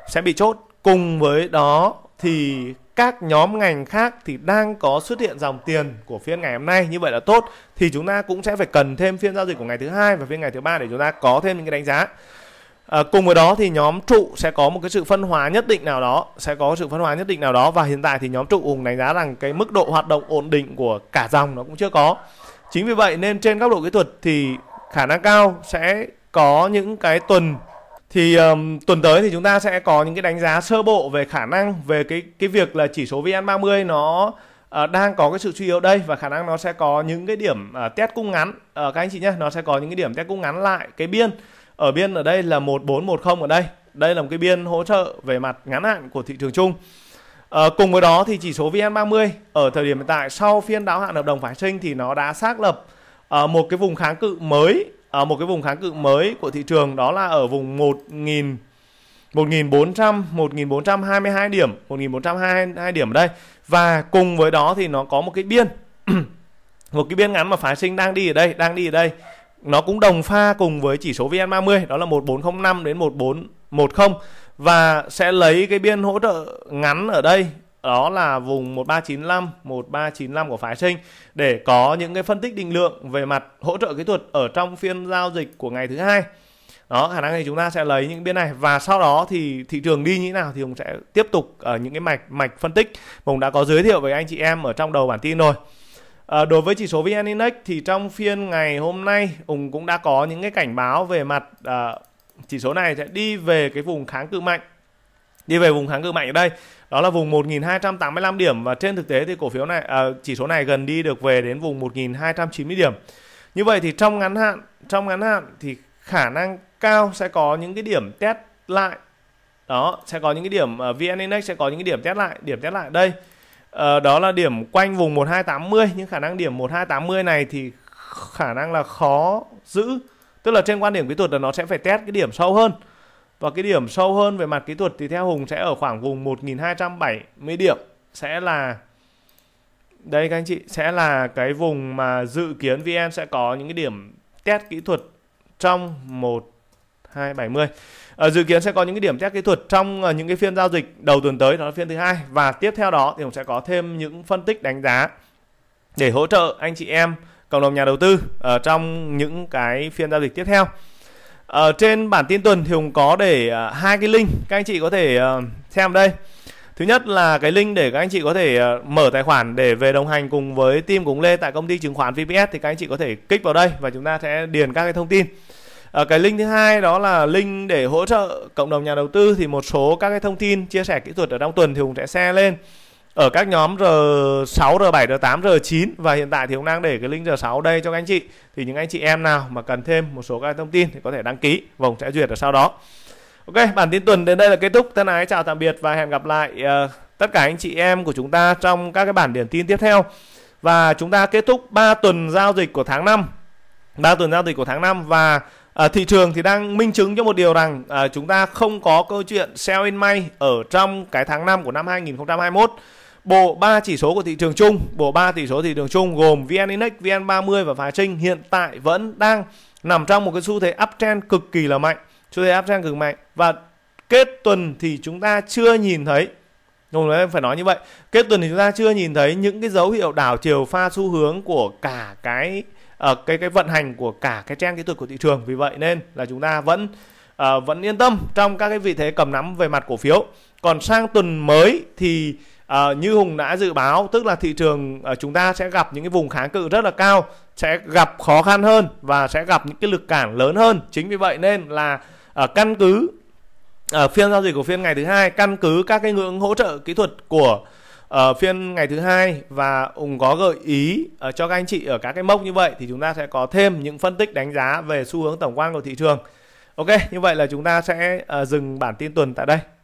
sẽ bị chốt cùng với đó thì các nhóm ngành khác thì đang có xuất hiện dòng tiền của phiên ngày hôm nay như vậy là tốt thì chúng ta cũng sẽ phải cần thêm phiên giao dịch của ngày thứ hai và phiên ngày thứ ba để chúng ta có thêm những cái đánh giá À, cùng với đó thì nhóm trụ sẽ có một cái sự phân hóa nhất định nào đó sẽ có sự phân hóa nhất định nào đó và hiện tại thì nhóm trụ cũng đánh giá rằng cái mức độ hoạt động ổn định của cả dòng nó cũng chưa có chính vì vậy nên trên góc độ kỹ thuật thì khả năng cao sẽ có những cái tuần thì um, tuần tới thì chúng ta sẽ có những cái đánh giá sơ bộ về khả năng về cái cái việc là chỉ số VN30 nó uh, đang có cái sự suy yếu đây và khả năng nó sẽ có những cái điểm uh, test cung ngắn uh, các anh chị nhé nó sẽ có những cái điểm test cung ngắn lại cái biên ở biên ở đây là 1410 ở đây đây là một cái biên hỗ trợ về mặt ngắn hạn của thị trường chung à, cùng với đó thì chỉ số VN30 ở thời điểm hiện tại sau phiên đáo hạn hợp đồng phái sinh thì nó đã xác lập à, một cái vùng kháng cự mới à, một cái vùng kháng cự mới của thị trường đó là ở vùng 1000 1400 1422 điểm 1422 điểm ở đây và cùng với đó thì nó có một cái biên một cái biên ngắn mà phái sinh đang đi ở đây đang đi ở đây nó cũng đồng pha cùng với chỉ số VN30 đó là 1405 đến 1410 và sẽ lấy cái biên hỗ trợ ngắn ở đây đó là vùng 1395 1395 của phái sinh để có những cái phân tích định lượng về mặt hỗ trợ kỹ thuật ở trong phiên giao dịch của ngày thứ hai đó khả năng thì chúng ta sẽ lấy những biên này và sau đó thì thị trường đi như thế nào thì hùng sẽ tiếp tục ở ờ, những cái mạch mạch phân tích hùng đã có giới thiệu với anh chị em ở trong đầu bản tin rồi À, đối với chỉ số VN Index thì trong phiên ngày hôm nay Hùng cũng đã có những cái cảnh báo về mặt à, chỉ số này sẽ đi về cái vùng kháng cự mạnh đi về vùng kháng cự mạnh ở đây đó là vùng 1.285 điểm và trên thực tế thì cổ phiếu này à, chỉ số này gần đi được về đến vùng 1.290 điểm như vậy thì trong ngắn hạn trong ngắn hạn thì khả năng cao sẽ có những cái điểm test lại đó sẽ có những cái điểm uh, VN Index sẽ có những cái điểm test lại điểm test lại đây à, đó là điểm quanh vùng 1280 nhưng khả năng điểm 1280 này thì khả năng là khó giữ tức là trên quan điểm kỹ thuật là nó sẽ phải test cái điểm sâu hơn và cái điểm sâu hơn về mặt kỹ thuật thì theo Hùng sẽ ở khoảng vùng 1270 điểm sẽ là đây các anh chị sẽ là cái vùng mà dự kiến VN sẽ có những cái điểm test kỹ thuật trong 1270 Ờ, dự kiến sẽ có những cái điểm test kỹ thuật trong ờ, những cái phiên giao dịch đầu tuần tới đó là phiên thứ hai và tiếp theo đó thì cũng sẽ có thêm những phân tích đánh giá để hỗ trợ anh chị em cộng đồng nhà đầu tư ở ờ, trong những cái phiên giao dịch tiếp theo ở trên bản tin tuần thì cũng có để hai cái link các anh chị có thể xem đây thứ nhất là cái link để các anh chị có thể mở tài khoản để về đồng hành cùng với team cùng lê tại công ty chứng khoán vps thì các anh chị có thể kích vào đây và chúng ta sẽ điền các cái thông tin à, cái link thứ hai đó là link để hỗ trợ cộng đồng nhà đầu tư thì một số các cái thông tin chia sẻ kỹ thuật ở trong tuần thì hùng sẽ share lên ở các nhóm R6, R7, R8, R9 và hiện tại thì Hùng đang để cái link R6 đây cho các anh chị. Thì những anh chị em nào mà cần thêm một số các thông tin thì có thể đăng ký và Hùng sẽ duyệt ở sau đó. Ok, bản tin tuần đến đây là kết thúc. Thân ái chào tạm biệt và hẹn gặp lại uh, tất cả anh chị em của chúng ta trong các cái bản điển tin tiếp theo. Và chúng ta kết thúc 3 tuần giao dịch của tháng 5. 3 tuần giao dịch của tháng 5 và à, thị trường thì đang minh chứng cho một điều rằng à, chúng ta không có câu chuyện sell in may ở trong cái tháng 5 của năm 2021 Bộ ba chỉ số của thị trường chung, bộ ba chỉ số thị trường chung gồm VN Index, VN30 và phái sinh hiện tại vẫn đang nằm trong một cái xu thế uptrend cực kỳ là mạnh, xu thế uptrend cực mạnh và kết tuần thì chúng ta chưa nhìn thấy Đúng đấy, phải nói như vậy. Kết tuần thì chúng ta chưa nhìn thấy những cái dấu hiệu đảo chiều pha xu hướng của cả cái uh, cái cái vận hành của cả cái trang kỹ thuật của thị trường vì vậy nên là chúng ta vẫn uh, vẫn yên tâm trong các cái vị thế cầm nắm về mặt cổ phiếu còn sang tuần mới thì uh, như hùng đã dự báo tức là thị trường uh, chúng ta sẽ gặp những cái vùng kháng cự rất là cao sẽ gặp khó khăn hơn và sẽ gặp những cái lực cản lớn hơn chính vì vậy nên là uh, căn cứ ở uh, phiên giao dịch của phiên ngày thứ hai căn cứ các cái ngưỡng hỗ trợ kỹ thuật của ở ờ, phiên ngày thứ hai và Hùng có gợi ý ờ, cho các anh chị ở các cái mốc như vậy thì chúng ta sẽ có thêm những phân tích đánh giá về xu hướng tổng quan của thị trường. Ok, như vậy là chúng ta sẽ ờ, dừng bản tin tuần tại đây.